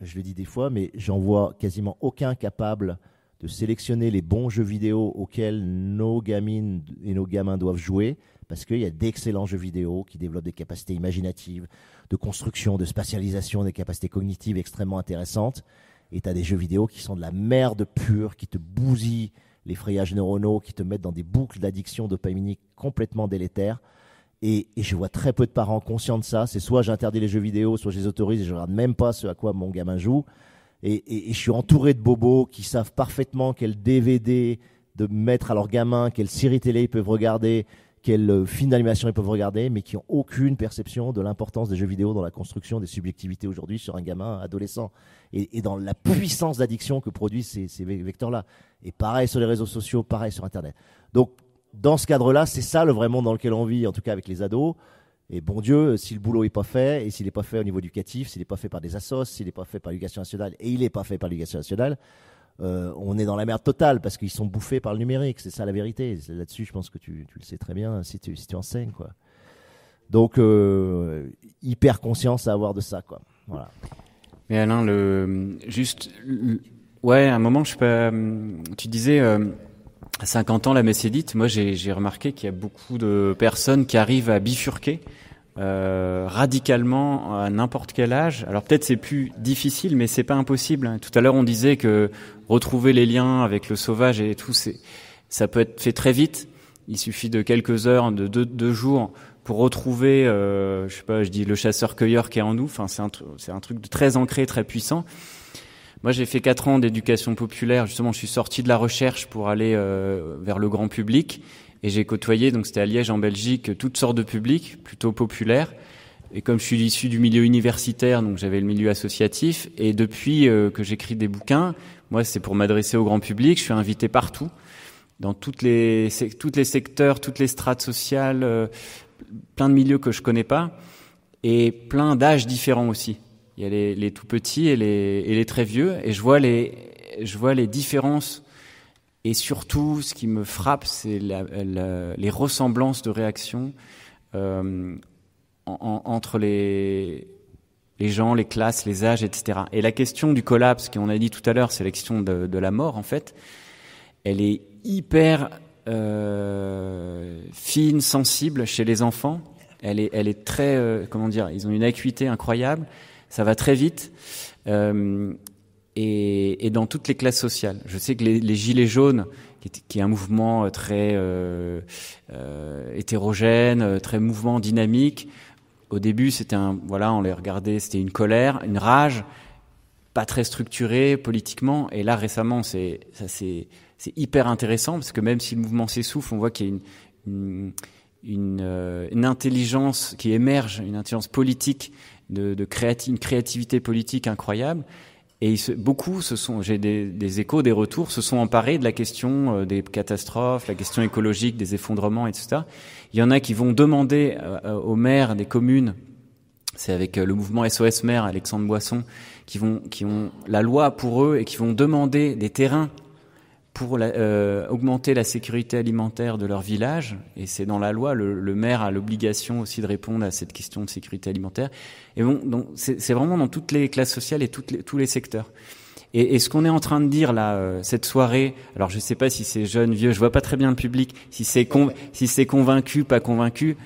Je le dis des fois, mais j'en vois quasiment aucun capable de sélectionner les bons jeux vidéo auxquels nos gamines et nos gamins doivent jouer, parce qu'il y a d'excellents jeux vidéo qui développent des capacités imaginatives, de construction, de spatialisation, des capacités cognitives extrêmement intéressantes. Et t'as des jeux vidéo qui sont de la merde pure, qui te bousillent les frayages neuronaux, qui te mettent dans des boucles d'addiction dopaminique complètement délétères. Et, je vois très peu de parents conscients de ça. C'est soit j'interdis les jeux vidéo, soit je les autorise et je regarde même pas ce à quoi mon gamin joue. Et, je suis entouré de bobos qui savent parfaitement quel DVD de mettre à leur gamin, quelle série télé ils peuvent regarder, quel euh, film d'animation ils peuvent regarder, mais qui ont aucune perception de l'importance des jeux vidéo dans la construction des subjectivités aujourd'hui sur un gamin adolescent et, dans la puissance d'addiction que produisent ces, ces vecteurs-là. Et pareil sur les réseaux sociaux, pareil sur Internet. Donc, dans ce cadre-là, c'est ça le vrai monde dans lequel on vit, en tout cas avec les ados. Et bon Dieu, euh, si le boulot n'est pas fait, et s'il n'est pas fait au niveau éducatif, s'il n'est pas fait par des assos, s'il n'est pas fait par l'éducation nationale, et il n'est pas fait par l'éducation nationale, euh, on est dans la merde totale parce qu'ils sont bouffés par le numérique. C'est ça la vérité. Là-dessus, je pense que tu, le sais très bien si tu, si tu enseignes. Quoi. Donc, euh, hyper conscience à avoir de ça. Quoi. Voilà. Mais Alain, le, juste. ouais, un moment, je pas, hum, tu disais. Euh, à 50 ans, la messe moi j'ai remarqué qu'il y a beaucoup de personnes qui arrivent à bifurquer euh, radicalement à n'importe quel âge. Alors peut-être c'est plus difficile, mais c'est pas impossible. Hein. Tout à l'heure on disait que retrouver les liens avec le sauvage et tout, c'est ça peut être fait très vite. Il suffit de quelques heures, de deux, jours pour retrouver, euh, je sais pas, je dis le chasseur-cueilleur qui est en nous. Enfin, c'est un, truc de très ancré, très puissant. Moi, j'ai fait quatre ans d'éducation populaire. Justement, je suis sorti de la recherche pour aller euh, vers le grand public. Et j'ai côtoyé, donc c'était à Liège en Belgique, toutes sortes de publics, plutôt populaires. Et comme je suis issu du milieu universitaire, donc j'avais le milieu associatif. Et depuis euh, que j'écris des bouquins, moi c'est pour m'adresser au grand public. Je suis invité partout, dans toutes les toutes les secteurs, toutes les strates sociales, euh, plein de milieux que je connais pas, et plein d'âges différents aussi. Il y a les, tout petits et les, et les très vieux. Et je vois les je vois les différences et surtout, ce qui me frappe, c'est les ressemblances de réaction euh, entre les, gens, les classes, les âges, etc. Et la question du collapse, qu'on a dit tout à l'heure, c'est la question de, la mort, en fait, elle est hyper euh, fine, sensible chez les enfants. Elle est, elle est très, euh, comment dire, ils ont une acuité incroyable, ça va très vite et, et, dans toutes les classes sociales. Je sais que les, les Gilets jaunes, qui est, qui est, un mouvement euh, très euh, euh, hétérogène, euh, très mouvement dynamique, au début, c'était un, voilà, on les regardait, c'était une colère, une rage, pas très structurée politiquement. Et là, récemment, c'est, ça, c'est, c'est hyper intéressant parce que même si le mouvement s'essouffle, on voit qu'il y a une, une, une, euh, intelligence qui émerge, une intelligence politique, de, de une créativité politique incroyable. Et beaucoup se sont, j'ai des, échos, des retours, se sont emparés de la question euh, des catastrophes, la question écologique, des effondrements, etc. Il y en a qui vont demander euh, euh, aux maires des communes, c'est avec le mouvement SOS Maire, Alexandre Boisson, qui vont, qui ont la loi pour eux et qui vont demander des terrains pour euh, augmenter la sécurité alimentaire de leur village, et c'est dans la loi, le, maire a l'obligation aussi de répondre à cette question de sécurité alimentaire. Et bon, donc c'est vraiment dans toutes les classes sociales et toutes les, tous les secteurs. Et, ce qu'on est en train de dire là, euh, cette soirée, alors je ne sais pas si c'est jeune, vieux, je vois pas très bien le public, si c'est si c'est convaincu, pas convaincu.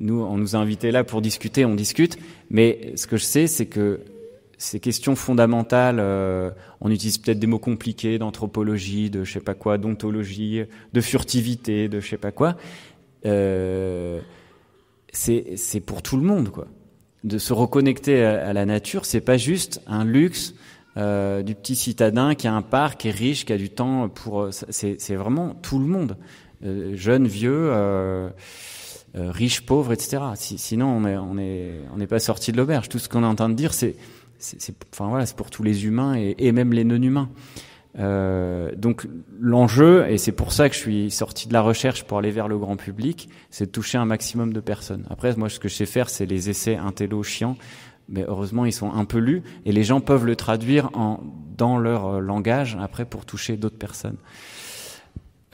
Nous, on nous a invités là pour discuter, on discute. Mais ce que je sais, c'est que ces questions fondamentales, euh, on utilise peut-être des mots compliqués d'anthropologie, de je sais pas quoi, d'ontologie, de furtivité, de je sais pas quoi. Euh, c'est pour tout le monde, quoi. De se reconnecter à, la nature, c'est pas juste un luxe euh, du petit citadin qui a un parc, qui est riche, qui a du temps pour. C'est vraiment tout le monde, jeune, vieux. riche, pauvre, etc. sinon, on n'est on est, on pas sorti de l'auberge. Tout ce qu'on est en train de dire, c'est c'est enfin voilà, c'est pour tous les humains et, même les non-humains. Euh, donc l'enjeu, et c'est pour ça que je suis sorti de la recherche pour aller vers le grand public, c'est de toucher un maximum de personnes. Après, moi, ce que je sais faire, c'est les essais intello chiants, mais heureusement, ils sont un peu lus et les gens peuvent le traduire en dans leur euh, langage après pour toucher d'autres personnes.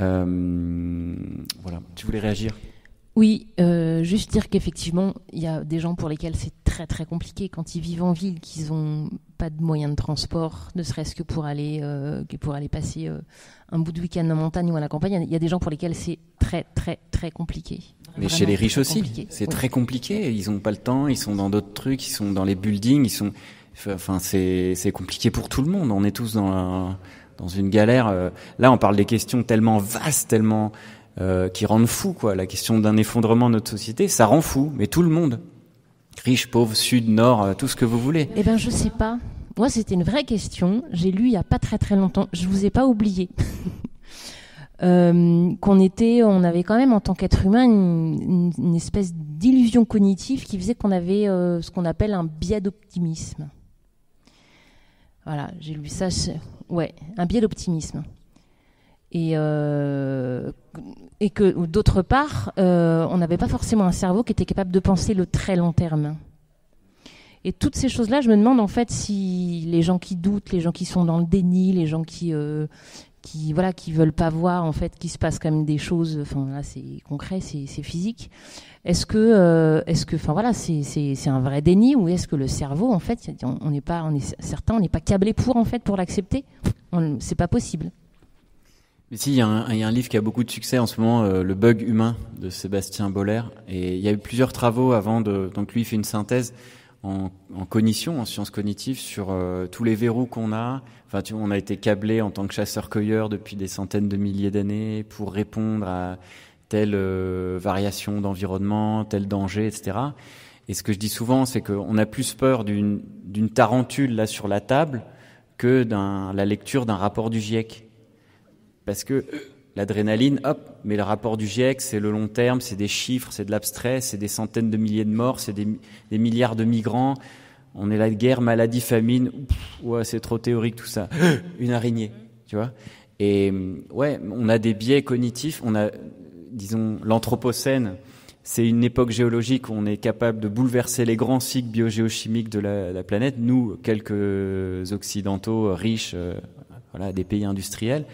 Euh, voilà. Tu voulais réagir oui, euh, juste dire qu'effectivement, il y a des gens pour lesquels c'est très très compliqué quand ils vivent en ville, qu'ils n'ont pas de moyens de transport, ne serait-ce que pour aller, euh, pour aller passer euh, un bout de week-end en montagne ou à la campagne. Il y a des gens pour lesquels c'est très très très compliqué. Mais chez les riches aussi, c'est très compliqué. Ils n'ont pas le temps, ils sont dans d'autres trucs, ils sont dans les buildings, ils sont. Enfin, c'est compliqué pour tout le monde. On est tous dans dans une galère. Euh. Là, on parle des questions tellement vastes, tellement euh, qui rendent fou quoi. La question d'un effondrement de notre société, ça rend fou, mais tout le monde, riche, pauvre, sud, nord, euh, tout ce que vous voulez. Eh ben je sais pas. Moi c'était une vraie question. J'ai lu il y a pas très très longtemps. Je vous ai pas oublié. <laughs> Euh, qu'on était, on avait quand même en tant qu'être humain une, espèce d'illusion cognitive qui faisait qu'on avait ce qu'on appelle un biais d'optimisme. Voilà, j'ai lu ça. Ouais, un biais d'optimisme. Euh, et, que d'autre part, euh, on n'avait pas forcément un cerveau qui était capable de penser le très long terme. Et toutes ces choses-là, je me demande en fait si les gens qui doutent, les gens qui sont dans le déni, les gens qui euh, qui voilà qui veulent pas voir en fait qu'il se passe quand même des choses. Enfin là, c'est concret, c'est physique. Est-ce que euh, est-ce que enfin voilà, c'est un vrai déni ou est-ce que le cerveau en fait, on n'est pas on est certain, on n'est pas câblé pour en fait pour l'accepter. C'est pas possible il y, a un livre qui a beaucoup de succès en ce moment, euh, Le bug humain de Sébastien Boller. Et il y a eu plusieurs travaux avant de. Donc lui, il fait une synthèse en, cognition, en sciences cognitives, sur euh, tous les verrous qu'on a. Enfin, tu on a été câblé en tant que chasseur-cueilleur depuis des centaines de milliers d'années pour répondre à telle euh, variation d'environnement, tel danger, etc. Et ce que je dis souvent, c'est qu'on a plus peur d'une tarentule là sur la table que d'un la lecture d'un rapport du GIEC parce que l'adrénaline, hop, mais le rapport du GIEC, c'est le long terme, c'est des chiffres, c'est de l'abstrait, c'est des centaines de milliers de morts, c'est des, milliards de migrants. On est là de guerre, maladie, famine. c'est trop théorique tout ça. <gasps> Une araignée, tu vois. Et ouais, on a des biais cognitifs. On a, disons, l'anthropocène. C'est une époque géologique où on est capable de bouleverser les grands cycles biogéochimiques de la, planète. Nous, quelques occidentaux riches, euh, voilà, des pays industriels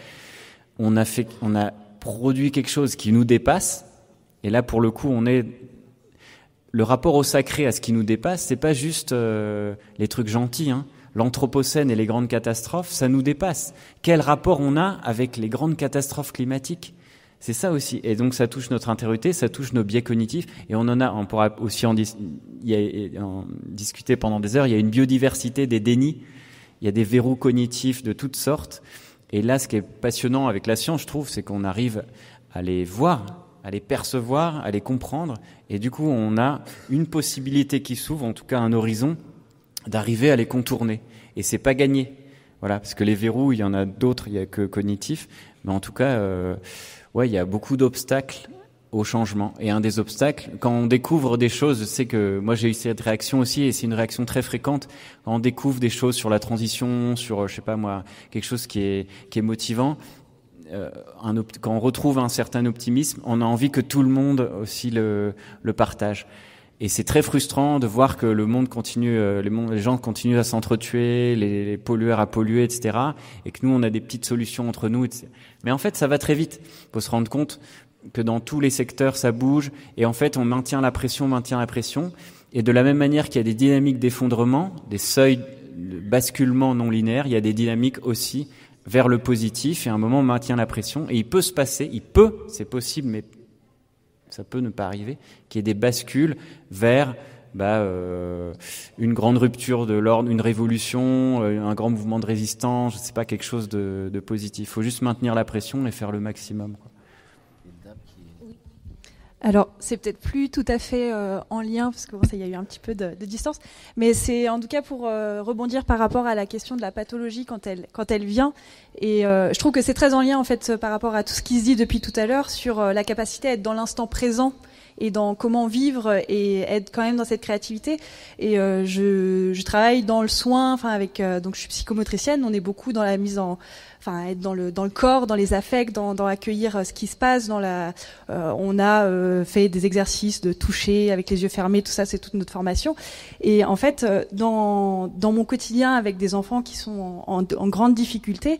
on a, fait, on a produit quelque chose qui nous dépasse. Et là, pour le coup, on est le rapport au sacré, à ce qui nous dépasse, c'est pas juste euh, les trucs gentils. Hein. L'anthropocène et les grandes catastrophes, ça nous dépasse. Quel rapport on a avec les grandes catastrophes climatiques C'est ça aussi. Et donc ça touche notre intériorité, ça touche nos biais cognitifs. Et on en a, on pourra aussi en, en discuter pendant des heures. Il y a une biodiversité des dénis. Il y a des verrous cognitifs de toutes sortes. Et là, ce qui est passionnant avec la science, je trouve, c'est qu'on arrive à les voir, à les percevoir, à les comprendre. Et du coup, on a une possibilité qui s'ouvre, en tout cas un horizon, d'arriver à les contourner. Et c'est pas gagné. Voilà, parce que les verrous, il y en a d'autres, il n'y a que cognitifs. Mais en tout cas, euh, ouais, il y a beaucoup d'obstacles au changement et un des obstacles. Quand on découvre des choses, je sais que moi j'ai eu cette réaction aussi et c'est une réaction très fréquente. Quand on découvre des choses sur la transition, sur euh, je sais pas moi quelque chose qui est qui est motivant, euh, un quand on retrouve un certain optimisme, on a envie que tout le monde aussi le, le partage. Et c'est très frustrant de voir que le monde continue, euh, les, les, gens continuent à s'entretuer, les, les, pollueurs à polluer, etc. Et que nous, on a des petites solutions entre nous. Mais en fait, ça va très vite. Faut se rendre compte que dans tous les secteurs ça bouge et en fait on maintient la pression, maintient la pression. Et de la même manière qu'il y a des dynamiques d'effondrement, des seuils de basculement non linéaire, il y a des dynamiques aussi vers le positif et à un moment on maintient la pression et il peut se passer, il peut, c'est possible mais ça peut ne pas arriver, qu'il y ait des bascules vers bah, euh, une grande rupture de l'ordre, une révolution, euh, un grand mouvement de résistance, je ne sais pas, quelque chose de, positif. Il faut juste maintenir la pression et faire le maximum. Alors, c'est peut-être plus tout à fait euh, en lien, parce que bon, ça, y a eu un petit peu de, distance, mais c'est en tout cas pour euh, rebondir par rapport à la question de la pathologie quand elle, quand elle vient. Et euh, je trouve que c'est très en lien, en fait, par rapport à tout ce qui se dit depuis tout à l'heure sur la capacité à être dans l'instant présent et dans comment vivre et être quand même dans cette créativité. Et je, je, travaille dans le soin, enfin, avec, donc je suis psychomotricienne, on est beaucoup dans la mise en enfin être dans le dans le corps, dans les affects, dans, dans accueillir euh, ce qui se passe. Dans la, euh, on a euh, fait des exercices de toucher avec les yeux fermés, tout ça, c'est toute notre formation. Et en fait, dans dans mon quotidien avec des enfants qui sont en, en, grande difficulté,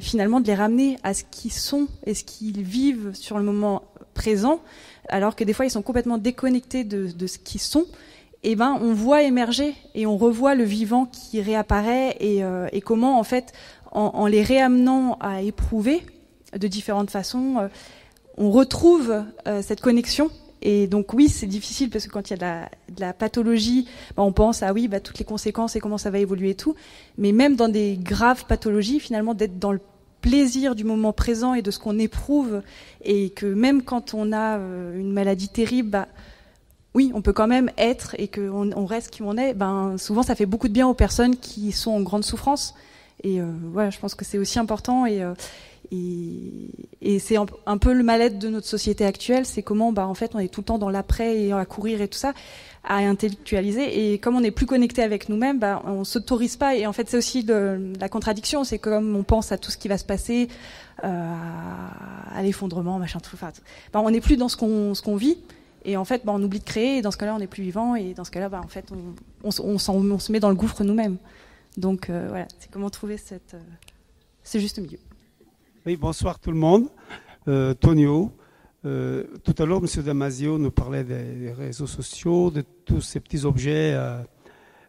finalement de les ramener à ce qu'ils sont et ce qu'ils vivent sur le moment présent, alors que des fois ils sont complètement déconnectés de, de ce qu'ils sont. Eh ben, on voit émerger et on revoit le vivant qui réapparaît et, et comment en fait en, les réamenant à éprouver de différentes façons, euh, on retrouve euh, cette connexion et donc oui, c'est difficile parce que quand il y a de la, pathologie, bah, on pense à oui, bah, toutes les conséquences et comment ça va évoluer et tout. Mais même dans des graves pathologies, finalement, d'être dans le plaisir du moment présent et de ce qu'on éprouve, et que même quand on a euh, une maladie terrible, bah, oui, on peut quand même être et qu'on reste qui on est. Ben souvent, ça fait beaucoup de bien aux personnes qui sont en grande souffrance et euh, voilà, je pense que c'est aussi important et euh, c'est un, peu le mal-être de notre société actuelle, c'est comment, bah, en fait, on est tout le temps dans l'après et à courir et tout ça, à intellectualiser. Et comme on n'est plus connecté avec nous-mêmes, bah, on s'autorise pas. Et en fait, c'est aussi de, la contradiction. C'est comme on pense à tout ce qui va se passer, euh, à l'effondrement, machin, Enfin, bah, on n'est plus dans ce qu'on ce qu'on vit. Et en fait, bah, on oublie de créer. Et dans ce cas-là, on n'est plus vivant. Et dans ce cas-là, en fait, on, on se met dans le gouffre nous-mêmes. Donc euh, voilà, c'est comment trouver cette, euh, ce juste milieu. Oui, bonsoir tout le monde. Euh, Tonio, tout à l'heure, monsieur Damasio nous parlait des, réseaux sociaux, de tous ces petits objets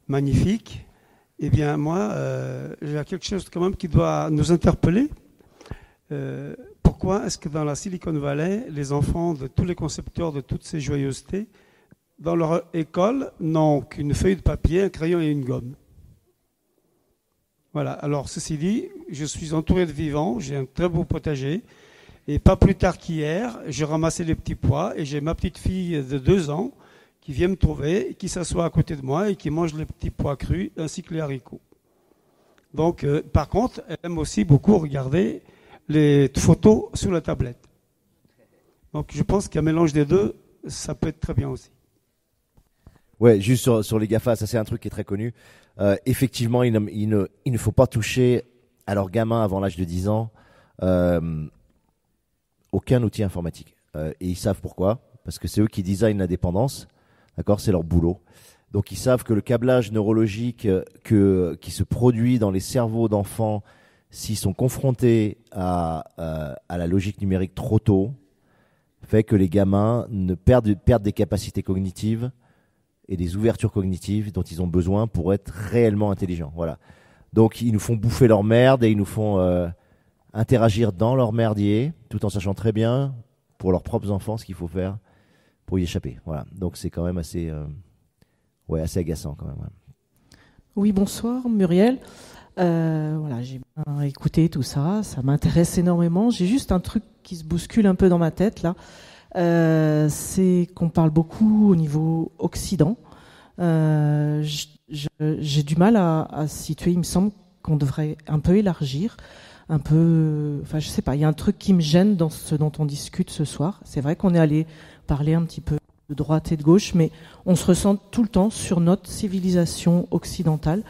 magnifiques. Eh bien, moi, j'ai quelque chose quand même qui doit nous interpeller. pourquoi est-ce que dans la Silicon Valley, les enfants de tous les concepteurs de toutes ces joyeusetés, dans leur école, n'ont qu'une feuille de papier, un crayon et une gomme voilà, alors ceci dit, je suis entouré de vivants, j'ai un très beau potager. Et pas plus tard qu'hier, j'ai ramassé les petits pois et j'ai ma petite fille de deux ans qui vient me trouver, qui s'assoit à côté de moi et qui mange les petits pois crus ainsi que les haricots. Donc, euh, par contre, elle aime aussi beaucoup regarder les photos sur la tablette. Donc, je pense qu'un mélange des deux, ça peut être très bien aussi. Ouais, juste sur, sur les GAFA, ça c'est un truc qui est très connu. Euh, effectivement, il ne, faut pas toucher à leurs gamins avant l'âge de 10 ans euh, aucun outil informatique. Euh, et ils savent pourquoi, parce que c'est eux qui designent la dépendance, d'accord C'est leur boulot. Donc ils savent que le câblage neurologique qui se produit dans les cerveaux d'enfants, s'ils sont confrontés à, la logique numérique trop tôt, fait que les gamins perdent des capacités cognitives, et des ouvertures cognitives dont ils ont besoin pour être réellement intelligents. Voilà. Donc ils nous font bouffer leur merde et ils nous font euh, interagir dans leur merdier, tout en sachant très bien pour leurs propres enfants ce qu'il faut faire pour y échapper. Voilà. Donc c'est quand même assez, euh, ouais, assez agaçant quand même. Oui, bonsoir Muriel. Euh, voilà, j'ai bien écouté tout ça, ça m'intéresse énormément. J'ai juste un truc qui se bouscule un peu dans ma tête là. Euh, c'est qu'on parle beaucoup au niveau Occident. Euh, j'ai du mal à, situer. Il me semble qu'on devrait un peu élargir, un peu. Enfin, je sais pas. Il y a un truc qui me gêne dans ce dont on discute ce soir. C'est vrai qu'on est allé parler un petit peu de droite et de gauche, mais on se ressent tout le temps sur notre civilisation occidentale.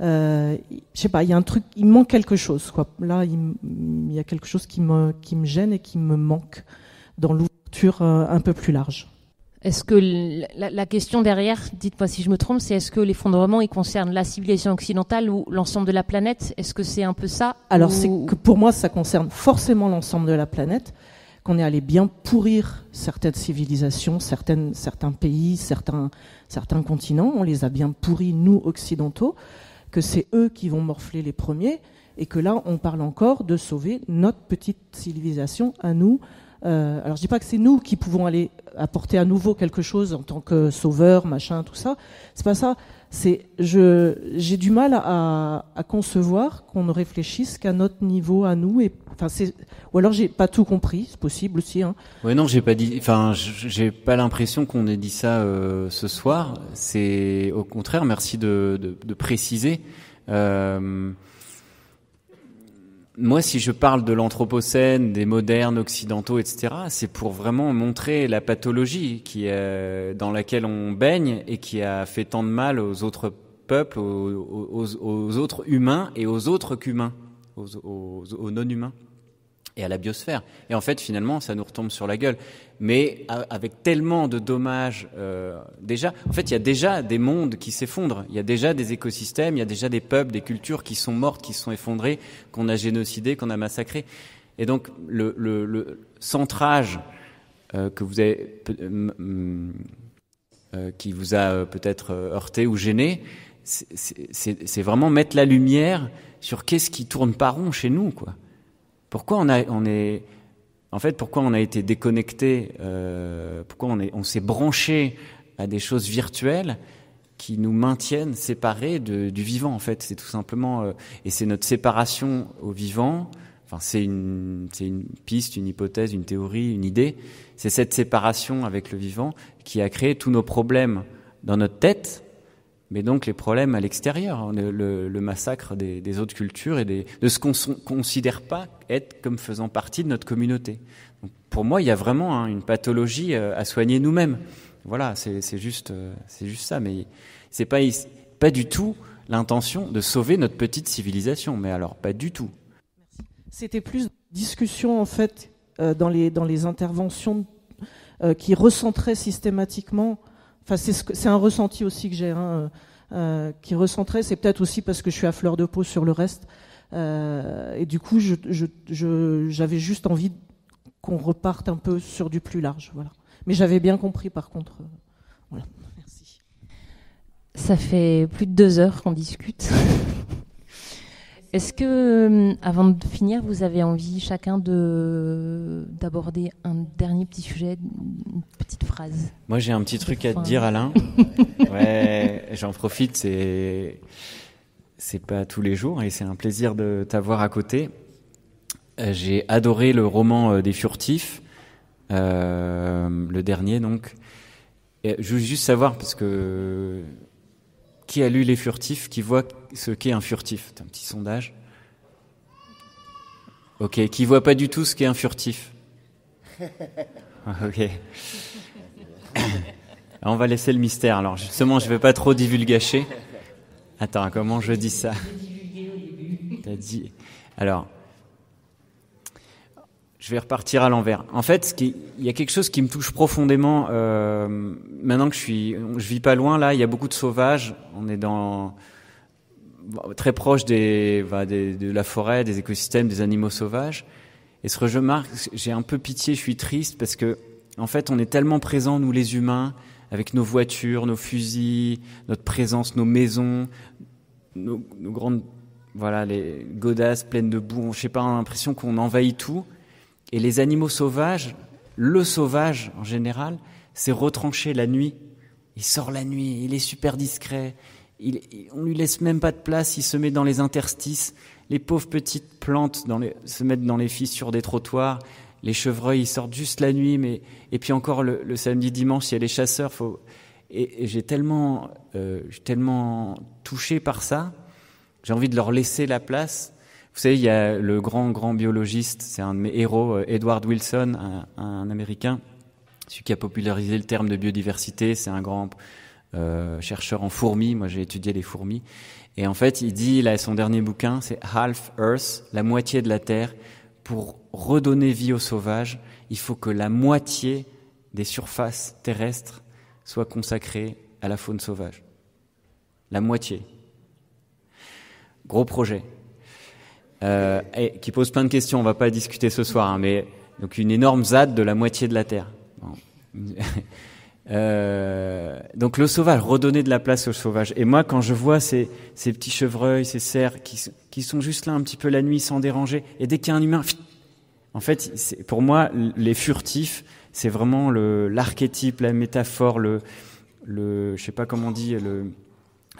Euh, je sais pas, il y a un truc, il manque quelque chose. Quoi. Là, il, y a quelque chose qui me, qui me gêne et qui me manque dans l'ouverture euh, un peu plus large. Est-ce que la, question derrière, dites-moi si je me trompe, c'est est-ce que l'effondrement il concerne la civilisation occidentale ou l'ensemble de la planète Est-ce que c'est un peu ça Alors c'est que pour moi, ça concerne forcément l'ensemble de la planète. Qu'on est allé bien pourrir certaines civilisations, certaines, certains pays, certains, certains continents. On les a bien pourris nous occidentaux. Que c'est eux qui vont morfler les premiers et que là, on parle encore de sauver notre petite civilisation à nous euh, alors je dis pas que c'est nous qui pouvons aller apporter à nouveau quelque chose en tant que sauveur, machin, tout ça. C'est pas ça. C'est je j'ai du mal à, concevoir qu'on ne réfléchisse qu'à notre niveau, à nous. Et enfin c'est ou alors j'ai pas tout compris. C'est possible aussi. Hein. non j'ai pas dit. Enfin j'ai pas l'impression qu'on ait dit ça euh, ce soir. C'est au contraire merci de, préciser. Euh, moi, si je parle de l'anthropocène, des modernes, occidentaux, etc., c'est pour vraiment montrer la pathologie qui, euh, dans laquelle on baigne et qui a fait tant de mal aux autres peuples, aux, autres humains et aux autres qu'humains, aux non-humains et à la biosphère. Et en fait, finalement, ça nous retombe sur la gueule. Mais avec tellement de dommages, euh, déjà, en fait, il y a déjà des mondes qui s'effondrent. Il y a déjà des écosystèmes, il y a déjà des peuples, des cultures qui sont mortes, qui sont effondrées, qu'on a génocidées, qu'on a massacrées. Et donc, le, centrage euh, que vous avez, euh, qui vous a peut-être heurté ou gêné, c'est vraiment mettre la lumière sur qu'est-ce qui tourne pas rond chez nous, quoi. Pourquoi on, a, on est, en fait, pourquoi on a été déconnecté, euh, pourquoi on, s'est branché à des choses virtuelles qui nous maintiennent séparés du vivant, en fait. C'est tout simplement, euh, et c'est notre séparation au vivant. Enfin, c'est une, c'est une piste, une hypothèse, une théorie, une idée. C'est cette séparation avec le vivant qui a créé tous nos problèmes dans notre tête, mais donc les problèmes à l'extérieur, hein, le, massacre des, autres cultures et de ce qu'on considère pas être comme faisant partie de notre communauté. pour moi, il y a vraiment hein, une pathologie euh, à soigner nous-mêmes. Voilà, c'est juste, euh, c'est juste ça. Mais c'est pas pas du tout l'intention de sauver notre petite civilisation. Mais alors pas du tout. C'était plus discussion en fait euh, dans les dans les interventions qui recentraient systématiquement c'est un ressenti aussi que j'ai, hein, euh, qui recentrait. C'est peut-être aussi parce que je suis à fleur de peau sur le reste. Euh, et du coup, j'avais juste envie qu'on reparte un peu sur du plus large. Voilà. Mais j'avais bien compris, par contre. Euh, voilà. Merci. Ça fait plus de deux heures qu'on discute. <laughs> Est-ce que, euh, avant de finir, vous avez envie chacun de d'aborder un dernier petit sujet, une petite phrase Moi, j'ai un petit truc à te dire, Alain. <laughs> ouais, j'en profite. C'est c'est pas tous les jours et c'est un plaisir de t'avoir à côté. Euh, j'ai adoré le roman euh, des furtifs, le dernier donc. je veux juste savoir parce que qui a lu les furtifs, qui voit ce qu'est un furtif C'est un petit sondage. Ok, qui voit pas du tout ce qu'est un furtif. Ok. <coughs> On va laisser le mystère. Alors justement, je vais pas trop divulgacher. Attends, comment je dis ça T'as dit. Alors, je vais repartir à l'envers. En fait, il y a quelque chose qui me touche profondément. Euh, maintenant que je suis, je vis pas loin là. Il y a beaucoup de sauvages. On est dans très proche des, des, de la forêt, des écosystèmes, des animaux sauvages. Et ce que je marque, j'ai un peu pitié, je suis triste parce que, en fait, on est tellement présents, nous les humains, avec nos voitures, nos fusils, notre présence, nos maisons, nos, nos grandes, voilà, les godasses pleines de boue. Je sais pas, on a l'impression qu'on envahit tout. Et les animaux sauvages, le sauvage en général, c'est retranché la nuit. Il sort la nuit, il est super discret, il, on lui laisse même pas de place, il se met dans les interstices. Les pauvres petites plantes se mettent dans les fissures des trottoirs. Les chevreuils, ils sortent juste la nuit, mais et puis encore le, samedi, dimanche, il y a les chasseurs. Faut, et, j'ai tellement, euh, tellement touché par ça, j'ai envie de leur laisser la place. Vous savez, il y a le grand, grand biologiste, c'est un de mes héros, euh, Edward Wilson, un, un Américain, celui qui a popularisé le terme de biodiversité. C'est un grand euh, chercheur en fourmis. Moi, j'ai étudié les fourmis. Et en fait, il dit, là, son dernier bouquin, c'est Half Earth, la moitié de la Terre. Pour redonner vie aux sauvages, il faut que la moitié des surfaces terrestres soit consacrée à la faune sauvage. La moitié. Gros projet. Euh, et qui pose plein de questions. On va pas discuter ce soir, hein, mais donc une énorme zade de la moitié de la Terre. Euh, donc le sauvage, redonner de la place au sauvage. Et moi, quand je vois ces, petits chevreuils, ces cerfs qui, qui, sont juste là un petit peu la nuit sans déranger, et dès qu'il y a un humain, en fait, pour moi, les furtifs, c'est vraiment l'archétype, la métaphore, le, le, je sais pas comment on dit,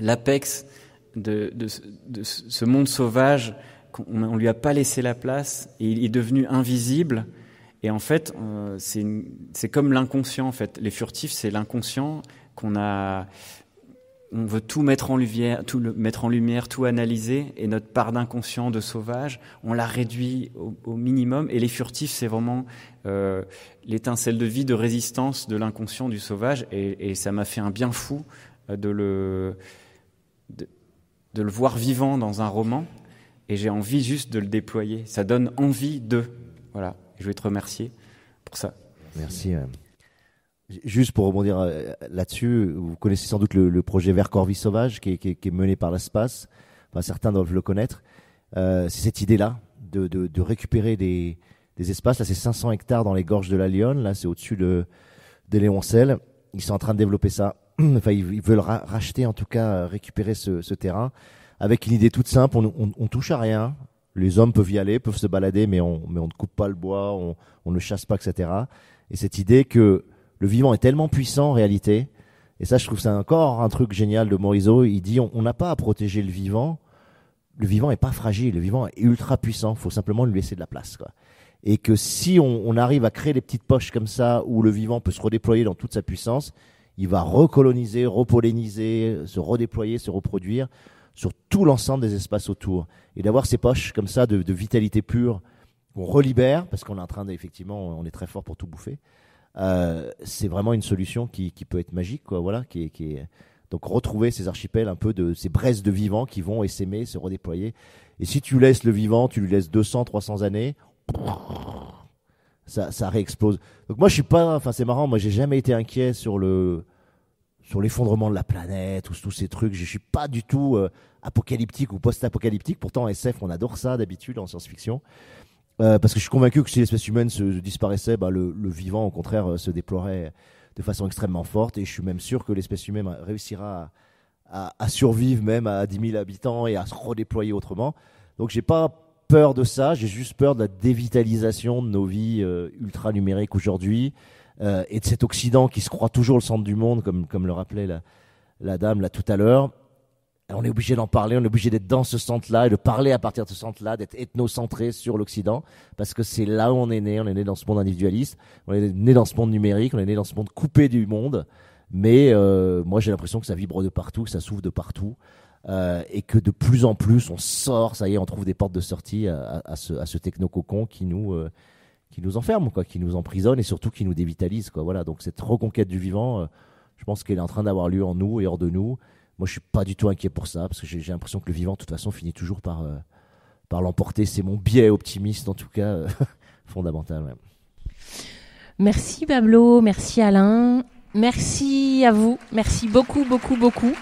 l'apex de, de, de, ce monde sauvage. qu'on on lui a pas laissé la place, et il est devenu invisible. Et en fait, c'est comme l'inconscient. En fait, les furtifs, c'est l'inconscient qu'on a. On veut tout mettre en lumière, tout mettre en lumière, tout analyser, et notre part d'inconscient, de sauvage, on la réduit au, minimum. Et les furtifs, c'est vraiment euh, l'étincelle de vie, de résistance de l'inconscient, du sauvage. Et, ça m'a fait un bien fou euh, de le de le voir vivant dans un roman. Et j'ai envie juste de le déployer. Ça donne envie de voilà. Je vais te remercier pour ça. Merci. Euh. Juste pour rebondir euh, là-dessus, vous connaissez sans doute le, projet Vert Corvis Sauvage qui est, mené par l'espace. Enfin, certains doivent le connaître. Euh, c'est cette idée-là de, récupérer des, espaces. Là, c'est 500 hectares dans les gorges de la Lyonne. Là, c'est au-dessus de, de Ils sont en train de développer ça. <clears throat> Enfin, ils, veulent racheter, en tout cas, récupérer ce, terrain avec une idée toute simple. On, ne touche à rien les hommes peuvent y aller, peuvent se balader, mais on, ne coupe pas le bois, on, ne chasse pas, etc. Et cette idée que le vivant est tellement puissant en réalité, et ça je trouve ça encore un truc génial de Morisot, il dit on n'a pas à protéger le vivant, le vivant n'est pas fragile, le vivant est ultra puissant, il faut simplement lui laisser de la place. Et que si on, arrive à créer des petites poches comme ça où le vivant peut se redéployer dans toute sa puissance, il va recoloniser, repolliniser, se redéployer, se reproduire sur tout l'ensemble des espaces autour et d'avoir ces poches comme ça de, vitalité pure on relibère parce qu'on est en train d'effectivement on est très fort pour tout bouffer. Euh, c'est vraiment une solution qui, peut être magique quoi voilà qui donc retrouver ces archipels un peu de ces braises de vivants qui vont essaimer se redéployer. Et si tu laisses le vivant, tu lui laisses 200, 300 années, ça, ça réexplose. Donc moi je suis pas, enfin c'est marrant, moi j'ai jamais été inquiet sur le sur l'effondrement de la planète ou tous ces trucs. Je suis pas du tout. Euh, apocalyptique ou post-apocalyptique. Pourtant, SF, on adore ça d'habitude en science-fiction. Euh, parce que je suis convaincu que si l'espèce humaine se disparaissait, bah, le, vivant, au contraire, euh, se déploierait de façon extrêmement forte. Et je suis même sûr que l'espèce humaine réussira à, survivre même à 10 000 habitants et à se redéployer autrement. Donc, j'ai pas peur de ça. J'ai juste peur de la dévitalisation de nos vies euh, ultra numériques aujourd'hui euh, et de cet Occident qui se croit toujours le centre du monde, comme, comme le rappelait la, la dame là tout à l'heure on est obligé d'en parler, on est obligé d'être dans ce centre-là et de parler à partir de ce centre-là, d'être ethnocentré sur l'Occident, parce que c'est là où on est né, on est né dans ce monde individualiste, on est né dans ce monde numérique, on est né dans ce monde coupé du monde, mais euh, moi j'ai l'impression que ça vibre de partout, que ça s'ouvre de partout, euh, et que de plus en plus on sort, ça y est, on trouve des portes de sortie à, ce, à techno-cocon qui nous... Euh, qui nous enferme, quoi, qui nous emprisonne et surtout qui nous dévitalise. Quoi. Voilà, donc cette reconquête du vivant, je pense qu'elle est en train d'avoir lieu en nous et hors de nous moi, je suis pas du tout inquiet pour ça, parce que j'ai l'impression que le vivant, de toute façon, finit toujours par, euh, par l'emporter. C'est mon biais optimiste, en tout cas, euh, <laughs> fondamental. Merci Pablo, merci Alain, merci à vous, merci beaucoup, beaucoup, beaucoup.